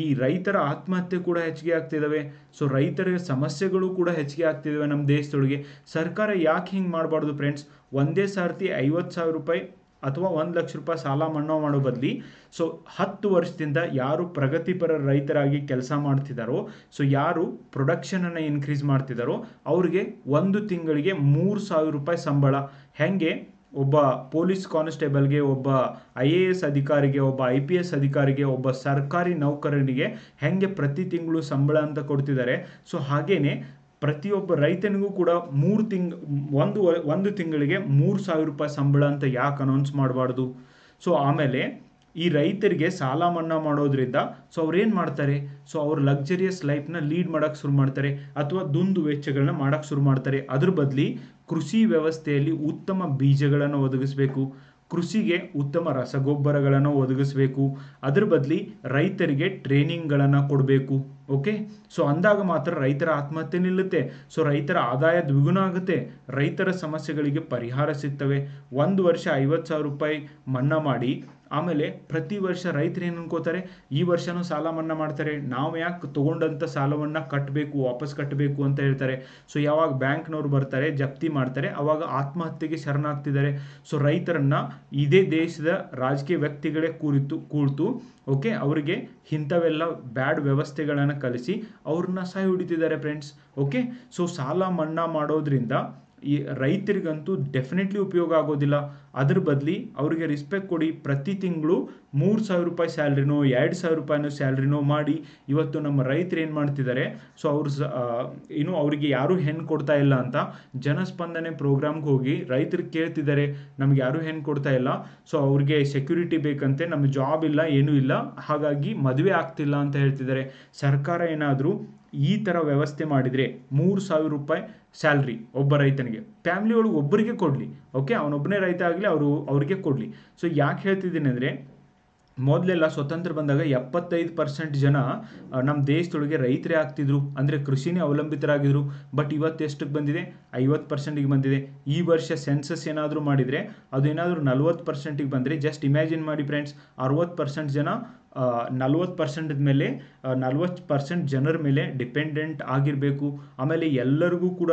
ಈ ರೈತರ ಆತ್ಮಹತ್ಯೆ ಕೂಡ ಹೆಚ್ಚಿಗೆ ಆಗ್ತಿದ್ದಾವೆ ಸೊ ರೈತರ ಸಮಸ್ಯೆಗಳು ಕೂಡ ಹೆಚ್ಚಿಗೆ ಆಗ್ತಿದ್ದಾವೆ ನಮ್ಮ ದೇಶದೊಳಗೆ ಸರ್ಕಾರ ಯಾಕೆ ಹಿಂಗೆ ಮಾಡಬಾರ್ದು ಫ್ರೆಂಡ್ಸ್ ಒಂದೇ ಸಾರ್ತಿ ಐವತ್ತು ಸಾವಿರ ರೂಪಾಯಿ ಅಥವಾ ಒಂದು ಲಕ್ಷ ರೂಪಾಯಿ ಸಾಲ ಮನ್ನಾ ಮಾಡೋ ಬದಲಿ ಸೊ ಹತ್ತು ವರ್ಷದಿಂದ ಯಾರು ಪ್ರಗತಿಪರ ರೈತರಾಗಿ ಕೆಲಸ ಮಾಡ್ತಿದ್ದಾರೋ ಸೊ ಯಾರು ಪ್ರೊಡಕ್ಷನನ್ನು ಇನ್ಕ್ರೀಸ್ ಮಾಡ್ತಿದ್ದಾರೋ ಅವ್ರಿಗೆ ಒಂದು ತಿಂಗಳಿಗೆ ಮೂರು ಸಾವಿರ ರೂಪಾಯಿ ಸಂಬಳ ಹೆಂಗೆ ಒಬ್ಬ ಪೊಲೀಸ್ ಕಾನ್ಸ್ಟೇಬಲ್ಗೆ ಒಬ್ಬ ಐ ಎ ಎಸ್ ಅಧಿಕಾರಿಗೆ ಒಬ್ಬ ಐ ಪಿ ಎಸ್ ಅಧಿಕಾರಿಗೆ ಒಬ್ಬ ಸರ್ಕಾರಿ ನೌಕರನಿಗೆ ಹೆಂಗೆ ಪ್ರತಿ ತಿಂಗಳು ಸಂಬಳ ಅಂತ ಕೊಡ್ತಿದ್ದಾರೆ ಸೊ ಹಾಗೇನೆ ಪ್ರತಿಯೊಬ್ಬ ರೈತನಿಗೂ ಕೂಡ ಮೂರು ತಿಂಗ್ ಒಂದು ಒಂದು ತಿಂಗಳಿಗೆ ಮೂರು ಸಾವಿರ ರೂಪಾಯಿ ಸಂಬಳ ಅಂತ ಯಾಕೆ ಅನೌನ್ಸ್ ಮಾಡಬಾರ್ದು ಸೊ ಆಮೇಲೆ ಈ ರೈತರಿಗೆ ಸಾಲ ಮನ್ನಾ ಮಾಡೋದ್ರಿಂದ ಸೊ ಅವ್ರೇನು ಮಾಡ್ತಾರೆ ಸೊ ಅವ್ರ ಲಕ್ಸರಿಯಸ್ ಲೈಫ್ನ ಲೀಡ್ ಮಾಡೋಕ್ಕೆ ಶುರು ಮಾಡ್ತಾರೆ ಅಥವಾ ದುಂದು ವೆಚ್ಚಗಳನ್ನ ಮಾಡೋಕ್ಕೆ ಶುರು ಮಾಡ್ತಾರೆ ಅದ್ರ ಬದಲಿ ಕೃಷಿ ವ್ಯವಸ್ಥೆಯಲ್ಲಿ ಉತ್ತಮ ಬೀಜಗಳನ್ನು ಒದಗಿಸಬೇಕು ಕೃಷಿಗೆ ಉತ್ತಮ ರಸಗೊಬ್ಬರಗಳನ್ನು ಒದಗಿಸಬೇಕು ಅದ್ರ ಬದಲಿ ರೈತರಿಗೆ ಟ್ರೈನಿಂಗ್ಗಳನ್ನು ಕೊಡಬೇಕು ಓಕೆ ಸೊ ಅಂದಾಗ ಮಾತ್ರ ರೈತರ ಆತ್ಮಹತ್ಯೆ ನಿಲ್ಲುತ್ತೆ ಸೊ ರೈತರ ಆದಾಯ ದ್ವಿಗುಣ ಆಗುತ್ತೆ ರೈತರ ಸಮಸ್ಯೆಗಳಿಗೆ ಪರಿಹಾರ ಸಿಗ್ತವೆ ಒಂದು ವರ್ಷ ಐವತ್ತು ಸಾವಿರ ರೂಪಾಯಿ ಮನ್ನಾ ಮಾಡಿ ಆಮೇಲೆ ಪ್ರತಿ ವರ್ಷ ರೈತರು ಏನು ಅನ್ಕೋತಾರೆ ಈ ವರ್ಷವೂ ಸಾಲ ಮನ್ನಾ ಮಾಡ್ತಾರೆ ನಾವು ಯಾಕೆ ತೊಗೊಂಡಂಥ ಸಾಲವನ್ನು ಕಟ್ಟಬೇಕು ವಾಪಸ್ ಕಟ್ಟಬೇಕು ಅಂತ ಹೇಳ್ತಾರೆ ಸೊ ಯಾವಾಗ ಬ್ಯಾಂಕ್ನವ್ರು ಬರ್ತಾರೆ ಜಪ್ತಿ ಮಾಡ್ತಾರೆ ಅವಾಗ ಆತ್ಮಹತ್ಯೆಗೆ ಶರಣಾಗ್ತಿದ್ದಾರೆ ಸೊ ರೈತರನ್ನು ಇದೇ ದೇಶದ ರಾಜಕೀಯ ವ್ಯಕ್ತಿಗಳೇ ಕೂರಿತು ಕೂರ್ತು ಓಕೆ ಅವರಿಗೆ ಇಂಥವೆಲ್ಲ ಬ್ಯಾಡ್ ವ್ಯವಸ್ಥೆಗಳನ್ನು ಕಲಿಸಿ ಅವ್ರನ್ನ ಸಹ ಹಿಡಿತಿದ್ದಾರೆ ಫ್ರೆಂಡ್ಸ್ ಓಕೆ ಸೊ ಸಾಲ ಮನ್ನಾ ಮಾಡೋದ್ರಿಂದ ಈ ರೈತರಿಗಂತೂ ಡೆಫಿನೆಟ್ಲಿ ಉಪಯೋಗ ಆಗೋದಿಲ್ಲ ಅದ್ರ ಬದಲಿ ಅವರಿಗೆ ರಿಸ್ಪೆಕ್ಟ್ ಕೊಡಿ ಪ್ರತಿ ತಿಂಗಳು ಮೂರು ಸಾವಿರ ರೂಪಾಯಿ ಸ್ಯಾಲ್ರಿನೋ ಎರಡು ಸಾವಿರ ರೂಪಾಯಿನೋ ಸ್ಯಾಲ್ರಿನೋ ಮಾಡಿ ಇವತ್ತು ನಮ್ಮ ರೈತರು ಏನು ಮಾಡ್ತಿದ್ದಾರೆ ಸೊ ಅವ್ರ ಏನು ಅವರಿಗೆ ಯಾರೂ ಹೆಣ್ಣು ಕೊಡ್ತಾ ಇಲ್ಲ ಅಂತ ಜನಸ್ಪಂದನೆ ಪ್ರೋಗ್ರಾಮ್ಗೆ ಹೋಗಿ ರೈತರು ಕೇಳ್ತಿದ್ದಾರೆ ನಮ್ಗೆ ಯಾರೂ ಹೆಣ್ಣು ಕೊಡ್ತಾ ಇಲ್ಲ ಸೊ ಅವ್ರಿಗೆ ಸೆಕ್ಯೂರಿಟಿ ಬೇಕಂತೆ ನಮ್ಮ ಜಾಬ್ ಇಲ್ಲ ಏನೂ ಇಲ್ಲ ಹಾಗಾಗಿ ಮದುವೆ ಆಗ್ತಿಲ್ಲ ಅಂತ ಹೇಳ್ತಿದ್ದಾರೆ ಸರ್ಕಾರ ಏನಾದರೂ ಈ ಥರ ವ್ಯವಸ್ಥೆ ಮಾಡಿದರೆ ಮೂರು ಸಾವಿರ ರೂಪಾಯಿ ಸ್ಯಾಲ್ರಿ ಒಬ್ಬ ರೈತನಿಗೆ ಫ್ಯಾಮಿಲಿ ಒಳಗೆ ಒಬ್ಬರಿಗೆ ಕೊಡಲಿ ಓಕೆ ಅವನೊಬ್ಬನೇ ರೈತ ಆಗಲಿ ಅವರು ಅವ್ರಿಗೆ ಕೊಡಲಿ ಸೊ ಯಾಕೆ ಹೇಳ್ತಿದ್ದೀನಿ ಅಂದರೆ ಮೊದಲೆಲ್ಲ ಸ್ವತಂತ್ರ ಬಂದಾಗ ಎಪ್ಪತ್ತೈದು ಪರ್ಸೆಂಟ್ ಜನ ನಮ್ಮ ದೇಶದೊಳಗೆ ರೈತರೇ ಆಗ್ತಿದ್ರು ಅಂದರೆ ಕೃಷಿನೇ ಅವಲಂಬಿತರಾಗಿದ್ದರು ಬಟ್ ಇವತ್ತು ಎಷ್ಟಕ್ಕೆ ಬಂದಿದೆ ಐವತ್ತು ಪರ್ಸೆಂಟಿಗೆ ಬಂದಿದೆ ಈ ವರ್ಷ ಸೆನ್ಸಸ್ ಏನಾದರೂ ಮಾಡಿದರೆ ಅದು ಏನಾದರೂ ನಲ್ವತ್ತು ಪರ್ಸೆಂಟಿಗೆ ಬಂದರೆ ಜಸ್ಟ್ ಇಮ್ಯಾಜಿನ್ ಮಾಡಿ ಫ್ರೆಂಡ್ಸ್ ಅರುವತ್ತು ಪರ್ಸೆಂಟ್ ಜನ ನಲ್ವತ್ತು ಪರ್ಸೆಂಟ್ ಮೇಲೆ ನಲ್ವತ್ತು ಪರ್ಸೆಂಟ್ ಜನರ ಮೇಲೆ ಡಿಪೆಂಡೆಂಟ್ ಆಗಿರಬೇಕು ಆಮೇಲೆ ಎಲ್ಲರಿಗೂ ಕೂಡ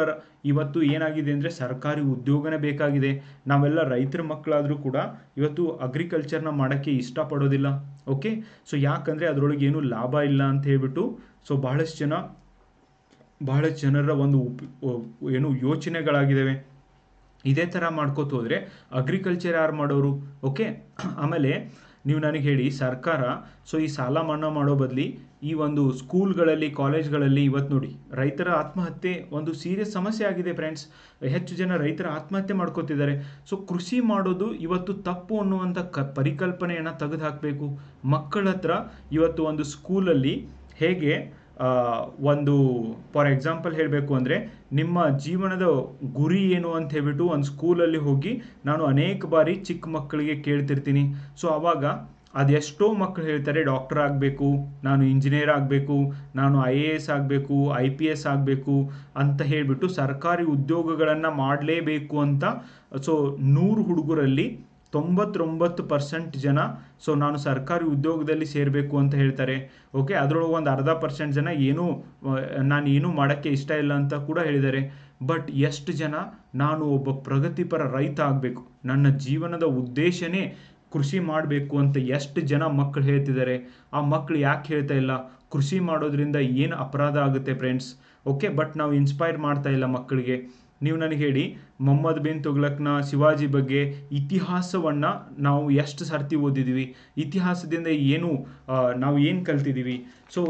ಇವತ್ತು ಏನಾಗಿದೆ ಅಂದರೆ ಸರ್ಕಾರಿ ಉದ್ಯೋಗನೇ ಬೇಕಾಗಿದೆ ನಾವೆಲ್ಲ ರೈತರ ಮಕ್ಕಳಾದರೂ ಕೂಡ ಇವತ್ತು ಅಗ್ರಿಕಲ್ಚರ್ನ ಮಾಡೋಕ್ಕೆ ಇಷ್ಟಪಡೋದಿಲ್ಲ ಓಕೆ ಸೊ ಯಾಕಂದರೆ ಅದರೊಳಗೆ ಏನು ಲಾಭ ಇಲ್ಲ ಅಂತ ಹೇಳ್ಬಿಟ್ಟು ಸೊ ಬಹಳಷ್ಟು ಜನ ಬಹಳಷ್ಟು ಜನರ ಒಂದು ಉಪ್ ಏನು ಯೋಚನೆಗಳಾಗಿದ್ದಾವೆ ಇದೇ ಥರ ಮಾಡ್ಕೋತ ಹೋದರೆ ಅಗ್ರಿಕಲ್ಚರ್ ಯಾರು ಮಾಡೋರು ಓಕೆ ಆಮೇಲೆ ನೀವು ನನಗೆ ಹೇಳಿ ಸರ್ಕಾರ ಸೊ ಈ ಸಾಲ ಮನ್ನಾ ಮಾಡೋ ಬದಲಿ ಈ ಒಂದು ಸ್ಕೂಲ್ಗಳಲ್ಲಿ ಕಾಲೇಜ್ಗಳಲ್ಲಿ ಇವತ್ತು ನೋಡಿ ರೈತರ ಆತ್ಮಹತ್ಯೆ ಒಂದು ಸೀರಿಯಸ್ ಸಮಸ್ಯೆ ಆಗಿದೆ ಫ್ರೆಂಡ್ಸ್ ಹೆಚ್ಚು ಜನ ರೈತರ ಆತ್ಮಹತ್ಯೆ ಮಾಡ್ಕೋತಿದ್ದಾರೆ ಸೊ ಕೃಷಿ ಮಾಡೋದು ಇವತ್ತು ತಪ್ಪು ಅನ್ನುವಂಥ ಕ ಪರಿಕಲ್ಪನೆಯನ್ನು ತೆಗೆದುಹಾಕಬೇಕು ಮಕ್ಕಳ ಹತ್ರ ಇವತ್ತು ಒಂದು ಸ್ಕೂಲಲ್ಲಿ ಹೇಗೆ ಒಂದು ಫಾರ್ ಎಕ್ಸಾಂಪಲ್ ಹೇಳಬೇಕು ಅಂದರೆ ನಿಮ್ಮ ಜೀವನದ ಗುರಿ ಏನು ಅಂತ ಹೇಳ್ಬಿಟ್ಟು ಒಂದು ಸ್ಕೂಲಲ್ಲಿ ಹೋಗಿ ನಾನು ಅನೇಕ ಬಾರಿ ಚಿಕ್ಕ ಮಕ್ಕಳಿಗೆ ಕೇಳ್ತಿರ್ತೀನಿ ಸೊ ಆವಾಗ ಅದೆಷ್ಟೋ ಮಕ್ಕಳು ಹೇಳ್ತಾರೆ ಡಾಕ್ಟರ್ ಆಗಬೇಕು ನಾನು ಇಂಜಿನಿಯರ್ ಆಗಬೇಕು ನಾನು ಐ ಎ ಎಸ್ ಆಗಬೇಕು ಐ ಪಿ ಎಸ್ ಆಗಬೇಕು ಅಂತ ಹೇಳಿಬಿಟ್ಟು ಸರ್ಕಾರಿ ಉದ್ಯೋಗಗಳನ್ನು ಮಾಡಲೇಬೇಕು ಅಂತ ಸೊ ನೂರು ಹುಡುಗರಲ್ಲಿ ತೊಂಬತ್ತೊಂಬತ್ತು ಪರ್ಸೆಂಟ್ ಜನ ಸೊ ನಾನು ಸರ್ಕಾರಿ ಉದ್ಯೋಗದಲ್ಲಿ ಸೇರಬೇಕು ಅಂತ ಹೇಳ್ತಾರೆ ಓಕೆ ಅದರೊಳಗೆ ಒಂದು ಅರ್ಧ ಪರ್ಸೆಂಟ್ ಜನ ಏನೂ ನಾನು ಏನೂ ಮಾಡೋಕ್ಕೆ ಇಷ್ಟ ಇಲ್ಲ ಅಂತ ಕೂಡ ಹೇಳಿದ್ದಾರೆ ಬಟ್ ಎಷ್ಟು ಜನ ನಾನು ಒಬ್ಬ ಪ್ರಗತಿಪರ ರೈತ ಆಗಬೇಕು ನನ್ನ ಜೀವನದ ಉದ್ದೇಶನೇ ಕೃಷಿ ಮಾಡಬೇಕು ಅಂತ ಎಷ್ಟು ಜನ ಮಕ್ಕಳು ಹೇಳ್ತಿದ್ದಾರೆ ಆ ಮಕ್ಕಳು ಯಾಕೆ ಹೇಳ್ತಾ ಇಲ್ಲ ಕೃಷಿ ಮಾಡೋದ್ರಿಂದ ಏನು ಅಪರಾಧ ಆಗುತ್ತೆ ಫ್ರೆಂಡ್ಸ್ ಓಕೆ ಬಟ್ ನಾವು ಇನ್ಸ್ಪೈರ್ ಮಾಡ್ತಾ ಇಲ್ಲ ಮಕ್ಕಳಿಗೆ ನೀವು ನನಗೆ ಹೇಳಿ ಮೊಹಮ್ಮದ್ ಬಿನ್ ತುಗ್ಲಕ್ನ ಶಿವಾಜಿ ಬಗ್ಗೆ ಇತಿಹಾಸವನ್ನು ನಾವು ಎಷ್ಟು ಸರ್ತಿ ಓದಿದ್ದೀವಿ ಇತಿಹಾಸದಿಂದ ಏನು ನಾವು ಏನು ಕಲ್ತಿದ್ದೀವಿ ಸೊ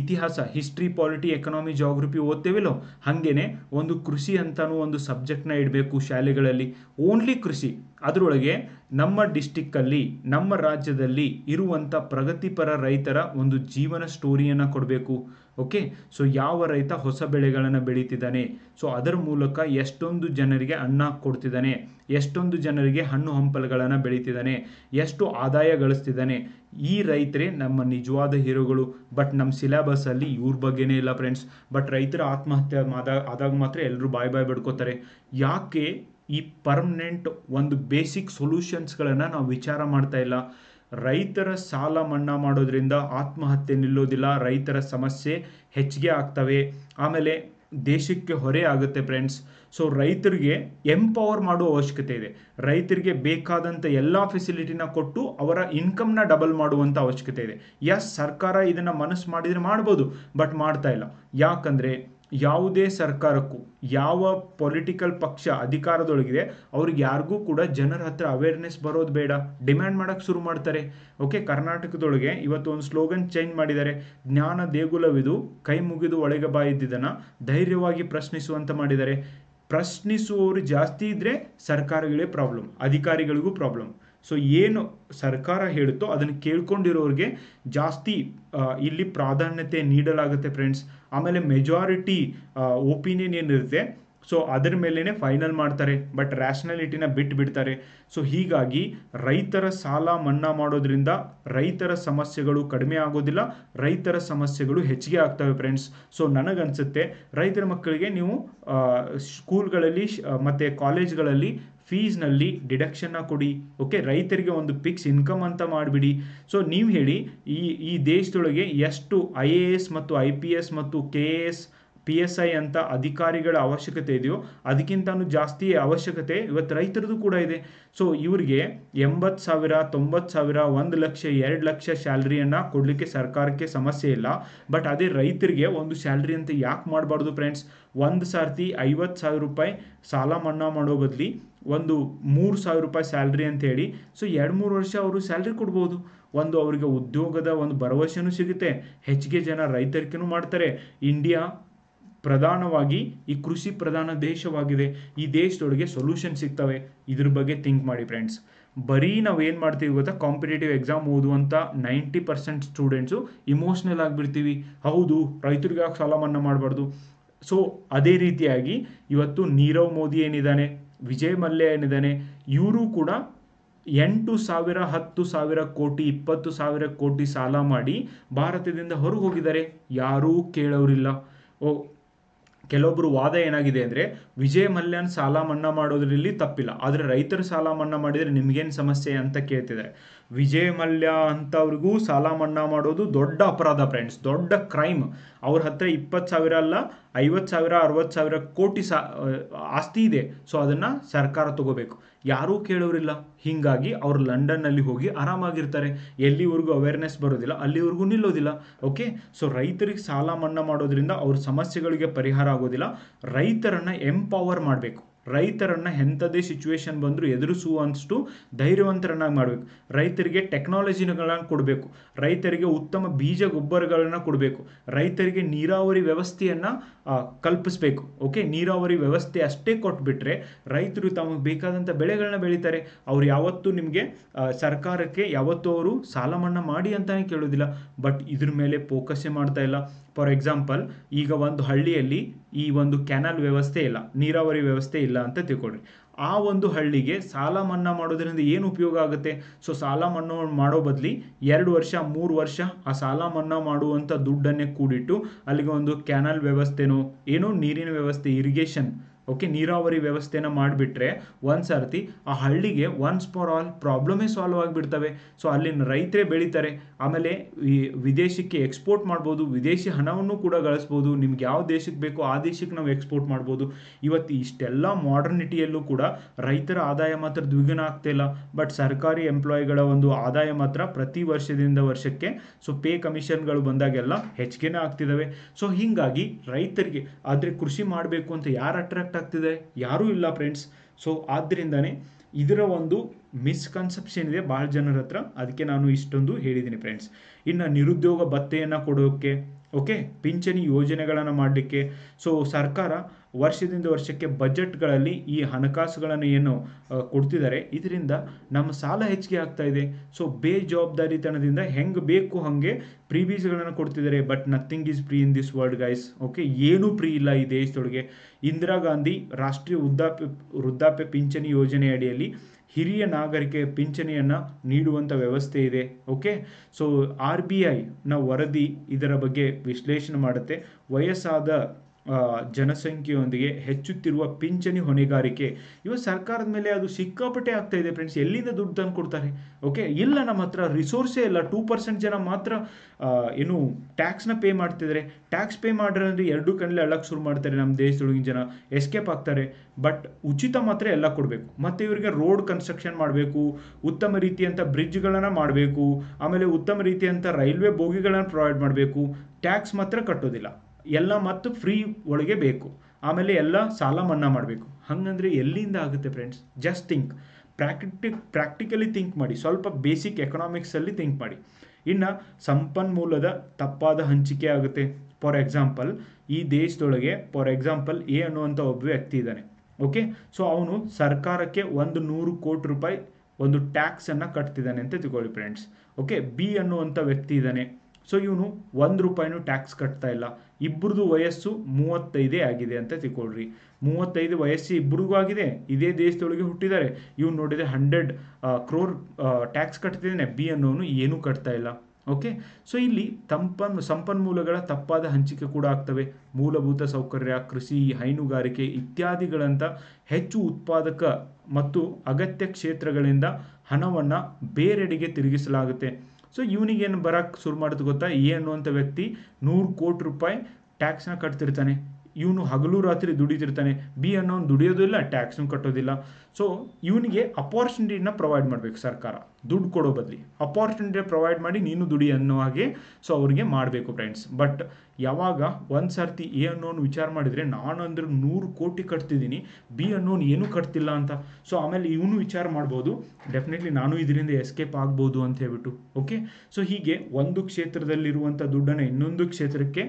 ಇತಿಹಾಸ ಹಿಸ್ಟ್ರಿ ಪಾಲಿಟಿ ಎಕನಾಮಿ ಜಾಗ್ರಫಿ ಓದ್ತೇವಿಲ್ಲೋ ಹಾಗೇನೆ ಒಂದು ಕೃಷಿ ಅಂತಲೂ ಒಂದು ಸಬ್ಜೆಕ್ಟ್ನ ಇಡಬೇಕು ಶಾಲೆಗಳಲ್ಲಿ ಓನ್ಲಿ ಕೃಷಿ ಅದರೊಳಗೆ ನಮ್ಮ ಡಿಸ್ಟಿಕ್ಕಲ್ಲಿ ನಮ್ಮ ರಾಜ್ಯದಲ್ಲಿ ಇರುವಂಥ ಪ್ರಗತಿಪರ ರೈತರ ಒಂದು ಜೀವನ ಸ್ಟೋರಿಯನ್ನು ಕೊಡಬೇಕು ಓಕೆ ಸೊ ಯಾವ ರೈತ ಹೊಸ ಬೆಳೆಗಳನ್ನು ಬೆಳೀತಿದ್ದಾನೆ ಸೊ ಅದರ ಮೂಲಕ ಎಷ್ಟೊಂದು ಜನರಿಗೆ ಅನ್ನ ಕೊಡ್ತಿದ್ದಾನೆ ಎಷ್ಟೊಂದು ಜನರಿಗೆ ಹಣ್ಣು ಹಂಪಲುಗಳನ್ನು ಬೆಳೀತಿದ್ದಾನೆ ಎಷ್ಟು ಆದಾಯ ಗಳಿಸ್ತಿದ್ದಾನೆ ಈ ರೈತರೇ ನಮ್ಮ ನಿಜವಾದ ಹೀರೋಗಳು ಬಟ್ ನಮ್ಮ ಸಿಲೆಬಸ್ಸಲ್ಲಿ ಇವ್ರ ಬಗ್ಗೆನೇ ಇಲ್ಲ ಫ್ರೆಂಡ್ಸ್ ಬಟ್ ರೈತರ ಆತ್ಮಹತ್ಯೆ ಆದಾಗ ಆದಾಗ ಮಾತ್ರ ಎಲ್ಲರೂ ಬಾಯ್ ಬಾಯ್ ಬಿಡ್ಕೊತಾರೆ ಯಾಕೆ ಈ ಪರ್ಮನೆಂಟ್ ಒಂದು ಬೇಸಿಕ್ ಸೊಲ್ಯೂಷನ್ಸ್ಗಳನ್ನು ನಾವು ವಿಚಾರ ಮಾಡ್ತಾ ಇಲ್ಲ ರೈತರ ಸಾಲ ಮನ್ನಾ ಮಾಡೋದ್ರಿಂದ ಆತ್ಮಹತ್ಯೆ ನಿಲ್ಲೋದಿಲ್ಲ ರೈತರ ಸಮಸ್ಯೆ ಹೆಚ್ಚಿಗೆ ಆಗ್ತವೆ ಆಮೇಲೆ ದೇಶಕ್ಕೆ ಹೊರೆ ಆಗುತ್ತೆ ಫ್ರೆಂಡ್ಸ್ ಸೊ ರೈತರಿಗೆ ಎಂಪವರ್ ಮಾಡುವ ಅವಶ್ಯಕತೆ ಇದೆ ರೈತರಿಗೆ ಬೇಕಾದಂಥ ಎಲ್ಲ ಫೆಸಿಲಿಟಿನ ಕೊಟ್ಟು ಅವರ ಇನ್ಕಮ್ನ ಡಬಲ್ ಮಾಡುವಂಥ ಅವಶ್ಯಕತೆ ಇದೆ ಎಸ್ ಸರ್ಕಾರ ಇದನ್ನು ಮನಸ್ಸು ಮಾಡಿದರೆ ಮಾಡ್ಬೋದು ಬಟ್ ಮಾಡ್ತಾ ಇಲ್ಲ ಯಾಕಂದರೆ ಯಾವುದೇ ಸರ್ಕಾರಕ್ಕೂ ಯಾವ ಪೊಲಿಟಿಕಲ್ ಪಕ್ಷ ಅಧಿಕಾರದೊಳಗಿದೆ ಅವ್ರಿಗೆ ಯಾರಿಗೂ ಕೂಡ ಜನರ ಹತ್ರ ಅವೇರ್ನೆಸ್ ಬರೋದು ಬೇಡ ಡಿಮ್ಯಾಂಡ್ ಮಾಡೋಕ್ಕೆ ಶುರು ಮಾಡ್ತಾರೆ ಓಕೆ ಕರ್ನಾಟಕದೊಳಗೆ ಇವತ್ತು ಒಂದು ಸ್ಲೋಗನ್ ಚೇಂಜ್ ಮಾಡಿದ್ದಾರೆ ಜ್ಞಾನ ದೇಗುಲವಿದು ಕೈ ಮುಗಿದು ಒಳಗೆ ಬಾಯಿದ್ದಿದ್ದನ್ನು ಧೈರ್ಯವಾಗಿ ಪ್ರಶ್ನಿಸುವಂತ ಮಾಡಿದ್ದಾರೆ ಪ್ರಶ್ನಿಸುವವರು ಜಾಸ್ತಿ ಇದ್ದರೆ ಸರ್ಕಾರಗಳೇ ಪ್ರಾಬ್ಲಮ್ ಅಧಿಕಾರಿಗಳಿಗೂ ಪ್ರಾಬ್ಲಮ್ ಸೊ ಏನು ಸರ್ಕಾರ ಹೇಳುತ್ತೋ ಅದನ್ನು ಕೇಳ್ಕೊಂಡಿರೋರಿಗೆ ಜಾಸ್ತಿ ಇಲ್ಲಿ ಪ್ರಾಧಾನ್ಯತೆ ನೀಡಲಾಗುತ್ತೆ ಫ್ರೆಂಡ್ಸ್ ಆಮೇಲೆ ಮೆಜಾರಿಟಿ ಒಪಿನಿಯನ್ ಏನಿರುತ್ತೆ ಸೊ ಅದರ ಮೇಲೇ ಫೈನಲ್ ಮಾಡ್ತಾರೆ ಬಟ್ ರ್ಯಾಷನಾಲಿಟಿನ ಬಿಟ್ಟು ಬಿಡ್ತಾರೆ ಸೊ ಹೀಗಾಗಿ ರೈತರ ಸಾಲ ಮನ್ನಾ ಮಾಡೋದ್ರಿಂದ ರೈತರ ಸಮಸ್ಯೆಗಳು ಕಡಿಮೆ ಆಗೋದಿಲ್ಲ ರೈತರ ಸಮಸ್ಯೆಗಳು ಹೆಚ್ಚಿಗೆ ಆಗ್ತವೆ ಫ್ರೆಂಡ್ಸ್ ಸೊ ನನಗನ್ಸುತ್ತೆ ರೈತರ ಮಕ್ಕಳಿಗೆ ನೀವು ಸ್ಕೂಲ್ಗಳಲ್ಲಿ ಮತ್ತು ಕಾಲೇಜ್ಗಳಲ್ಲಿ ಫೀಸ್ನಲ್ಲಿ ಡಿಡಕ್ಷನ್ನ ಕೊಡಿ ಓಕೆ ರೈತರಿಗೆ ಒಂದು ಫಿಕ್ಸ್ ಇನ್ಕಮ್ ಅಂತ ಮಾಡಿಬಿಡಿ ಸೊ ನೀವು ಹೇಳಿ ಈ ಈ ದೇಶದೊಳಗೆ ಎಷ್ಟು ಐ ಎ ಎಸ್ ಮತ್ತು ಐ ಪಿ ಎಸ್ ಮತ್ತು K A S P S I ಅಂತ ಅಧಿಕಾರಿಗಳ ಅವಶ್ಯಕತೆ ಇದೆಯೋ ಅದಕ್ಕಿಂತನೂ ಜಾಸ್ತಿ ಅವಶ್ಯಕತೆ ಇವತ್ತು ರೈತರದ್ದು ಕೂಡ ಇದೆ ಸೊ ಇವರಿಗೆ ಎಂಬತ್ತು ಸಾವಿರ ತೊಂಬತ್ತು ಸಾವಿರ ಒಂದು ಲಕ್ಷ ಎರಡು ಲಕ್ಷ ಸ್ಯಾಲ್ರಿಯನ್ನು ಕೊಡಲಿಕ್ಕೆ ಸರ್ಕಾರಕ್ಕೆ ಸಮಸ್ಯೆ ಇಲ್ಲ ಬಟ್ ಅದೇ ರೈತರಿಗೆ ಒಂದು ಸ್ಯಾಲ್ರಿ ಅಂತ ಯಾಕೆ ಮಾಡಬಾರ್ದು ಫ್ರೆಂಡ್ಸ್ ಒಂದು ಸಾರ್ತಿ ಐವತ್ತು ಸಾವಿರ ರೂಪಾಯಿ ಸಾಲ ಮನ್ನಾ ಮಾಡೋ ಬದಲಿ ಒಂದು ಮೂರು ಸಾವಿರ ರೂಪಾಯಿ ಸ್ಯಾಲ್ರಿ ಅಂತ ಹೇಳಿ ಸೊ ಎರಡು ಮೂರು ವರ್ಷ ಅವರು ಸ್ಯಾಲ್ರಿ ಕೊಡ್ಬೋದು ಒಂದು ಅವರಿಗೆ ಉದ್ಯೋಗದ ಒಂದು ಭರವಸೆನೂ ಸಿಗುತ್ತೆ ಹೆಚ್ಚಿಗೆ ಜನ ರೈತರಿಕೆನೂ ಮಾಡ್ತಾರೆ ಇಂಡಿಯಾ ಪ್ರಧಾನವಾಗಿ ಈ ಕೃಷಿ ಪ್ರಧಾನ ದೇಶವಾಗಿದೆ ಈ ದೇಶದೊಳಗೆ ಸೊಲ್ಯೂಷನ್ ಸಿಗ್ತವೆ ಇದ್ರ ಬಗ್ಗೆ ಥಿಂಕ್ ಮಾಡಿ ಫ್ರೆಂಡ್ಸ್ ಬರೀ ನಾವು ಏನು ಮಾಡ್ತೀವಿ ಗೊತ್ತಾ ಕಾಂಪಿಟೇಟಿವ್ ಎಕ್ಸಾಮ್ ಓದುವಂಥ ನೈಂಟಿ ಪರ್ಸೆಂಟ್ ಸ್ಟೂಡೆಂಟ್ಸು ಇಮೋಷ್ನಲ್ ಆಗಿಬಿಡ್ತೀವಿ ಹೌದು ರೈತರಿಗೆ ಯಾಕೆ ಸಾಲ ಮನ್ನಾ ಮಾಡಬಾರ್ದು ಸೊ ಅದೇ ರೀತಿಯಾಗಿ ಇವತ್ತು ನೀರವ್ ಮೋದಿ ಏನಿದ್ದಾನೆ ವಿಜಯ್ ಮಲ್ಯ ಏನಿದ್ದಾನೆ ಇವರು ಕೂಡ ಎಂಟು ಸಾವಿರ ಹತ್ತು ಸಾವಿರ ಕೋಟಿ ಇಪ್ಪತ್ತು ಸಾವಿರ ಕೋಟಿ ಸಾಲ ಮಾಡಿ ಭಾರತದಿಂದ ಹೊರಗೆ ಹೋಗಿದ್ದಾರೆ ಯಾರೂ ಕೇಳೋರಿಲ್ಲ ಓ ಕೆಲವೊಬ್ಬರು ವಾದ ಏನಾಗಿದೆ ಅಂದರೆ ವಿಜಯ್ ಮಲ್ಯನ್ ಸಾಲ ಮನ್ನಾ ಮಾಡೋದ್ರಲ್ಲಿ ತಪ್ಪಿಲ್ಲ ಆದರೆ ರೈತರು ಸಾಲ ಮನ್ನಾ ಮಾಡಿದರೆ ನಿಮಗೇನು ಸಮಸ್ಯೆ ಅಂತ ಕೇಳ್ತಿದ್ದಾರೆ ವಿಜಯ್ ಮಲ್ಯ ಅಂಥವ್ರಿಗೂ ಸಾಲ ಮನ್ನಾ ಮಾಡೋದು ದೊಡ್ಡ ಅಪರಾಧ ಫ್ರೆಂಡ್ಸ್ ದೊಡ್ಡ ಕ್ರೈಮ್ ಅವ್ರ ಹತ್ರ ಇಪ್ಪತ್ತು ಸಾವಿರ ಅಲ್ಲ ಐವತ್ತು ಸಾವಿರ ಅರವತ್ತು ಸಾವಿರ ಕೋಟಿ ಸಾ ಆಸ್ತಿ ಇದೆ ಸೊ ಅದನ್ನು ಸರ್ಕಾರ ತಗೋಬೇಕು ಯಾರೂ ಕೇಳೋರಿಲ್ಲ ಹೀಗಾಗಿ ಅವ್ರು ಲಂಡನ್ನಲ್ಲಿ ಹೋಗಿ ಆರಾಮಾಗಿರ್ತಾರೆ ಎಲ್ಲಿವರೆಗೂ ಅವೇರ್ನೆಸ್ ಬರೋದಿಲ್ಲ ಅಲ್ಲಿವರೆಗೂ ನಿಲ್ಲೋದಿಲ್ಲ ಓಕೆ ಸೊ ರೈತರಿಗೆ ಸಾಲ ಮನ್ನಾ ಮಾಡೋದ್ರಿಂದ ಅವ್ರ ಸಮಸ್ಯೆಗಳಿಗೆ ಪರಿಹಾರ ಆಗೋದಿಲ್ಲ ರೈತರನ್ನು ಎಂಪವರ್ ಮಾಡಬೇಕು ರೈತರನ್ನು ಎಂಥದೇ ಸಿಚುವೇಶನ್ ಬಂದರೂ ಎದುರಿಸುವಷ್ಟು ಧೈರ್ಯವಂತರನ್ನಾಗಿ ಮಾಡಬೇಕು ರೈತರಿಗೆ ಟೆಕ್ನಾಲಜಿಗಳನ್ನು ಕೊಡಬೇಕು ರೈತರಿಗೆ ಉತ್ತಮ ಬೀಜ ಗೊಬ್ಬರಗಳನ್ನು ಕೊಡಬೇಕು ರೈತರಿಗೆ ನೀರಾವರಿ ವ್ಯವಸ್ಥೆಯನ್ನು ಕಲ್ಪಿಸಬೇಕು ಓಕೆ ನೀರಾವರಿ ವ್ಯವಸ್ಥೆ ಅಷ್ಟೇ ಕೊಟ್ಬಿಟ್ರೆ ರೈತರು ತಮಗೆ ಬೇಕಾದಂಥ ಬೆಳೆಗಳನ್ನ ಬೆಳೀತಾರೆ ಅವ್ರು ಯಾವತ್ತೂ ನಿಮಗೆ ಸರ್ಕಾರಕ್ಕೆ ಯಾವತ್ತೂ ಅವರು ಸಾಲ ಮನ್ನಾ ಮಾಡಿ ಅಂತಲೇ ಕೇಳೋದಿಲ್ಲ ಬಟ್ ಇದ್ರ ಮೇಲೆ ಫೋಕಸ್ಸೇ ಮಾಡ್ತಾ ಇಲ್ಲ ಫಾರ್ ಎಕ್ಸಾಂಪಲ್ ಈಗ ಒಂದು ಹಳ್ಳಿಯಲ್ಲಿ ಈ ಒಂದು ಕೆನಲ್ ವ್ಯವಸ್ಥೆ ಇಲ್ಲ ನೀರಾವರಿ ವ್ಯವಸ್ಥೆ ಇಲ್ಲ ಅಂತ ತಿಳ್ಕೊಡ್ರಿ ಆ ಒಂದು ಹಳ್ಳಿಗೆ ಸಾಲ ಮನ್ನಾ ಮಾಡೋದ್ರಿಂದ ಏನು ಉಪಯೋಗ ಆಗುತ್ತೆ ಸೊ ಸಾಲ ಮನ್ನಾ ಮಾಡೋ ಬದಲಿ ಎರಡು ವರ್ಷ ಮೂರು ವರ್ಷ ಆ ಸಾಲ ಮನ್ನಾ ಮಾಡುವಂಥ ದುಡ್ಡನ್ನೇ ಕೂಡಿಟ್ಟು ಅಲ್ಲಿಗೆ ಒಂದು ಕ್ಯಾನಲ್ ವ್ಯವಸ್ಥೆನೋ ಏನೋ ನೀರಿನ ವ್ಯವಸ್ಥೆ ಇರಿಗೇಷನ್ ಓಕೆ ನೀರಾವರಿ ವ್ಯವಸ್ಥೆನ ಮಾಡಿಬಿಟ್ರೆ ಒಂದು ಸರ್ತಿ ಆ ಹಳ್ಳಿಗೆ ಒನ್ಸ್ ಫಾರ್ ಆಲ್ ಪ್ರಾಬ್ಲಮೇ ಸಾಲ್ವ್ ಆಗಿಬಿಡ್ತವೆ ಸೊ ಅಲ್ಲಿನ ರೈತರೇ ಬೆಳೀತಾರೆ ಆಮೇಲೆ ಈ ವಿದೇಶಕ್ಕೆ ಎಕ್ಸ್ಪೋರ್ಟ್ ಮಾಡ್ಬೋದು ವಿದೇಶಿ ಹಣವನ್ನು ಕೂಡ ಗಳಿಸ್ಬೋದು ನಿಮ್ಗೆ ಯಾವ ದೇಶಕ್ಕೆ ಬೇಕೋ ಆ ದೇಶಕ್ಕೆ ನಾವು ಎಕ್ಸ್ಪೋರ್ಟ್ ಮಾಡ್ಬೋದು ಇವತ್ತು ಇಷ್ಟೆಲ್ಲ ಮಾಡರ್ನಿಟಿಯಲ್ಲೂ ಕೂಡ ರೈತರ ಆದಾಯ ಮಾತ್ರ ದ್ವಿಗುಣ ಆಗ್ತಿಲ್ಲ ಬಟ್ ಸರ್ಕಾರಿ ಎಂಪ್ಲಾಯಿಗಳ ಒಂದು ಆದಾಯ ಮಾತ್ರ ಪ್ರತಿ ವರ್ಷದಿಂದ ವರ್ಷಕ್ಕೆ ಸೊ ಪೇ ಕಮಿಷನ್ಗಳು ಬಂದಾಗೆಲ್ಲ ಹೆಚ್ಚಿಗೆನೇ ಆಗ್ತಿದ್ದಾವೆ ಸೊ ಹೀಗಾಗಿ ರೈತರಿಗೆ ಆದರೆ ಕೃಷಿ ಮಾಡಬೇಕು ಅಂತ ಯಾರು ಅಟ್ರಾಕ್ಟ್ ಕನೆಕ್ಟ್ ಆಗ್ತಿದೆ ಯಾರೂ ಇಲ್ಲ ಫ್ರೆಂಡ್ಸ್ ಸೊ ಆದ್ದರಿಂದನೇ ಇದರ ಒಂದು ಮಿಸ್ಕನ್ಸೆಪ್ಷನ್ ಇದೆ ಭಾಳ ಜನರ ಹತ್ರ ಅದಕ್ಕೆ ನಾನು ಇಷ್ಟೊಂದು ಹೇಳಿದ್ದೀನಿ ಫ್ರೆಂಡ್ಸ್ ಇನ್ನು ನಿರುದ್ಯೋಗ ಭತ್ತೆಯನ್ನು ಕೊಡೋಕ್ಕೆ ಓಕೆ ಪಿಂಚಣಿ ಯೋಜನೆಗಳನ್ನು ಮಾಡಲಿಕ್ಕೆ ಸೊ ಸರ್ಕಾರ ವರ್ಷದಿಂದ ವರ್ಷಕ್ಕೆ ಬಜೆಟ್ಗಳಲ್ಲಿ ಈ ಹಣಕಾಸುಗಳನ್ನು ಏನು ಕೊಡ್ತಿದ್ದಾರೆ ಇದರಿಂದ ನಮ್ಮ ಸಾಲ ಹೆಚ್ಚಿಗೆ ಆಗ್ತಾ ಇದೆ ಸೊ ಬೇಜವಾಬ್ದಾರಿತನದಿಂದ ಹೆಂಗೆ ಬೇಕು ಹಾಗೆ ಪ್ರೀಬೀಸ್ಗಳನ್ನು ಕೊಡ್ತಿದ್ದಾರೆ but nothing is free in this world guys okay ಏನೂ ಫ್ರೀ ಇಲ್ಲ ಈ ದೇಶದೊಳಗೆ ಇಂದಿರಾ ಗಾಂಧಿ ರಾಷ್ಟ್ರೀಯ ವೃದ್ಧಾಪ್ಯ ವೃದ್ಧಾಪ್ಯ ಪಿಂಚಣಿ ಯೋಜನೆ ಅಡಿಯಲ್ಲಿ ಹಿರಿಯ ನಾಗರಿಕ ಪಿಂಚಣಿಯನ್ನು ನೀಡುವಂಥ ವ್ಯವಸ್ಥೆ ಇದೆ ಓಕೆ ಸೊ ಆರ್ ಬಿ ಐನ ವರದಿ ಇದರ ಬಗ್ಗೆ ವಿಶ್ಲೇಷಣೆ ಮಾಡುತ್ತೆ ವಯಸ್ಸಾದ ಜನಸಂಖ್ಯೆಯೊಂದಿಗೆ ಹೆಚ್ಚುತ್ತಿರುವ ಪಿಂಚಣಿ ಹೊಣೆಗಾರಿಕೆ ಇವಾಗ ಸರ್ಕಾರದ ಮೇಲೆ ಅದು ಸಿಕ್ಕಾಪಟ್ಟೆ ಆಗ್ತಾ ಇದೆ ಫ್ರೆಂಡ್ಸ್ ಎಲ್ಲಿಂದ ದುಡ್ಡು ತಂದು ಕೊಡ್ತಾರೆ ಓಕೆ ಇಲ್ಲ ನಮ್ಮ ಹತ್ರ ರಿಸೋರ್ಸೇ ಇಲ್ಲ ಟೂ ಪರ್ಸೆಂಟ್ ಜನ ಮಾತ್ರ ಏನು ಟ್ಯಾಕ್ಸ್ನ ಪೇ ಮಾಡ್ತಿದ್ದಾರೆ ಟ್ಯಾಕ್ಸ್ ಪೇ ಮಾಡ್ರೆ ಅಂದರೆ ಎರಡು ಕಣ್ಣಲ್ಲಿ ಅಳಕ್ಕೆ ಶುರು ಮಾಡ್ತಾರೆ ನಮ್ಮ ದೇಶದೊಳಗಿನ ಜನ ಎಸ್ಕೇಪ್ ಆಗ್ತಾರೆ ಬಟ್ ಉಚಿತ ಮಾತ್ರ ಎಲ್ಲ ಕೊಡಬೇಕು ಮತ್ತು ಇವರಿಗೆ ರೋಡ್ ಕನ್ಸ್ಟ್ರಕ್ಷನ್ ಮಾಡಬೇಕು ಉತ್ತಮ ರೀತಿಯಂಥ ಬ್ರಿಡ್ಜ್ಗಳನ್ನು ಮಾಡಬೇಕು ಆಮೇಲೆ ಉತ್ತಮ ರೀತಿಯಂಥ ರೈಲ್ವೆ ಬೋಗಿಗಳನ್ನು ಪ್ರೊವೈಡ್ ಮಾಡಬೇಕು ಟ್ಯಾಕ್ಸ್ ಮಾತ್ರ ಕಟ್ಟೋದಿಲ್ಲ ಎಲ್ಲ ಮತ್ತು ಫ್ರೀ ಒಳಗೆ ಬೇಕು ಆಮೇಲೆ ಎಲ್ಲ ಸಾಲ ಮನ್ನಾ ಮಾಡಬೇಕು ಹಂಗಂದ್ರೆ ಎಲ್ಲಿಂದ ಆಗುತ್ತೆ friends just think practic practically think ಮಾಡಿ ಸ್ವಲ್ಪ ಬೇಸಿಕ್ ಎಕನಾಮಿಕ್ಸಲ್ಲಿ ಥಿಂಕ್ ಮಾಡಿ ಇನ್ನು ಸಂಪನ್ಮೂಲದ ತಪ್ಪಾದ ಹಂಚಿಕೆ ಆಗುತ್ತೆ ಫಾರ್ ಎಕ್ಸಾಂಪಲ್ ಈ ದೇಶದೊಳಗೆ ಫಾರ್ ಎಕ್ಸಾಂಪಲ್ ಎ ಅನ್ನುವಂಥ ಒಬ್ಬ ವ್ಯಕ್ತಿ ಇದ್ದಾನೆ ಓಕೆ ಸೊ ಅವನು ಸರ್ಕಾರಕ್ಕೆ ಒಂದು ನೂರು ಕೋಟಿ ರೂಪಾಯಿ ಒಂದು ಟ್ಯಾಕ್ಸನ್ನು ಕಟ್ತಿದ್ದಾನೆ ಅಂತ ತಿಳ್ಕೊಳ್ಳಿ ಫ್ರೆಂಡ್ಸ್ ಓಕೆ ಬಿ ಅನ್ನುವಂಥ ವ್ಯಕ್ತಿ ಇದ್ದಾನೆ ಸೊ ಇವನು ಒಂದು ರೂಪಾಯಿನೂ ಟ್ಯಾಕ್ಸ್ ಕಟ್ತಾ ಇಲ್ಲ ಇಬ್ಬರದು ವಯಸ್ಸು ಮೂವತ್ತೈದೇ ಆಗಿದೆ ಅಂತ ತಿಳ್ಕೊಳ್ರಿ ಮೂವತ್ತೈದು ವಯಸ್ಸು ಇಬ್ಬರಿಗೂ ಆಗಿದೆ ಇದೇ ದೇಶದೊಳಗೆ ಹುಟ್ಟಿದ್ದಾರೆ ಇವ್ನು ನೋಡಿದರೆ ಹಂಡ್ರೆಡ್ ಕ್ರೋರ್ ಟ್ಯಾಕ್ಸ್ ಕಟ್ತಿದ್ದೇನೆ ಬಿ ಅನ್ನೋನು ಏನೂ ಕಟ್ತಾ ಇಲ್ಲ ಓಕೆ ಸೊ ಇಲ್ಲಿ ತಂಪನ್ ಸಂಪನ್ಮೂಲಗಳ ತಪ್ಪಾದ ಹಂಚಿಕೆ ಕೂಡ ಆಗ್ತವೆ ಮೂಲಭೂತ ಸೌಕರ್ಯ ಕೃಷಿ ಹೈನುಗಾರಿಕೆ ಇತ್ಯಾದಿಗಳಂಥ ಹೆಚ್ಚು ಉತ್ಪಾದಕ ಮತ್ತು ಅಗತ್ಯ ಕ್ಷೇತ್ರಗಳಿಂದ ಹಣವನ್ನು ಬೇರೆಡೆಗೆ ತಿರುಗಿಸಲಾಗುತ್ತೆ ಸೊ ಇವನಿಗೇನು ಬರೋಕ್ಕೆ ಶುರು ಮಾಡೋದು ಗೊತ್ತಾ ಎ ಅನ್ನುವಂಥ ವ್ಯಕ್ತಿ ನೂರು ಕೋಟಿ ರೂಪಾಯಿ ಟ್ಯಾಕ್ಸ್ನ ಕಟ್ತಿರ್ತಾನೆ ಇವನು ಹಗಲು ರಾತ್ರಿ ದುಡಿತಿರ್ತಾನೆ ಬಿ ಅನ್ನೋನು ದುಡಿಯೋದಿಲ್ಲ ಟ್ಯಾಕ್ಸ್ನು ಕಟ್ಟೋದಿಲ್ಲ ಸೊ ಇವನಿಗೆ ಅಪಾರ್ಚುನಿಟಿನ ಪ್ರೊವೈಡ್ ಮಾಡಬೇಕು ಸರ್ಕಾರ ದುಡ್ಡು ಕೊಡೋ ಬದಲಿ ಅಪಾರ್ಚುನಿಟಿ ಪ್ರೊವೈಡ್ ಮಾಡಿ ನೀನು ದುಡಿ ಅನ್ನೋ ಹಾಗೆ ಸೊ ಅವ್ರಿಗೆ ಮಾಡಬೇಕು ಫ್ರೆಂಡ್ಸ್ ಬಟ್ ಯಾವಾಗ ಒಂದು ಸರ್ತಿ ಎ ಅನ್ನೋನು ವಿಚಾರ ಮಾಡಿದರೆ ನಾನು ಅಂದ್ರೆ ನೂರು ಕೋಟಿ ಕಟ್ತಿದ್ದೀನಿ ಬಿ ಅನ್ನೋನು ಏನೂ ಕಟ್ತಿಲ್ಲ ಅಂತ ಸೊ ಆಮೇಲೆ ಇವನು ವಿಚಾರ ಮಾಡ್ಬೋದು ಡೆಫಿನೆಟ್ಲಿ ನಾನು ಇದರಿಂದ ಎಸ್ಕೇಪ್ ಆಗ್ಬೋದು ಅಂತ ಹೇಳ್ಬಿಟ್ಟು ಓಕೆ ಸೊ ಹೀಗೆ ಒಂದು ಕ್ಷೇತ್ರದಲ್ಲಿರುವಂಥ ದುಡ್ಡನ್ನು ಇನ್ನೊಂದು ಕ್ಷೇತ್ರಕ್ಕೆ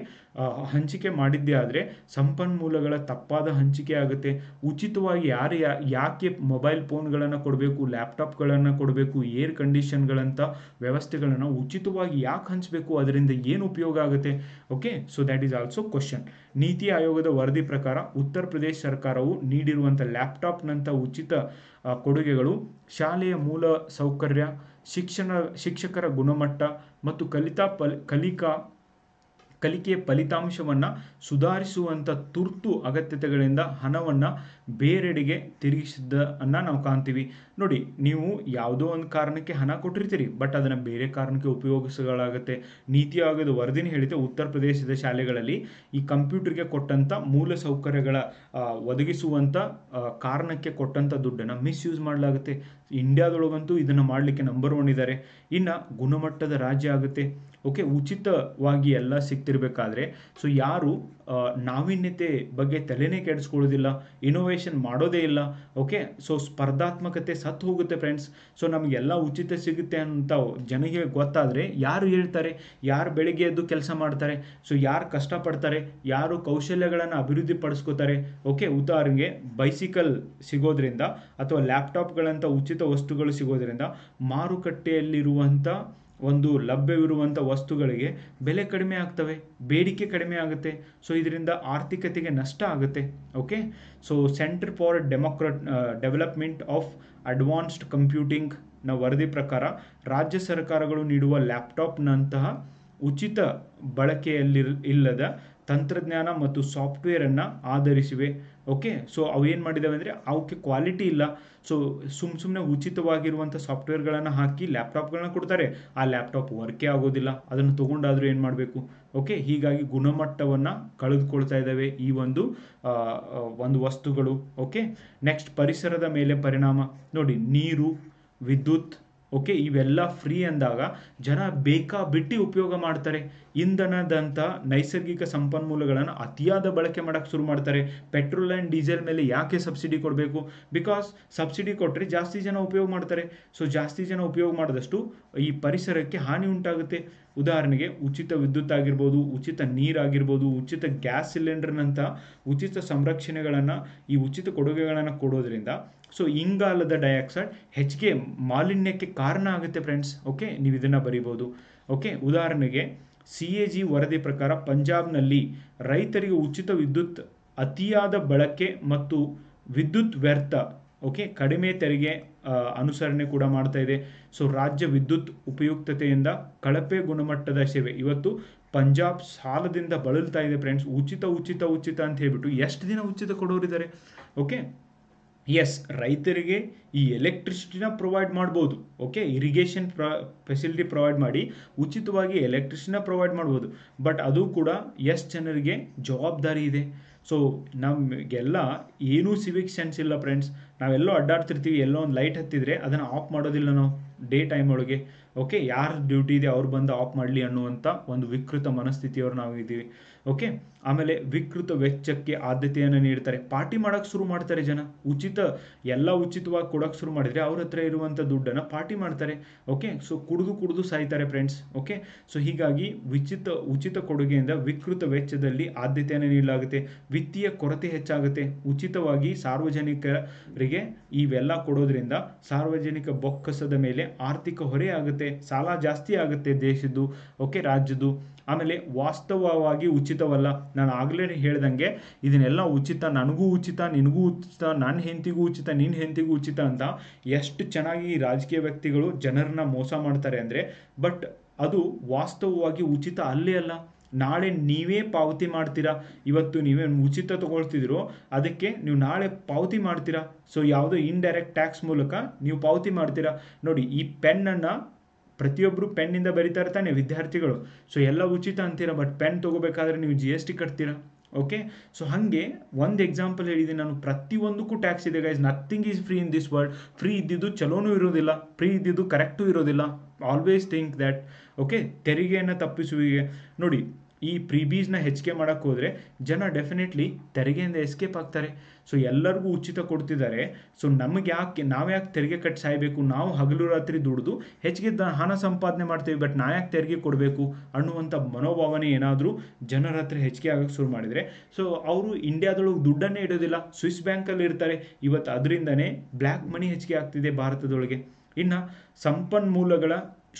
ಹಂಚಿಕೆ ಮಾಡಿದ್ದೇ ಆದರೆ ಸಂಪನ್ಮೂಲಗಳ ತಪ್ಪಾದ ಹಂಚಿಕೆ ಆಗುತ್ತೆ ಉಚಿತವಾಗಿ ಯಾರು ಯಾಕೆ ಮೊಬೈಲ್ ಫೋನ್ಗಳನ್ನು ಕೊಡಬೇಕು ಲ್ಯಾಪ್ಟಾಪ್ಗಳನ್ನು ಕೊಡಬೇಕು ಏರ್ ಕಂಡೀಷನ್ಗಳಂಥ ವ್ಯವಸ್ಥೆಗಳನ್ನು ಉಚಿತವಾಗಿ ಯಾಕೆ ಹಂಚಬೇಕು ಅದರಿಂದ ಏನು ಉಪಯೋಗ ಆಗುತ್ತೆ okay so that is also question ನೀತಿ ಆಯೋಗದ ವರದಿ ಪ್ರಕಾರ ಉತ್ತರ ಪ್ರದೇಶ ಸರ್ಕಾರವು ನೀಡಿರುವಂಥ ಲ್ಯಾಪ್ಟಾಪ್ನಂಥ ಉಚಿತ ಕೊಡುಗೆಗಳು ಶಾಲೆಯ ಮೂಲ ಸೌಕರ್ಯ ಶಿಕ್ಷಣ ಶಿಕ್ಷಕರ ಗುಣಮಟ್ಟ ಮತ್ತು ಕಲಿತಾ ಪಲ್ ಕಲಿಕಾ ಕಲಿಕೆಯ ಫಲಿತಾಂಶವನ್ನು ಸುಧಾರಿಸುವಂಥ ತುರ್ತು ಅಗತ್ಯತೆಗಳಿಂದ ಹಣವನ್ನು ಬೇರೆಡೆಗೆ ಅನ್ನ ನಾವು ಕಾಣ್ತೀವಿ ನೋಡಿ ನೀವು ಯಾವುದೋ ಒಂದು ಕಾರಣಕ್ಕೆ ಹಣ ಕೊಟ್ಟಿರ್ತೀರಿ ಬಟ್ ಅದನ್ನು ಬೇರೆ ಕಾರಣಕ್ಕೆ ಉಪಯೋಗಿಸಲಾಗುತ್ತೆ ನೀತಿ ಆಗೋದು ವರದಿನ ಹೇಳಿದೆ ಉತ್ತರ ಪ್ರದೇಶದ ಶಾಲೆಗಳಲ್ಲಿ ಈ ಕಂಪ್ಯೂಟರ್ಗೆ ಕೊಟ್ಟಂಥ ಮೂಲ ಸೌಕರ್ಯಗಳ ಒದಗಿಸುವಂಥ ಕಾರಣಕ್ಕೆ ಕೊಟ್ಟಂಥ ದುಡ್ಡನ್ನು ಮಿಸ್ಯೂಸ್ ಮಾಡಲಾಗುತ್ತೆ ಇಂಡಿಯಾದೊಳಗಂತೂ ಇದನ್ನು ಮಾಡಲಿಕ್ಕೆ ನಂಬರ್ ಒನ್ ಇದ್ದಾರೆ ಇನ್ನು ಗುಣಮಟ್ಟದ ರಾಜ್ಯ ಆಗುತ್ತೆ ಓಕೆ ಉಚಿತವಾಗಿ ಎಲ್ಲ ಸಿಗ್ತಿರ್ಬೇಕಾದ್ರೆ ಸೊ ಯಾರು ನಾವೀನ್ಯತೆ ಬಗ್ಗೆ ತಲೆನೇ ಕೆಡಿಸ್ಕೊಳ್ಳೋದಿಲ್ಲ ಇನೋವೇಷನ್ ಮಾಡೋದೇ ಇಲ್ಲ ಓಕೆ ಸೊ ಸ್ಪರ್ಧಾತ್ಮಕತೆ ಸತ್ತು ಹೋಗುತ್ತೆ ಫ್ರೆಂಡ್ಸ್ ಸೊ ನಮಗೆಲ್ಲ ಉಚಿತ ಸಿಗುತ್ತೆ ಅಂತ ಜನರಿಗೆ ಗೊತ್ತಾದರೆ ಯಾರು ಹೇಳ್ತಾರೆ ಯಾರು ಬೆಳಿಗ್ಗೆ ಎದ್ದು ಕೆಲಸ ಮಾಡ್ತಾರೆ ಸೊ ಯಾರು ಕಷ್ಟಪಡ್ತಾರೆ ಯಾರು ಕೌಶಲ್ಯಗಳನ್ನು ಅಭಿವೃದ್ಧಿ ಪಡಿಸ್ಕೋತಾರೆ ಓಕೆ ಉದಾಹರಣೆಗೆ ಬೈಸಿಕಲ್ ಸಿಗೋದ್ರಿಂದ ಅಥವಾ ಲ್ಯಾಪ್ಟಾಪ್ಗಳಂಥ ಉಚಿತ ವಸ್ತುಗಳು ಸಿಗೋದ್ರಿಂದ ಮಾರುಕಟ್ಟೆಯಲ್ಲಿರುವಂಥ ಒಂದು ಲಭ್ಯವಿರುವಂಥ ವಸ್ತುಗಳಿಗೆ ಬೆಲೆ ಕಡಿಮೆ ಆಗ್ತವೆ ಬೇಡಿಕೆ ಕಡಿಮೆ ಆಗುತ್ತೆ ಸೊ ಇದರಿಂದ ಆರ್ಥಿಕತೆಗೆ ನಷ್ಟ ಆಗುತ್ತೆ okay so centre for democra development of advanced computing ವರದಿ ಪ್ರಕಾರ ರಾಜ್ಯ ಸರ್ಕಾರಗಳು ನೀಡುವ ಲ್ಯಾಪ್ಟಾಪ್ನಂತಹ ಉಚಿತ ಬಳಕೆಯಲ್ಲಿ ಇಲ್ಲದ ತಂತ್ರಜ್ಞಾನ ಮತ್ತು ಸಾಫ್ಟ್ವೇರನ್ನು ಆಧರಿಸಿವೆ ಓಕೆ ಸೊ ಅವು ಏನು ಮಾಡಿದ್ದಾವೆ ಅಂದರೆ ಅವಕ್ಕೆ ಕ್ವಾಲಿಟಿ ಇಲ್ಲ ಸೊ ಸುಮ್ ಸುಮ್ಮನೆ ಉಚಿತವಾಗಿರುವಂಥ ಸಾಫ್ಟ್ವೇರ್ಗಳನ್ನು ಹಾಕಿ ಲ್ಯಾಪ್ಟಾಪ್ಗಳನ್ನ ಕೊಡ್ತಾರೆ ಆ ಲ್ಯಾಪ್ಟಾಪ್ ವರ್ಕೇ ಆಗೋದಿಲ್ಲ ಅದನ್ನು ತೊಗೊಂಡಾದರೂ ಏನು ಮಾಡಬೇಕು ಓಕೆ ಹೀಗಾಗಿ ಗುಣಮಟ್ಟವನ್ನು ಕಳೆದುಕೊಳ್ತಾ ಇದ್ದಾವೆ ಈ ಒಂದು ಒಂದು ವಸ್ತುಗಳು ಓಕೆ ನೆಕ್ಸ್ಟ್ ಪರಿಸರದ ಮೇಲೆ ಪರಿಣಾಮ ನೋಡಿ ನೀರು ವಿದ್ಯುತ್ ಓಕೆ ಇವೆಲ್ಲ ಫ್ರೀ ಅಂದಾಗ ಜನ ಬೇಕಾ ಬಿಟ್ಟು ಉಪಯೋಗ ಮಾಡ್ತಾರೆ ಇಂಧನದಂಥ ನೈಸರ್ಗಿಕ ಸಂಪನ್ಮೂಲಗಳನ್ನು ಅತಿಯಾದ ಬಳಕೆ ಮಾಡೋಕ್ಕೆ ಶುರು ಮಾಡ್ತಾರೆ ಪೆಟ್ರೋಲ್ ಆ್ಯಂಡ್ ಡೀಸೆಲ್ ಮೇಲೆ ಯಾಕೆ ಸಬ್ಸಿಡಿ ಕೊಡಬೇಕು ಬಿಕಾಸ್ ಸಬ್ಸಿಡಿ ಕೊಟ್ಟರೆ ಜಾಸ್ತಿ ಜನ ಉಪಯೋಗ ಮಾಡ್ತಾರೆ ಸೊ ಜಾಸ್ತಿ ಜನ ಉಪಯೋಗ ಮಾಡಿದಷ್ಟು ಈ ಪರಿಸರಕ್ಕೆ ಹಾನಿ ಉಂಟಾಗುತ್ತೆ ಉದಾಹರಣೆಗೆ ಉಚಿತ ವಿದ್ಯುತ್ ಆಗಿರ್ಬೋದು ಉಚಿತ ನೀರಾಗಿರ್ಬೋದು ಉಚಿತ ಗ್ಯಾಸ್ ಸಿಲಿಂಡರ್ನಂಥ ಉಚಿತ ಸಂರಕ್ಷಣೆಗಳನ್ನು ಈ ಉಚಿತ ಕೊಡುಗೆಗಳನ್ನು ಕೊಡೋದ್ರಿಂದ ಸೊ ಇಂಗಾಲದ ಡೈಆಕ್ಸೈಡ್ ಹೆಚ್ಚಿಗೆ ಮಾಲಿನ್ಯಕ್ಕೆ ಕಾರಣ ಆಗುತ್ತೆ ಫ್ರೆಂಡ್ಸ್ ಓಕೆ ನೀವು ಇದನ್ನು ಬರಿಬೋದು ಓಕೆ ಉದಾಹರಣೆಗೆ ಸಿ ಎ ಜಿ ವರದಿ ಪ್ರಕಾರ ಪಂಜಾಬ್ನಲ್ಲಿ ರೈತರಿಗೆ ಉಚಿತ ವಿದ್ಯುತ್ ಅತಿಯಾದ ಬಳಕೆ ಮತ್ತು ವಿದ್ಯುತ್ ವ್ಯರ್ಥ ಓಕೆ ಕಡಿಮೆ ತೆರಿಗೆ ಅನುಸರಣೆ ಕೂಡ ಮಾಡ್ತಾ ಇದೆ ಸೊ ರಾಜ್ಯ ವಿದ್ಯುತ್ ಉಪಯುಕ್ತತೆಯಿಂದ ಕಳಪೆ ಗುಣಮಟ್ಟದ ಸೇವೆ ಇವತ್ತು ಪಂಜಾಬ್ ಸಾಲದಿಂದ ಬಳಲ್ತಾ ಇದೆ ಫ್ರೆಂಡ್ಸ್ ಉಚಿತ ಉಚಿತ ಉಚಿತ ಅಂತ ಹೇಳ್ಬಿಟ್ಟು ಎಷ್ಟು ದಿನ ಉಚಿತ ಕೊಡೋರಿದ್ದಾರೆ ಓಕೆ ಎಸ್ ರೈತರಿಗೆ ಈ ಎಲೆಕ್ಟ್ರಿಸಿಟಿನ ಪ್ರೊವೈಡ್ ಮಾಡ್ಬೋದು ಓಕೆ ಇರಿಗೇಷನ್ ಪ್ರ ಫೆಸಿಲಿಟಿ ಪ್ರೊವೈಡ್ ಮಾಡಿ ಉಚಿತವಾಗಿ ಎಲೆಕ್ಟ್ರಿಸಿಟಿನ ಪ್ರೊವೈಡ್ ಮಾಡ್ಬೋದು ಬಟ್ ಅದು ಕೂಡ ಎಸ್ ಜನರಿಗೆ ಜವಾಬ್ದಾರಿ ಇದೆ ಸೊ ನಮಗೆಲ್ಲ ಏನೂ ಸಿವಿಕ್ ಸೆನ್ಸ್ ಇಲ್ಲ ಫ್ರೆಂಡ್ಸ್ ನಾವೆಲ್ಲೋ ಅಡ್ಡಾಡ್ತಿರ್ತೀವಿ ಎಲ್ಲೋ ಒಂದು ಲೈಟ್ ಹತ್ತಿದ್ರೆ ಅದನ್ನು ಆಫ್ ಮಾಡೋದಿಲ್ಲ ನಾವು ಡೇ ಟೈಮ್ ಒಳಗೆ ಓಕೆ ಯಾರ ಡ್ಯೂಟಿ ಇದೆ ಅವ್ರು ಬಂದು ಆಫ್ ಮಾಡಲಿ ಅನ್ನುವಂಥ ಒಂದು ವಿಕೃತ ಮನಸ್ಥಿತಿಯವರು ನಾವು ಇದ್ದೀವಿ ಓಕೆ ಆಮೇಲೆ ವಿಕೃತ ವೆಚ್ಚಕ್ಕೆ ಆದ್ಯತೆಯನ್ನು ನೀಡ್ತಾರೆ ಪಾರ್ಟಿ ಮಾಡೋಕ್ಕೆ ಶುರು ಮಾಡ್ತಾರೆ ಜನ ಉಚಿತ ಎಲ್ಲ ಉಚಿತವಾಗಿ ಕೊಡೋಕ್ಕೆ ಶುರು ಮಾಡಿದರೆ ಅವ್ರ ಹತ್ರ ಇರುವಂಥ ದುಡ್ಡನ್ನು ಪಾರ್ಟಿ ಮಾಡ್ತಾರೆ ಓಕೆ ಸೊ ಕುಡಿದು ಕುಡಿದು ಸಾಯ್ತಾರೆ ಫ್ರೆಂಡ್ಸ್ ಓಕೆ ಸೊ ಹೀಗಾಗಿ ಉಚಿತ ಉಚಿತ ಕೊಡುಗೆಯಿಂದ ವಿಕೃತ ವೆಚ್ಚದಲ್ಲಿ ಆದ್ಯತೆಯನ್ನು ನೀಡಲಾಗುತ್ತೆ ವಿತ್ತೀಯ ಕೊರತೆ ಹೆಚ್ಚಾಗುತ್ತೆ ಉಚಿತವಾಗಿ ಸಾರ್ವಜನಿಕರಿಗೆ ಇವೆಲ್ಲ ಕೊಡೋದ್ರಿಂದ ಸಾರ್ವಜನಿಕ ಬೊಕ್ಕಸದ ಮೇಲೆ ಆರ್ಥಿಕ ಹೊರೆ ಆಗುತ್ತೆ ಸಾಲ ಜಾಸ್ತಿ ಆಗುತ್ತೆ ದೇಶದ್ದು ಓಕೆ ರಾಜ್ಯದ್ದು ಆಮೇಲೆ ವಾಸ್ತವವಾಗಿ ಉಚಿತವಲ್ಲ ನಾನು ಆಗಲೇ ಹೇಳ್ದಂಗೆ ಇದನ್ನೆಲ್ಲ ಉಚಿತ ನನಗೂ ಉಚಿತ ನಿನಗೂ ಉಚಿತ ನನ್ನ ಹೆಂಡತಿಗೂ ಉಚಿತ ನಿನ್ನ ಹೆಂಡತಿಗೂ ಉಚಿತ ಅಂತ ಎಷ್ಟು ಚೆನ್ನಾಗಿ ರಾಜಕೀಯ ವ್ಯಕ್ತಿಗಳು ಜನರನ್ನ ಮೋಸ ಮಾಡ್ತಾರೆ ಅಂದರೆ ಬಟ್ ಅದು ವಾಸ್ತವವಾಗಿ ಉಚಿತ ಅಲ್ಲೇ ಅಲ್ಲ ನಾಳೆ ನೀವೇ ಪಾವತಿ ಮಾಡ್ತೀರಾ ಇವತ್ತು ನೀವೇ ಉಚಿತ ತೊಗೊಳ್ತಿದ್ರು ಅದಕ್ಕೆ ನೀವು ನಾಳೆ ಪಾವತಿ ಮಾಡ್ತೀರಾ ಸೊ ಯಾವುದೋ ಇನ್ಡೈರೆಕ್ಟ್ ಟ್ಯಾಕ್ಸ್ ಮೂಲಕ ನೀವು ಪಾವತಿ ಮಾಡ್ತೀರಾ ನೋಡಿ ಈ ಪೆನ್ನನ್ನು ಪ್ರತಿಯೊಬ್ಬರು ಪೆನ್ನಿಂದ ಬರೀತಾ ಇರ್ತಾನೆ ವಿದ್ಯಾರ್ಥಿಗಳು ಸೊ ಎಲ್ಲ ಉಚಿತ ಅಂತೀರಾ ಬಟ್ ಪೆನ್ ತಗೋಬೇಕಾದ್ರೆ ನೀವು ಜಿ ಎಸ್ ಟಿ ಕಟ್ತೀರಾ ಓಕೆ ಸೊ ಹಾಗೆ ಒಂದು ಎಕ್ಸಾಂಪಲ್ ಹೇಳಿದ್ದೀನಿ ನಾನು ಪ್ರತಿಯೊಂದಕ್ಕೂ ಟ್ಯಾಕ್ಸ್ ಇದೆ guys nothing is free in this world free ಇದ್ದಿದ್ದು ಚಲೋನೂ ಇರೋದಿಲ್ಲ ಫ್ರೀ ಇದ್ದಿದ್ದು ಕರೆಕ್ಟೂ ಇರೋದಿಲ್ಲ ಆಲ್ವೇಸ್ ಥಿಂಕ್ ದ್ಯಾಟ್ ಓಕೆ ತೆರಿಗೆಯನ್ನು ತಪ್ಪಿಸುವಿಗೆ ನೋಡಿ ಈ ಪ್ರೀಬೀಸ್ನ ಹೆಚ್ಚಿಗೆ ಮಾಡೋಕ್ಕೆ ಹೋದರೆ ಜನ ಡೆಫಿನೆಟ್ಲಿ ತೆರಿಗೆಯಿಂದ ಎಸ್ಕೇಪ್ ಆಗ್ತಾರೆ ಸೊ ಎಲ್ಲರಿಗೂ ಉಚಿತ ಕೊಡ್ತಿದ್ದಾರೆ ಸೊ ನಮಗೆ ಯಾಕೆ ನಾವು ಯಾಕೆ ತೆರಿಗೆ ಕಟ್ ಸಾಯಬೇಕು ನಾವು ಹಗಲು ರಾತ್ರಿ ದುಡಿದು ಹೆಚ್ಚಿಗೆ ಹಣ ಸಂಪಾದನೆ ಮಾಡ್ತೀವಿ ಬಟ್ ನಾ ಯಾಕೆ ತೆರಿಗೆ ಕೊಡಬೇಕು ಅನ್ನುವಂಥ ಮನೋಭಾವನೆ ಏನಾದರೂ ಜನರ ಹತ್ರ ಹೆಚ್ಚಿಗೆ ಆಗಕ್ಕೆ ಶುರು ಮಾಡಿದರೆ ಸೊ ಅವರು ಇಂಡಿಯಾದೊಳಗೆ ದುಡ್ಡನ್ನೇ ಇಡೋದಿಲ್ಲ ಸ್ವಿಸ್ ಬ್ಯಾಂಕಲ್ಲಿ ಇರ್ತಾರೆ ಇವತ್ತು ಅದರಿಂದನೇ ಬ್ಲ್ಯಾಕ್ ಮನಿ ಹೆಚ್ಚಿಗೆ ಆಗ್ತಿದೆ ಭಾರತದೊಳಗೆ ಇನ್ನು ಸಂಪನ್ಮೂಲಗಳ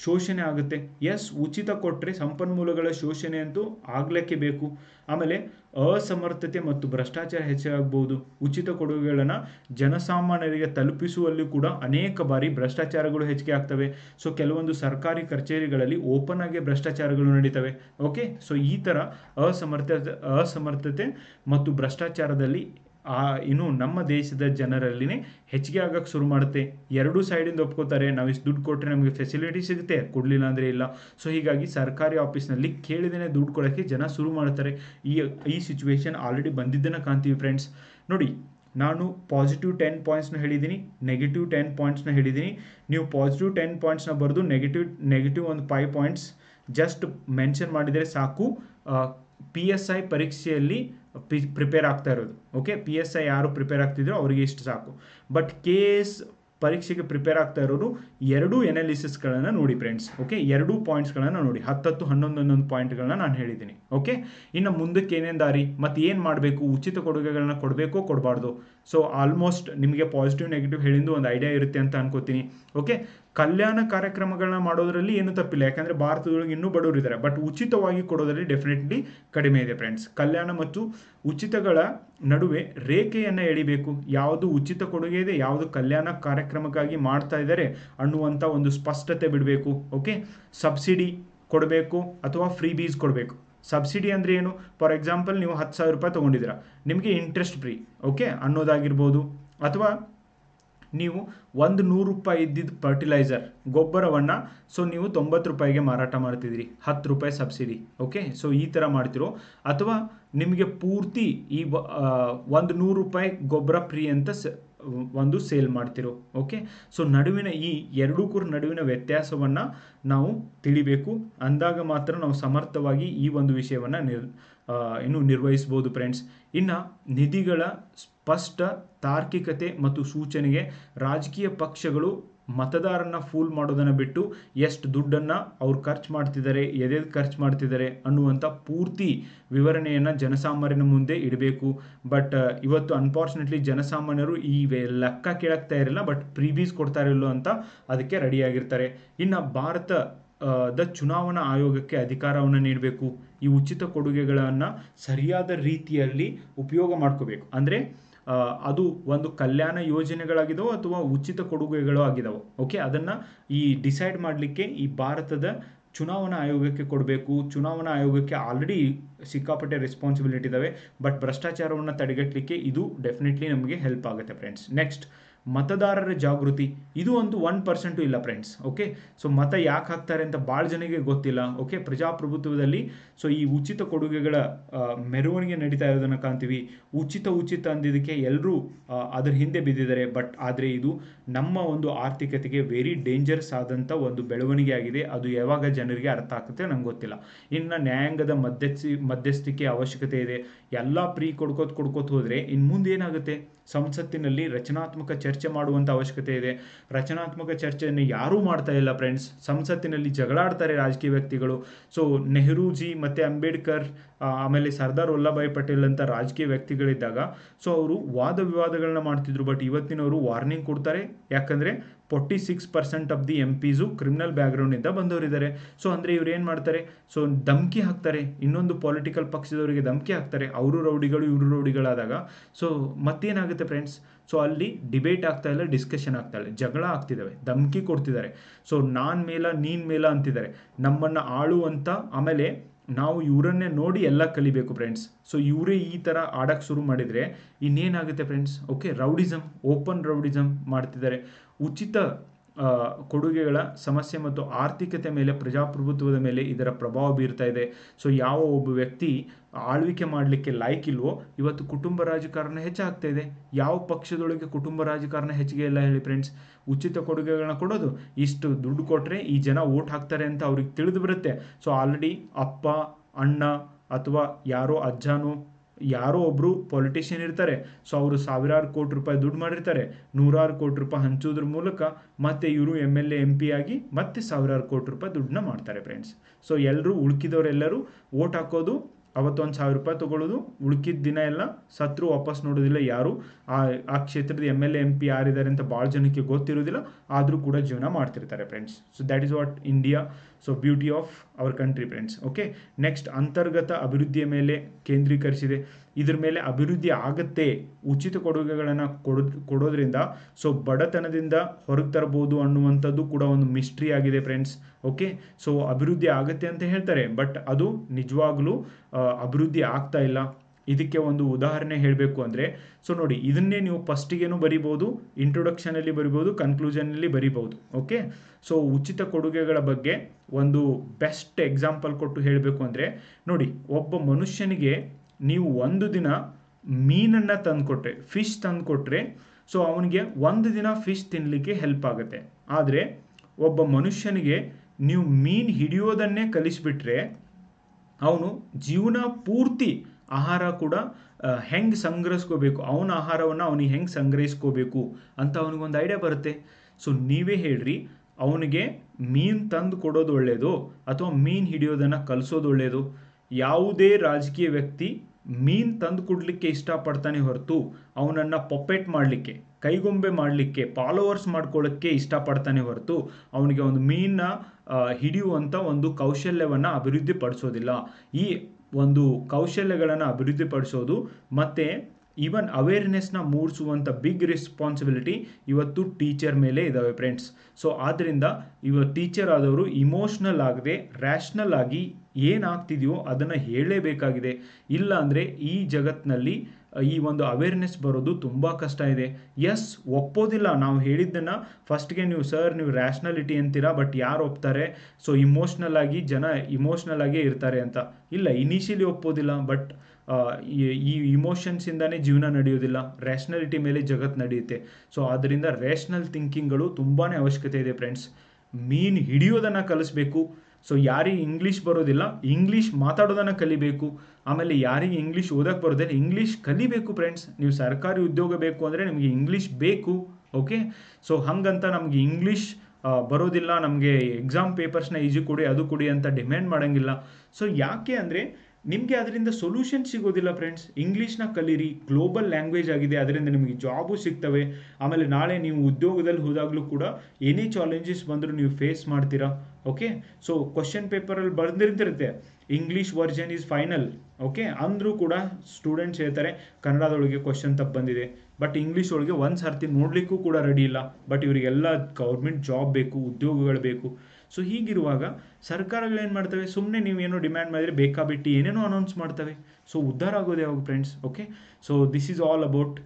ಶೋಷಣೆ ಆಗುತ್ತೆ ಎಸ್ ಉಚಿತ ಕೊಟ್ಟರೆ ಸಂಪನ್ಮೂಲಗಳ ಶೋಷಣೆ ಅಂತೂ ಆಗಲಿಕ್ಕೆ ಬೇಕು ಆಮೇಲೆ ಅಸಮರ್ಥತೆ ಮತ್ತು ಭ್ರಷ್ಟಾಚಾರ ಹೆಚ್ಚಾಗಬಹುದು ಉಚಿತ ಕೊಡುಗೆಗಳನ್ನು ಜನಸಾಮಾನ್ಯರಿಗೆ ತಲುಪಿಸುವಲ್ಲಿ ಕೂಡ ಅನೇಕ ಬಾರಿ ಭ್ರಷ್ಟಾಚಾರಗಳು ಹೆಚ್ಚಿಗೆ ಆಗ್ತವೆ ಸೊ ಕೆಲವೊಂದು ಸರ್ಕಾರಿ ಕಚೇರಿಗಳಲ್ಲಿ ಓಪನ್ ಆಗಿ ಭ್ರಷ್ಟಾಚಾರಗಳು ನಡೀತವೆ ಓಕೆ ಸೊ ಈ ಥರ ಅಸಮರ್ಥ ಅಸಮರ್ಥತೆ ಮತ್ತು ಭ್ರಷ್ಟಾಚಾರದಲ್ಲಿ ಆ ಇನ್ನು ನಮ್ಮ ದೇಶದ ಜನರಲ್ಲಿನೇ ಹೆಚ್ಚಿಗೆ ಆಗಕ್ಕೆ ಶುರು ಮಾಡುತ್ತೆ ಎರಡೂ ಸೈಡಿಂದ ಒಪ್ಕೋತಾರೆ ನಾವು ಇಷ್ಟು ದುಡ್ಡು ಕೊಟ್ಟರೆ ನಮಗೆ ಫೆಸಿಲಿಟಿ ಸಿಗುತ್ತೆ ಕೊಡಲಿಲ್ಲ ಅಂದರೆ ಇಲ್ಲ ಸೊ ಹೀಗಾಗಿ ಸರ್ಕಾರಿ ಆಫೀಸ್ನಲ್ಲಿ ಕೇಳಿದೇನೆ ದುಡ್ಡು ಕೊಡೋಕ್ಕೆ ಜನ ಶುರು ಮಾಡ್ತಾರೆ ಈ ಈ ಸಿಚುವೇಶನ್ ಆಲ್ರೆಡಿ ಬಂದಿದ್ದನ್ನು ಕಾಣ್ತೀವಿ ಫ್ರೆಂಡ್ಸ್ ನೋಡಿ ನಾನು ಪಾಸಿಟಿವ್ ಟೆನ್ ಪಾಯಿಂಟ್ಸ್ನ ಹೇಳಿದ್ದೀನಿ ನೆಗೆಟಿವ್ ಟೆನ್ ಪಾಯಿಂಟ್ಸ್ನ ಹೇಳಿದ್ದೀನಿ ನೀವು ಪಾಸಿಟಿವ್ ಟೆನ್ ಪಾಯಿಂಟ್ಸ್ನ ಬರೆದು ನೆಗೆಟಿವ್ ನೆಗೆಟಿವ್ ಒಂದು ಫೈವ್ ಪಾಯಿಂಟ್ಸ್ ಜಸ್ಟ್ ಮೆನ್ಷನ್ ಮಾಡಿದರೆ ಸಾಕು ಪಿ ಎಸ್ ಐ ಪರೀಕ್ಷೆಯಲ್ಲಿ ಪಿ ಪ್ರಿಪೇರ್ ಆಗ್ತಾ ಇರೋದು ಓಕೆ ಪಿ ಎಸ್ ಐ ಯಾರು ಪ್ರಿಪೇರ್ ಆಗ್ತಿದ್ರು ಅವರಿಗೆ ಇಷ್ಟು ಸಾಕು ಬಟ್ ಕೆ ಎಸ್ ಪರೀಕ್ಷೆಗೆ ಪ್ರಿಪೇರ್ ಆಗ್ತಾ ಇರೋರು ಎರಡೂ ಎನಾಲಿಸಿಸ್ಗಳನ್ನು ನೋಡಿ ಫ್ರೆಂಡ್ಸ್ ಓಕೆ ಎರಡೂ ಪಾಯಿಂಟ್ಸ್ಗಳನ್ನು ನೋಡಿ ಹತ್ತತ್ತು ಹನ್ನೊಂದು ಹನ್ನೊಂದು ಪಾಯಿಂಟ್ಗಳನ್ನ ನಾನು ಹೇಳಿದ್ದೀನಿ ಓಕೆ ಇನ್ನು ಮುಂದಕ್ಕೆ ಏನೇನು ದಾರಿ ಮತ್ತು ಏನು ಮಾಡಬೇಕು ಉಚಿತ ಕೊಡುಗೆಗಳನ್ನ ಕೊಡಬೇಕೋ ಕೊಡಬಾರ್ದು ಸೊ ಆಲ್ಮೋಸ್ಟ್ ನಿಮಗೆ ಪಾಸಿಟಿವ್ ನೆಗೆಟಿವ್ ಹೇಳಿದ್ದು ಒಂದು ಐಡಿಯಾ ಇರುತ್ತೆ ಅಂತ ಅನ್ಕೋತೀನಿ ಓಕೆ ಕಲ್ಯಾಣ ಕಾರ್ಯಕ್ರಮಗಳನ್ನ ಮಾಡೋದರಲ್ಲಿ ಏನು ತಪ್ಪಿಲ್ಲ ಯಾಕಂದರೆ ಭಾರತದೊಳಗೆ ಇನ್ನೂ ಇದ್ದಾರೆ ಬಟ್ ಉಚಿತವಾಗಿ ಕೊಡೋದರಲ್ಲಿ ಡೆಫಿನೆಟ್ಲಿ ಕಡಿಮೆ ಇದೆ ಫ್ರೆಂಡ್ಸ್ ಕಲ್ಯಾಣ ಮತ್ತು ಉಚಿತಗಳ ನಡುವೆ ರೇಖೆಯನ್ನು ಎಳಿಬೇಕು ಯಾವುದು ಉಚಿತ ಕೊಡುಗೆ ಇದೆ ಯಾವುದು ಕಲ್ಯಾಣ ಕಾರ್ಯಕ್ರಮಕ್ಕಾಗಿ ಮಾಡ್ತಾ ಇದ್ದಾರೆ ಅನ್ನುವಂಥ ಒಂದು ಸ್ಪಷ್ಟತೆ ಬಿಡಬೇಕು ಓಕೆ ಸಬ್ಸಿಡಿ ಕೊಡಬೇಕು ಅಥವಾ ಫ್ರೀ ಬೀಸ್ ಕೊಡಬೇಕು ಸಬ್ಸಿಡಿ ಅಂದರೆ ಏನು ಫಾರ್ ಎಕ್ಸಾಂಪಲ್ ನೀವು ಹತ್ತು ಸಾವಿರ ರೂಪಾಯಿ ತೊಗೊಂಡಿದ್ದೀರಾ ನಿಮಗೆ ಇಂಟ್ರೆಸ್ಟ್ ಫ್ರೀ ಓಕೆ ಅನ್ನೋದಾಗಿರ್ಬೋದು ಅಥವಾ ನೀವು ಒಂದು ನೂರು ರೂಪಾಯಿ ಇದ್ದಿದ್ದು ಫರ್ಟಿಲೈಸರ್ ಗೊಬ್ಬರವನ್ನು ಸೊ ನೀವು ತೊಂಬತ್ತು ರೂಪಾಯಿಗೆ ಮಾರಾಟ ಮಾಡ್ತಿದ್ದೀರಿ ಹತ್ತು ರೂಪಾಯಿ ಸಬ್ಸಿಡಿ ಓಕೆ ಸೊ ಈ ಥರ ಮಾಡ್ತಿರೋ ಅಥವಾ ನಿಮಗೆ ಪೂರ್ತಿ ಈ ಒಂದು ನೂರು ರೂಪಾಯಿ ಗೊಬ್ಬರ ಫ್ರೀ ಅಂತ ಸ ಒಂದು ಸೇಲ್ ಮಾಡ್ತಿರೋ ಓಕೆ ಸೊ ನಡುವಿನ ಈ ಎರಡೂ ಕೂಡ ನಡುವಿನ ವ್ಯತ್ಯಾಸವನ್ನು ನಾವು ತಿಳಿಬೇಕು ಅಂದಾಗ ಮಾತ್ರ ನಾವು ಸಮರ್ಥವಾಗಿ ಈ ಒಂದು ವಿಷಯವನ್ನು ನಿರ್ ಇನ್ನು ನಿರ್ವಹಿಸ್ಬೋದು ಫ್ರೆಂಡ್ಸ್ ಇನ್ನು ನಿಧಿಗಳ ಸ್ಪಷ್ಟ ತಾರ್ಕಿಕತೆ ಮತ್ತು ಸೂಚನೆಗೆ ರಾಜಕೀಯ ಪಕ್ಷಗಳು ಮತದಾರನ್ನ ಫೂಲ್ ಮಾಡೋದನ್ನು ಬಿಟ್ಟು ಎಷ್ಟು ದುಡ್ಡನ್ನು ಅವ್ರು ಖರ್ಚು ಮಾಡ್ತಿದ್ದಾರೆ ಎದೆದು ಖರ್ಚು ಮಾಡ್ತಿದ್ದಾರೆ ಅನ್ನುವಂಥ ಪೂರ್ತಿ ವಿವರಣೆಯನ್ನು ಜನಸಾಮಾನ್ಯನ ಮುಂದೆ ಇಡಬೇಕು ಬಟ್ uh, ಇವತ್ತು ಅನ್ಫಾರ್ಚುನೇಟ್ಲಿ ಜನಸಾಮಾನ್ಯರು ಈ ಲೆಕ್ಕ ಕೇಳಕ್ತಾ ಇರಲ್ಲ ಬಟ್ ಪ್ರೀಬೀಸ್ ಕೊಡ್ತಾ ಇರಲ್ಲೋ ಅಂತ ಅದಕ್ಕೆ ರೆಡಿಯಾಗಿರ್ತಾರೆ ಇನ್ನು ಭಾರತ uh, ದ ಚುನಾವಣಾ ಆಯೋಗಕ್ಕೆ ಅಧಿಕಾರವನ್ನು ನೀಡಬೇಕು ಈ ಉಚಿತ ಕೊಡುಗೆಗಳನ್ನು ಸರಿಯಾದ ರೀತಿಯಲ್ಲಿ ಉಪಯೋಗ ಮಾಡ್ಕೋಬೇಕು ಅಂದರೆ ಅದು ಒಂದು ಕಲ್ಯಾಣ ಯೋಜನೆಗಳಾಗಿದವೋ ಅಥವಾ ಉಚಿತ ಕೊಡುಗೆಗಳು ಆಗಿದಾವೋ ಓಕೆ ಅದನ್ನು ಈ ಡಿಸೈಡ್ ಮಾಡಲಿಕ್ಕೆ ಈ ಭಾರತದ ಚುನಾವಣಾ ಆಯೋಗಕ್ಕೆ ಕೊಡಬೇಕು ಚುನಾವಣಾ ಆಯೋಗಕ್ಕೆ ಆಲ್ರೆಡಿ ಸಿಕ್ಕಾಪಟ್ಟೆ ರೆಸ್ಪಾನ್ಸಿಬಿಲಿಟಿ ಇದಾವೆ ಬಟ್ ಭ್ರಷ್ಟಾಚಾರವನ್ನು ತಡೆಗಟ್ಟಲಿಕ್ಕೆ ಇದು ಡೆಫಿನೆಟ್ಲಿ ನಮಗೆ ಹೆಲ್ಪ್ ಆಗುತ್ತೆ ಫ್ರೆಂಡ್ಸ್ ನೆಕ್ಸ್ಟ್ ಮತದಾರರ ಜಾಗೃತಿ ಇದು ಒಂದು ಒನ್ ಪರ್ಸೆಂಟು ಇಲ್ಲ ಫ್ರೆಂಡ್ಸ್ ಓಕೆ ಸೊ ಮತ ಯಾಕೆ ಹಾಕ್ತಾರೆ ಅಂತ ಭಾಳ ಜನಕ್ಕೆ ಗೊತ್ತಿಲ್ಲ ಓಕೆ ಪ್ರಜಾಪ್ರಭುತ್ವದಲ್ಲಿ ಸೊ ಈ ಉಚಿತ ಕೊಡುಗೆಗಳ ಮೆರವಣಿಗೆ ನಡೀತಾ ಇರೋದನ್ನು ಕಾಣ್ತೀವಿ ಉಚಿತ ಉಚಿತ ಅಂದಿದ್ದಕ್ಕೆ ಎಲ್ಲರೂ ಅದರ ಹಿಂದೆ ಬಿದ್ದಿದ್ದಾರೆ ಬಟ್ ಆದರೆ ಇದು ನಮ್ಮ ಒಂದು ಆರ್ಥಿಕತೆಗೆ ವೆರಿ ಡೇಂಜರಸ್ ಆದಂಥ ಒಂದು ಬೆಳವಣಿಗೆ ಆಗಿದೆ ಅದು ಯಾವಾಗ ಜನರಿಗೆ ಅರ್ಥ ಆಗುತ್ತೆ ನಂಗೆ ಗೊತ್ತಿಲ್ಲ ಇನ್ನು ನ್ಯಾಯಾಂಗದ ಮಧ್ಯಸ್ಥಿ ಮಧ್ಯಸ್ಥಿಕೆ ಅವಶ್ಯಕತೆ ಇದೆ ಎಲ್ಲ ಪ್ರೀ ಕೊಡ್ಕೋತ ಕೊಡ್ಕೋತ ಹೋದರೆ ಇನ್ನು ಮುಂದೆ ಏನಾಗುತ್ತೆ ಸಂಸತ್ತಿನಲ್ಲಿ ರಚನಾತ್ಮಕ ಚರ್ಚೆ ಮಾಡುವಂಥ ಅವಶ್ಯಕತೆ ಇದೆ ರಚನಾತ್ಮಕ ಚರ್ಚೆಯನ್ನು ಯಾರೂ ಮಾಡ್ತಾ ಇಲ್ಲ ಫ್ರೆಂಡ್ಸ್ ಸಂಸತ್ತಿನಲ್ಲಿ ಜಗಳಾಡ್ತಾರೆ ರಾಜಕೀಯ ವ್ಯಕ್ತಿಗಳು ಸೊ ನೆಹರೂಜಿ ಮತ್ತು ಅಂಬೇಡ್ಕರ್ ಆಮೇಲೆ ಸರ್ದಾರ್ ವಲ್ಲಭಾಯ್ ಪಟೇಲ್ ಅಂತ ರಾಜಕೀಯ ವ್ಯಕ್ತಿಗಳಿದ್ದಾಗ ಸೊ ಅವರು ವಾದ ವಿವಾದಗಳನ್ನ ಮಾಡ್ತಿದ್ರು ಬಟ್ ಇವತ್ತಿನವರು ವಾರ್ನಿಂಗ್ ಕೊಡ್ತಾರೆ ಯಾಕಂದರೆ forty six percent of the M Ps criminal ಬ್ಯಾಕ್ಗ್ರೌಂಡಿಂದ ಬಂದವರಿದ್ದಾರೆ ಸೊ ಅಂದರೆ ಇವ್ರು ಏನು ಮಾಡ್ತಾರೆ ಸೊ ಧಮಕಿ ಹಾಕ್ತಾರೆ ಇನ್ನೊಂದು ಪೊಲಿಟಿಕಲ್ ಪಕ್ಷದವರಿಗೆ ಧಮಕಿ ಹಾಕ್ತಾರೆ ಅವರು ರೌಡಿಗಳು ಇವರು ರೌಡಿಗಳಾದಾಗ ಸೊ ಮತ್ತೇನಾಗುತ್ತೆ ಫ್ರೆಂಡ್ಸ್ ಸೊ ಅಲ್ಲಿ ಡಿಬೇಟ್ ಆಗ್ತಾ ಇಲ್ಲ ಡಿಸ್ಕಷನ್ ಆಗ್ತಾ ಇಲ್ಲ ಜಗಳ ಆಗ್ತಿದ್ದಾವೆ ಧಮಕಿ ಕೊಡ್ತಿದ್ದಾರೆ ಸೊ ನಾನು ಮೇಲ ನೀನು ಮೇಲ ಅಂತಿದ್ದಾರೆ ನಮ್ಮನ್ನು ಆಳು ಅಂತ ಆಮೇಲೆ ನಾವು ಇವರನ್ನೇ ನೋಡಿ ಎಲ್ಲ ಕಲಿಬೇಕು ಫ್ರೆಂಡ್ಸ್ ಸೊ ಇವರೇ ಈ ಥರ ಆಡಕ್ಕೆ ಶುರು ಮಾಡಿದರೆ ಇನ್ನೇನಾಗುತ್ತೆ friends okay rowdyism open rowdyism ಮಾಡ್ತಿದ್ದಾರೆ ಉಚಿತ ಕೊಡುಗೆಗಳ ಸಮಸ್ಯೆ ಮತ್ತು ಆರ್ಥಿಕತೆ ಮೇಲೆ ಪ್ರಜಾಪ್ರಭುತ್ವದ ಮೇಲೆ ಇದರ ಪ್ರಭಾವ ಬೀರ್ತಾ ಇದೆ ಸೊ ಯಾವ ಒಬ್ಬ ವ್ಯಕ್ತಿ ಆಳ್ವಿಕೆ ಮಾಡಲಿಕ್ಕೆ ಇಲ್ವೋ ಇವತ್ತು ಕುಟುಂಬ ರಾಜಕಾರಣ ಹೆಚ್ಚಾಗ್ತಾ ಇದೆ ಯಾವ ಪಕ್ಷದೊಳಗೆ ಕುಟುಂಬ ರಾಜಕಾರಣ ಹೆಚ್ಚಿಗೆ ಇಲ್ಲ ಹೇಳಿ ಫ್ರೆಂಡ್ಸ್ ಉಚಿತ ಕೊಡುಗೆಗಳನ್ನ ಕೊಡೋದು ಇಷ್ಟು ದುಡ್ಡು ಕೊಟ್ಟರೆ ಈ ಜನ ಓಟ್ ಹಾಕ್ತಾರೆ ಅಂತ ಅವ್ರಿಗೆ ತಿಳಿದು ಬರುತ್ತೆ ಸೊ ಆಲ್ರೆಡಿ ಅಪ್ಪ ಅಣ್ಣ ಅಥವಾ ಯಾರೋ ಅಜ್ಜಾನೋ ಯಾರೋ ಒಬ್ಬರು ಪೊಲಿಟಿಷಿಯನ್ ಇರ್ತಾರೆ ಸೊ ಅವರು ಸಾವಿರಾರು ಕೋಟಿ ರೂಪಾಯಿ ದುಡ್ಡು ಮಾಡಿರ್ತಾರೆ ನೂರಾರು ಕೋಟಿ ರೂಪಾಯಿ ಹಂಚೋದ್ರ ಮೂಲಕ ಮತ್ತೆ ಇವರು M L A M P ಆಗಿ ಮತ್ತೆ ಸಾವಿರಾರು ಕೋಟಿ ರೂಪಾಯಿ ದುಡ್ಡನ್ನ ಮಾಡ್ತಾರೆ ಫ್ರೆಂಡ್ಸ್ ಸೊ ಎಲ್ಲರೂ ಉಳ್ಕಿದವರೆಲ್ಲರೂ ಓಟ್ ಹಾಕೋದು ಅವತ್ತೊಂದು ಸಾವಿರ ರೂಪಾಯಿ ತೊಗೊಳ್ಳೋದು ಉಳ್ಕಿದ ದಿನ ಎಲ್ಲ ಸತ್ರು ವಾಪಸ್ ನೋಡೋದಿಲ್ಲ ಯಾರು ಆ ಆ ಕ್ಷೇತ್ರದ M L A M P ಯಾರಿದ್ದಾರೆ ಅಂತ ಭಾಳ ಜನಕ್ಕೆ ಗೊತ್ತಿರೋದಿಲ್ಲ ಆದರೂ ಕೂಡ ಜೀವನ ಮಾಡ್ತಿರ್ತಾರೆ friends so that is what India so beauty of our country friends okay next ಅಂತರ್ಗತ ಅಭಿವೃದ್ಧಿಯ ಮೇಲೆ ಕೇಂದ್ರೀಕರಿಸಿದೆ ಇದ್ರ ಮೇಲೆ ಅಭಿವೃದ್ಧಿ ಆಗುತ್ತೆ ಉಚಿತ ಕೊಡುಗೆಗಳನ್ನು ಕೊಡ ಕೊಡೋದ್ರಿಂದ ಸೊ ಬಡತನದಿಂದ ಹೊರಗೆ ತರಬಹುದು ಅನ್ನುವಂಥದ್ದು ಕೂಡ ಒಂದು ಮಿಸ್ಟ್ರಿ ಆಗಿದೆ ಫ್ರೆಂಡ್ಸ್ ಓಕೆ ಸೊ ಅಭಿವೃದ್ಧಿ ಆಗುತ್ತೆ ಅಂತ ಹೇಳ್ತಾರೆ ಬಟ್ ಅದು ನಿಜವಾಗ್ಲೂ ಅಭಿವೃದ್ಧಿ ಆಗ್ತಾ ಇಲ್ಲ ಇದಕ್ಕೆ ಒಂದು ಉದಾಹರಣೆ ಹೇಳಬೇಕು ಅಂದರೆ ಸೊ ನೋಡಿ ಇದನ್ನೇ ನೀವು ಫಸ್ಟಿಗೇನು ಬರಿಬೋದು ಇಂಟ್ರೊಡಕ್ಷನಲ್ಲಿ ಬರಿಬೋದು ಕನ್ಕ್ಲೂಷನಲ್ಲಿ ಬರಿಬೋದು ಓಕೆ ಸೊ ಉಚಿತ ಕೊಡುಗೆಗಳ ಬಗ್ಗೆ ಒಂದು ಬೆಸ್ಟ್ ಎಕ್ಸಾಂಪಲ್ ಕೊಟ್ಟು ಹೇಳಬೇಕು ಅಂದರೆ ನೋಡಿ ಒಬ್ಬ ಮನುಷ್ಯನಿಗೆ ನೀವು ಒಂದು ದಿನ ಮೀನನ್ನು ತಂದುಕೊಟ್ರೆ ಫಿಶ್ ತಂದುಕೊಟ್ರೆ ಸೊ ಅವನಿಗೆ ಒಂದು ದಿನ ಫಿಶ್ ತಿನ್ನಲಿಕ್ಕೆ ಹೆಲ್ಪ್ ಆಗುತ್ತೆ ಆದರೆ ಒಬ್ಬ ಮನುಷ್ಯನಿಗೆ ನೀವು ಮೀನು ಹಿಡಿಯೋದನ್ನೇ ಕಲಿಸಿಬಿಟ್ರೆ ಅವನು ಜೀವನ ಪೂರ್ತಿ ಆಹಾರ ಕೂಡ ಹೆಂಗೆ ಸಂಗ್ರಹಿಸ್ಕೋಬೇಕು ಅವನ ಆಹಾರವನ್ನು ಅವನಿಗೆ ಹೆಂಗೆ ಸಂಗ್ರಹಿಸ್ಕೋಬೇಕು ಅಂತ ಅವನಿಗೊಂದು ಐಡಿಯಾ ಬರುತ್ತೆ ಸೊ ನೀವೇ ಹೇಳ್ರಿ ಅವನಿಗೆ ಮೀನು ತಂದು ಕೊಡೋದು ಒಳ್ಳೆಯದು ಅಥವಾ ಮೀನು ಹಿಡಿಯೋದನ್ನು ಕಲಿಸೋದು ಒಳ್ಳೆಯದು ಯಾವುದೇ ರಾಜಕೀಯ ವ್ಯಕ್ತಿ ಮೀನ್ ತಂದು ಕೊಡಲಿಕ್ಕೆ ಇಷ್ಟಪಡ್ತಾನೆ ಹೊರತು ಅವನನ್ನು ಪೊಪೆಟ್ ಮಾಡಲಿಕ್ಕೆ ಕೈಗೊಂಬೆ ಮಾಡಲಿಕ್ಕೆ ಫಾಲೋವರ್ಸ್ ಮಾಡ್ಕೊಳ್ಳೋಕ್ಕೆ ಇಷ್ಟಪಡ್ತಾನೆ ಹೊರತು ಅವನಿಗೆ ಒಂದು ಮೀನನ್ನ ಹಿಡಿಯುವಂಥ ಒಂದು ಕೌಶಲ್ಯವನ್ನು ಅಭಿವೃದ್ಧಿ ಈ ಒಂದು ಕೌಶಲ್ಯಗಳನ್ನು ಅಭಿವೃದ್ಧಿಪಡಿಸೋದು ಮತ್ತು ಈವನ್ ಅವೇರ್ನೆಸ್ನ ಮೂಡಿಸುವಂಥ ಬಿಗ್ ರೆಸ್ಪಾನ್ಸಿಬಿಲಿಟಿ ಇವತ್ತು ಟೀಚರ್ ಮೇಲೆ ಇದಾವೆ ಫ್ರೆಂಡ್ಸ್ ಸೊ ಆದ್ದರಿಂದ ಇವ ಟೀಚರ್ ಆದವರು ಇಮೋಷ್ನಲ್ ಆಗದೆ ರ್ಯಾಷ್ನಲ್ ಆಗಿ ಏನಾಗ್ತಿದೆಯೋ ಅದನ್ನು ಹೇಳಲೇಬೇಕಾಗಿದೆ ಇಲ್ಲ ಅಂದರೆ ಈ ಜಗತ್ತಿನಲ್ಲಿ ಈ ಒಂದು ಅವೇರ್ನೆಸ್ ಬರೋದು ತುಂಬ ಕಷ್ಟ ಇದೆ ಎಸ್ ಒಪ್ಪೋದಿಲ್ಲ ನಾವು ಹೇಳಿದ್ದನ್ನು ಫಸ್ಟ್ಗೆ ನೀವು ಸರ್ ನೀವು ರ್ಯಾಷ್ನಲಿಟಿ ಅಂತೀರಾ ಬಟ್ ಯಾರು ಒಪ್ತಾರೆ ಸೊ ಇಮೋಷ್ನಲ್ ಆಗಿ ಜನ ಇಮೋಷ್ನಲ್ ಆಗೇ ಇರ್ತಾರೆ ಅಂತ ಇಲ್ಲ ಇನಿಷಿಯಲಿ ಒಪ್ಪೋದಿಲ್ಲ ಬಟ್ ಈ ಇಮೋಷನ್ಸಿಂದನೇ ಜೀವನ ನಡೆಯೋದಿಲ್ಲ ರ್ಯಾಷ್ನಲಿಟಿ ಮೇಲೆ ಜಗತ್ತು ನಡೆಯುತ್ತೆ ಸೊ ಆದ್ದರಿಂದ ರ್ಯಾಷ್ನಲ್ ಥಿಂಕಿಂಗ್ಗಳು ತುಂಬಾ ಅವಶ್ಯಕತೆ ಇದೆ ಫ್ರೆಂಡ್ಸ್ ಮೀನ್ ಹಿಡಿಯೋದನ್ನು ಕಲಿಸ್ಬೇಕು ಸೊ ಯಾರಿಗೆ ಇಂಗ್ಲೀಷ್ ಬರೋದಿಲ್ಲ ಇಂಗ್ಲೀಷ್ ಮಾತಾಡೋದನ್ನು ಕಲಿಬೇಕು ಆಮೇಲೆ ಯಾರಿಗೆ ಇಂಗ್ಲೀಷ್ ಓದಕ್ಕೆ ಬರೋದಿಲ್ಲ ಇಂಗ್ಲೀಷ್ ಕಲಿಬೇಕು ಫ್ರೆಂಡ್ಸ್ ನೀವು ಸರ್ಕಾರಿ ಉದ್ಯೋಗ ಬೇಕು ಅಂದರೆ ನಿಮಗೆ ಇಂಗ್ಲೀಷ್ ಬೇಕು ಓಕೆ ಸೊ ಹಂಗಂತ ನಮಗೆ ಇಂಗ್ಲೀಷ್ ಬರೋದಿಲ್ಲ ನಮಗೆ ಎಕ್ಸಾಮ್ ಪೇಪರ್ಸ್ನ ಈಜಿ ಕೊಡಿ ಅದು ಕೊಡಿ ಅಂತ ಡಿಮ್ಯಾಂಡ್ ಮಾಡೋಂಗಿಲ್ಲ ಸೊ ಯಾಕೆ ಅಂದರೆ ನಿಮಗೆ ಅದರಿಂದ ಸೊಲ್ಯೂಷನ್ ಸಿಗೋದಿಲ್ಲ ಫ್ರೆಂಡ್ಸ್ ಇಂಗ್ಲೀಷ್ನ ಕಲೀರಿ ಗ್ಲೋಬಲ್ ಲ್ಯಾಂಗ್ವೇಜ್ ಆಗಿದೆ ಅದರಿಂದ ನಿಮಗೆ ಜಾಬು ಸಿಗ್ತವೆ ಆಮೇಲೆ ನಾಳೆ ನೀವು ಉದ್ಯೋಗದಲ್ಲಿ ಹೋದಾಗಲೂ ಕೂಡ ಏನೇ ಚಾಲೆಂಜಸ್ ಬಂದರೂ ನೀವು ಫೇಸ್ ಮಾಡ್ತೀರಾ ಓಕೆ ಸೊ ಕ್ವಶನ್ ಪೇಪರಲ್ಲಿ ಬರೆದಿರ್ತಿರುತ್ತೆ English version is final okay ಅಂದರೂ ಕೂಡ ಸ್ಟೂಡೆಂಟ್ಸ್ ಹೇಳ್ತಾರೆ ಕನ್ನಡದೊಳಗೆ ಕ್ವಶನ್ ತಪ್ಪು ಬಂದಿದೆ ಬಟ್ ಇಂಗ್ಲೀಷ್ ಒಳಗೆ ಒಂದು ಸರ್ತಿ ನೋಡಲಿಕ್ಕೂ ಕೂಡ ರೆಡಿ ಇಲ್ಲ ಬಟ್ ಇವರಿಗೆಲ್ಲ ಗೌರ್ಮೆಂಟ್ ಜಾಬ್ ಬೇಕು ಉದ್ಯೋಗಗಳು ಬೇಕು ಸೊ ಹೀಗಿರುವಾಗ ಸರ್ಕಾರಗಳು ಏನು ಮಾಡ್ತವೆ ಸುಮ್ಮನೆ ನೀವೇನೋ ಡಿಮ್ಯಾಂಡ್ ಮಾಡಿದರೆ ಬೇಕಾಬಿಟ್ಟು ಏನೇನೋ ಅನೌನ್ಸ್ ಮಾಡ್ತವೆ ಸೊ ಉದ್ಧಾರ ಆಗೋದು ಯಾವಾಗ friends okay so this is all about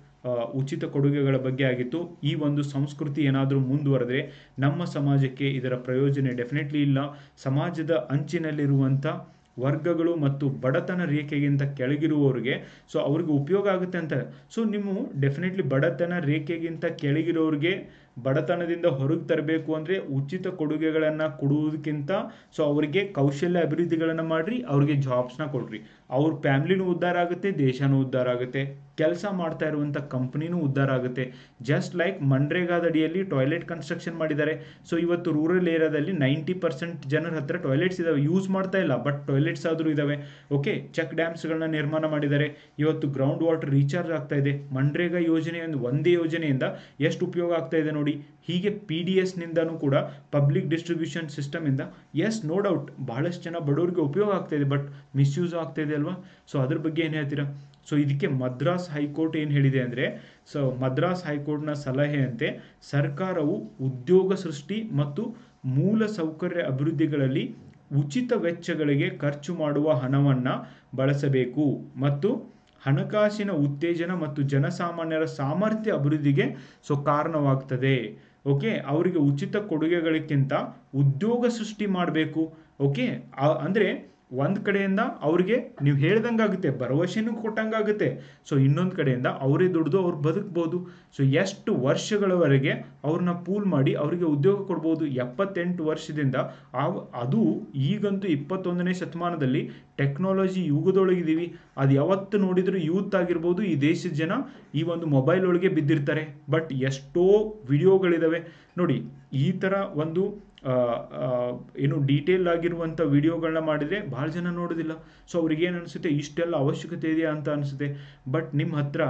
ಉಚಿತ ಕೊಡುಗೆಗಳ ಬಗ್ಗೆ ಆಗಿತ್ತು ಈ ಒಂದು ಸಂಸ್ಕೃತಿ ಏನಾದರೂ ಮುಂದುವರೆದ್ರೆ ನಮ್ಮ ಸಮಾಜಕ್ಕೆ ಇದರ ಪ್ರಯೋಜನ ಡೆಫಿನೆಟ್ಲಿ ಇಲ್ಲ ಸಮಾಜದ ಅಂಚಿನಲ್ಲಿರುವಂಥ ವರ್ಗಗಳು ಮತ್ತು ಬಡತನ ರೇಖೆಗಿಂತ ಕೆಳಗಿರುವವರಿಗೆ ಸೊ ಅವ್ರಿಗೆ ಉಪಯೋಗ ಆಗುತ್ತೆ ಅಂತ ಸೊ ನೀವು ಡೆಫಿನೆಟ್ಲಿ ಬಡತನ ರೇಖೆಗಿಂತ ಕೆಳಗಿರೋರಿಗೆ ಬಡತನದಿಂದ ಹೊರಗೆ ತರಬೇಕು ಅಂದರೆ ಉಚಿತ ಕೊಡುಗೆಗಳನ್ನು ಕೊಡುವುದಕ್ಕಿಂತ ಸೊ ಅವರಿಗೆ ಕೌಶಲ್ಯ ಅಭಿವೃದ್ಧಿಗಳನ್ನು ಮಾಡಿರಿ ಅವರಿಗೆ ಜಾಬ್ಸ್ನ ಕೊಡ್ರಿ ಅವ್ರ ಫ್ಯಾಮ್ಲಿನೂ ಉದ್ಧಾರ ಆಗುತ್ತೆ ದೇಶನೂ ಉದ್ಧಾರ ಆಗುತ್ತೆ ಕೆಲಸ ಮಾಡ್ತಾ ಇರುವಂಥ ಕಂಪ್ನಿನೂ ಉದ್ಧಾರ ಆಗುತ್ತೆ ಜಸ್ಟ್ ಲೈಕ್ ಮನ್ರೇಗಾದಡಿಯಲ್ಲಿ ಟಾಯ್ಲೆಟ್ ಕನ್ಸ್ಟ್ರಕ್ಷನ್ ಮಾಡಿದ್ದಾರೆ ಸೊ ಇವತ್ತು ರೂರಲ್ ಏರಿಯಾದಲ್ಲಿ ನೈಂಟಿ ಪರ್ಸೆಂಟ್ ಜನರ ಹತ್ರ ಟಾಯ್ಲೆಟ್ಸ್ ಇದಾವೆ ಯೂಸ್ ಮಾಡ್ತಾ ಇಲ್ಲ ಬಟ್ ಟಾಯ್ಲೆಟ್ಸ್ ಆದರೂ ಇದಾವೆ ಓಕೆ ಚೆಕ್ ಡ್ಯಾಮ್ಸ್ಗಳನ್ನ ನಿರ್ಮಾಣ ಮಾಡಿದ್ದಾರೆ ಇವತ್ತು ಗ್ರೌಂಡ್ ವಾಟರ್ ರೀಚಾರ್ಜ್ ಆಗ್ತಾ ಇದೆ ಮನ್ರೇಗಾ ಯೋಜನೆ ಒಂದು ಒಂದೇ ಯೋಜನೆಯಿಂದ ಎಷ್ಟು ಉಪಯೋಗ ಆಗ್ತಾ ಇದೆ ನೋಡಿ ಹೀಗೆ ಪಿ ಡಿ ಎಸ್ನಿಂದನೂ ಕೂಡ ಪಬ್ಲಿಕ್ ಡಿಸ್ಟ್ರಿಬ್ಯೂಷನ್ ಸಿಸ್ಟಮಿಂದ ಎಸ್ ನೋ ಡೌಟ್ ಬಹಳಷ್ಟು ಜನ ಬಡವರಿಗೆ ಉಪಯೋಗ ಆಗ್ತಾ ಇದೆ ಬಟ್ ಮಿಸ್ಯೂಸ್ ಆಗ್ತಾ ಇದೆ ಅಲ್ವಾ ಸೊ ಅದ್ರ ಬಗ್ಗೆ ಏನು ಹೇಳ್ತೀರಾ ಸೊ ಇದಕ್ಕೆ ಮದ್ರಾಸ್ ಹೈಕೋರ್ಟ್ ಏನು ಹೇಳಿದೆ ಅಂದರೆ ಸೊ ಮದ್ರಾಸ್ ಹೈಕೋರ್ಟ್ನ ಸಲಹೆಯಂತೆ ಸರ್ಕಾರವು ಉದ್ಯೋಗ ಸೃಷ್ಟಿ ಮತ್ತು ಮೂಲ ಸೌಕರ್ಯ ಅಭಿವೃದ್ಧಿಗಳಲ್ಲಿ ಉಚಿತ ವೆಚ್ಚಗಳಿಗೆ ಖರ್ಚು ಮಾಡುವ ಹಣವನ್ನು ಬಳಸಬೇಕು ಮತ್ತು ಹಣಕಾಸಿನ ಉತ್ತೇಜನ ಮತ್ತು ಜನಸಾಮಾನ್ಯರ ಸಾಮರ್ಥ್ಯ ಅಭಿವೃದ್ಧಿಗೆ ಸೊ ಕಾರಣವಾಗ್ತದೆ ಓಕೆ ಅವರಿಗೆ ಉಚಿತ ಕೊಡುಗೆಗಳಿಗಿಂತ ಉದ್ಯೋಗ ಸೃಷ್ಟಿ ಮಾಡಬೇಕು ಓಕೆ ಅಂದರೆ ಒಂದು ಕಡೆಯಿಂದ ಅವ್ರಿಗೆ ನೀವು ಹೇಳ್ದಂಗಾಗುತ್ತೆ ಭರವಸೆನೂ ಕೊಟ್ಟಂಗಾಗುತ್ತೆ ಸೊ ಇನ್ನೊಂದು ಕಡೆಯಿಂದ ಅವರೇ ದುಡ್ದು ಅವ್ರು ಬದುಕ್ಬೋದು ಸೊ ಎಷ್ಟು ವರ್ಷಗಳವರೆಗೆ ಅವ್ರನ್ನ ಪೂಲ್ ಮಾಡಿ ಅವರಿಗೆ ಉದ್ಯೋಗ ಕೊಡ್ಬೋದು ಎಪ್ಪತ್ತೆಂಟು ವರ್ಷದಿಂದ ಆ ಅದು ಈಗಂತೂ ಇಪ್ಪತ್ತೊಂದನೇ ಶತಮಾನದಲ್ಲಿ ಟೆಕ್ನಾಲಜಿ ಯುಗದೊಳಗಿದ್ದೀವಿ ಅದು ಯಾವತ್ತು ನೋಡಿದರೂ ಯೂತ್ ಆಗಿರ್ಬೋದು ಈ ದೇಶದ ಜನ ಈ ಒಂದು ಮೊಬೈಲ್ ಒಳಗೆ ಬಿದ್ದಿರ್ತಾರೆ ಬಟ್ ಎಷ್ಟೋ ವಿಡಿಯೋಗಳಿದಾವೆ ನೋಡಿ ಈ ಥರ ಒಂದು ಏನು ಡೀಟೇಲ್ ಆಗಿರುವಂಥ ವಿಡಿಯೋಗಳನ್ನ ಮಾಡಿದರೆ ಭಾಳ ಜನ ನೋಡೋದಿಲ್ಲ ಸೊ ಅವ್ರಿಗೆ ಏನು ಅನಿಸುತ್ತೆ ಇಷ್ಟೆಲ್ಲ ಅವಶ್ಯಕತೆ ಇದೆಯಾ ಅಂತ ಅನಿಸುತ್ತೆ ಬಟ್ ನಿಮ್ಮ ಹತ್ರ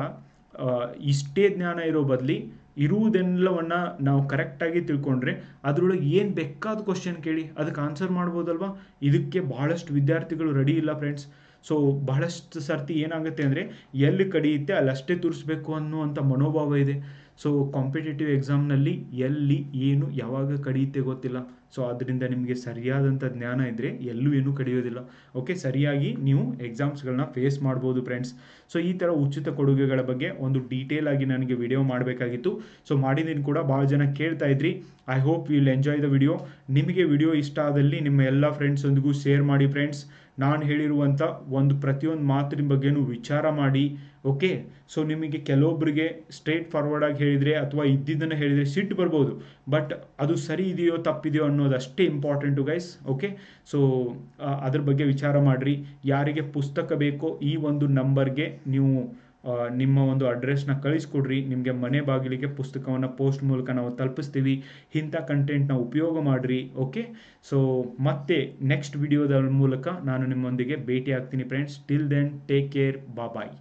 ಇಷ್ಟೇ ಜ್ಞಾನ ಇರೋ ಬದಲಿ ಇರುವುದೆಲ್ಲವನ್ನು ನಾವು ಕರೆಕ್ಟಾಗಿ ತಿಳ್ಕೊಂಡ್ರೆ ಅದರೊಳಗೆ ಏನು ಬೇಕಾದ ಕ್ವಶನ್ ಕೇಳಿ ಅದಕ್ಕೆ ಆನ್ಸರ್ ಮಾಡ್ಬೋದಲ್ವ ಇದಕ್ಕೆ ಬಹಳಷ್ಟು ವಿದ್ಯಾರ್ಥಿಗಳು ರೆಡಿ ಇಲ್ಲ ಫ್ರೆಂಡ್ಸ್ ಸೊ ಬಹಳಷ್ಟು ಸರ್ತಿ ಏನಾಗುತ್ತೆ ಅಂದರೆ ಎಲ್ಲಿ ಕಡಿಯುತ್ತೆ ಅಲ್ಲಷ್ಟೇ ಅಷ್ಟೇ ತೋರಿಸ್ಬೇಕು ಅನ್ನುವಂಥ ಮನೋಭಾವ ಇದೆ ಸೊ ಕಾಂಪಿಟೇಟಿವ್ ಎಕ್ಸಾಮ್ನಲ್ಲಿ ಎಲ್ಲಿ ಏನು ಯಾವಾಗ ಕಡಿಯುತ್ತೆ ಗೊತ್ತಿಲ್ಲ ಸೊ ಅದರಿಂದ ನಿಮಗೆ ಸರಿಯಾದಂಥ ಜ್ಞಾನ ಇದ್ದರೆ ಎಲ್ಲೂ ಏನೂ ಕಡಿಯೋದಿಲ್ಲ ಓಕೆ ಸರಿಯಾಗಿ ನೀವು ಎಕ್ಸಾಮ್ಸ್ಗಳನ್ನ ಫೇಸ್ ಮಾಡ್ಬೋದು ಫ್ರೆಂಡ್ಸ್ ಸೊ ಈ ಥರ ಉಚಿತ ಕೊಡುಗೆಗಳ ಬಗ್ಗೆ ಒಂದು ಡೀಟೇಲ್ ಆಗಿ ನನಗೆ ವಿಡಿಯೋ ಮಾಡಬೇಕಾಗಿತ್ತು ಸೊ ಮಾಡಿದ್ದೀನಿ ಕೂಡ ಭಾಳ ಜನ ಕೇಳ್ತಾ ಇದ್ರಿ I hope will enjoy the video ನಿಮಗೆ ವಿಡಿಯೋ ಇಷ್ಟ ಆದಲ್ಲಿ ನಿಮ್ಮ ಎಲ್ಲ ಫ್ರೆಂಡ್ಸ್ ಒಂದಿಗೂ ಶೇರ್ ಮಾಡಿ ಫ್ರೆಂಡ್ಸ್ ನಾನು ಹೇಳಿರುವಂಥ ಒಂದು ಪ್ರತಿಯೊಂದು ಮಾತಿನ ಬಗ್ಗೆಯೂ ವಿಚಾರ ಮಾಡಿ ಓಕೆ ಸೊ ನಿಮಗೆ ಕೆಲವೊಬ್ಬರಿಗೆ ಸ್ಟ್ರೇಟ್ ಫಾರ್ವರ್ಡಾಗಿ ಹೇಳಿದರೆ ಅಥವಾ ಇದ್ದಿದ್ದನ್ನು ಹೇಳಿದರೆ ಸಿಟ್ಟು ಬರ್ಬೋದು ಬಟ್ ಅದು ಸರಿ ಇದೆಯೋ ತಪ್ಪಿದೆಯೋ ಅನ್ನೋದಷ್ಟೇ ಇಂಪಾರ್ಟೆಂಟು ಗೈಸ್ ಓಕೆ ಸೊ ಅದ್ರ ಬಗ್ಗೆ ವಿಚಾರ ಮಾಡಿರಿ ಯಾರಿಗೆ ಪುಸ್ತಕ ಬೇಕೋ ಈ ಒಂದು ನಂಬರ್ಗೆ ನೀವು ನಿಮ್ಮ ಒಂದು ಅಡ್ರೆಸ್ನ ಕಳಿಸ್ಕೊಡ್ರಿ ನಿಮಗೆ ಮನೆ ಬಾಗಿಲಿಗೆ ಪುಸ್ತಕವನ್ನು ಪೋಸ್ಟ್ ಮೂಲಕ ನಾವು ತಲುಪಿಸ್ತೀವಿ ಇಂಥ ಕಂಟೆಂಟ್ನ ಉಪಯೋಗ ಮಾಡಿರಿ ಓಕೆ ಸೊ ಮತ್ತೆ ನೆಕ್ಸ್ಟ್ ವಿಡಿಯೋದ ಮೂಲಕ ನಾನು ನಿಮ್ಮೊಂದಿಗೆ ಭೇಟಿ ಆಗ್ತೀನಿ friends till then take care ಬಾ ಬಾಯ್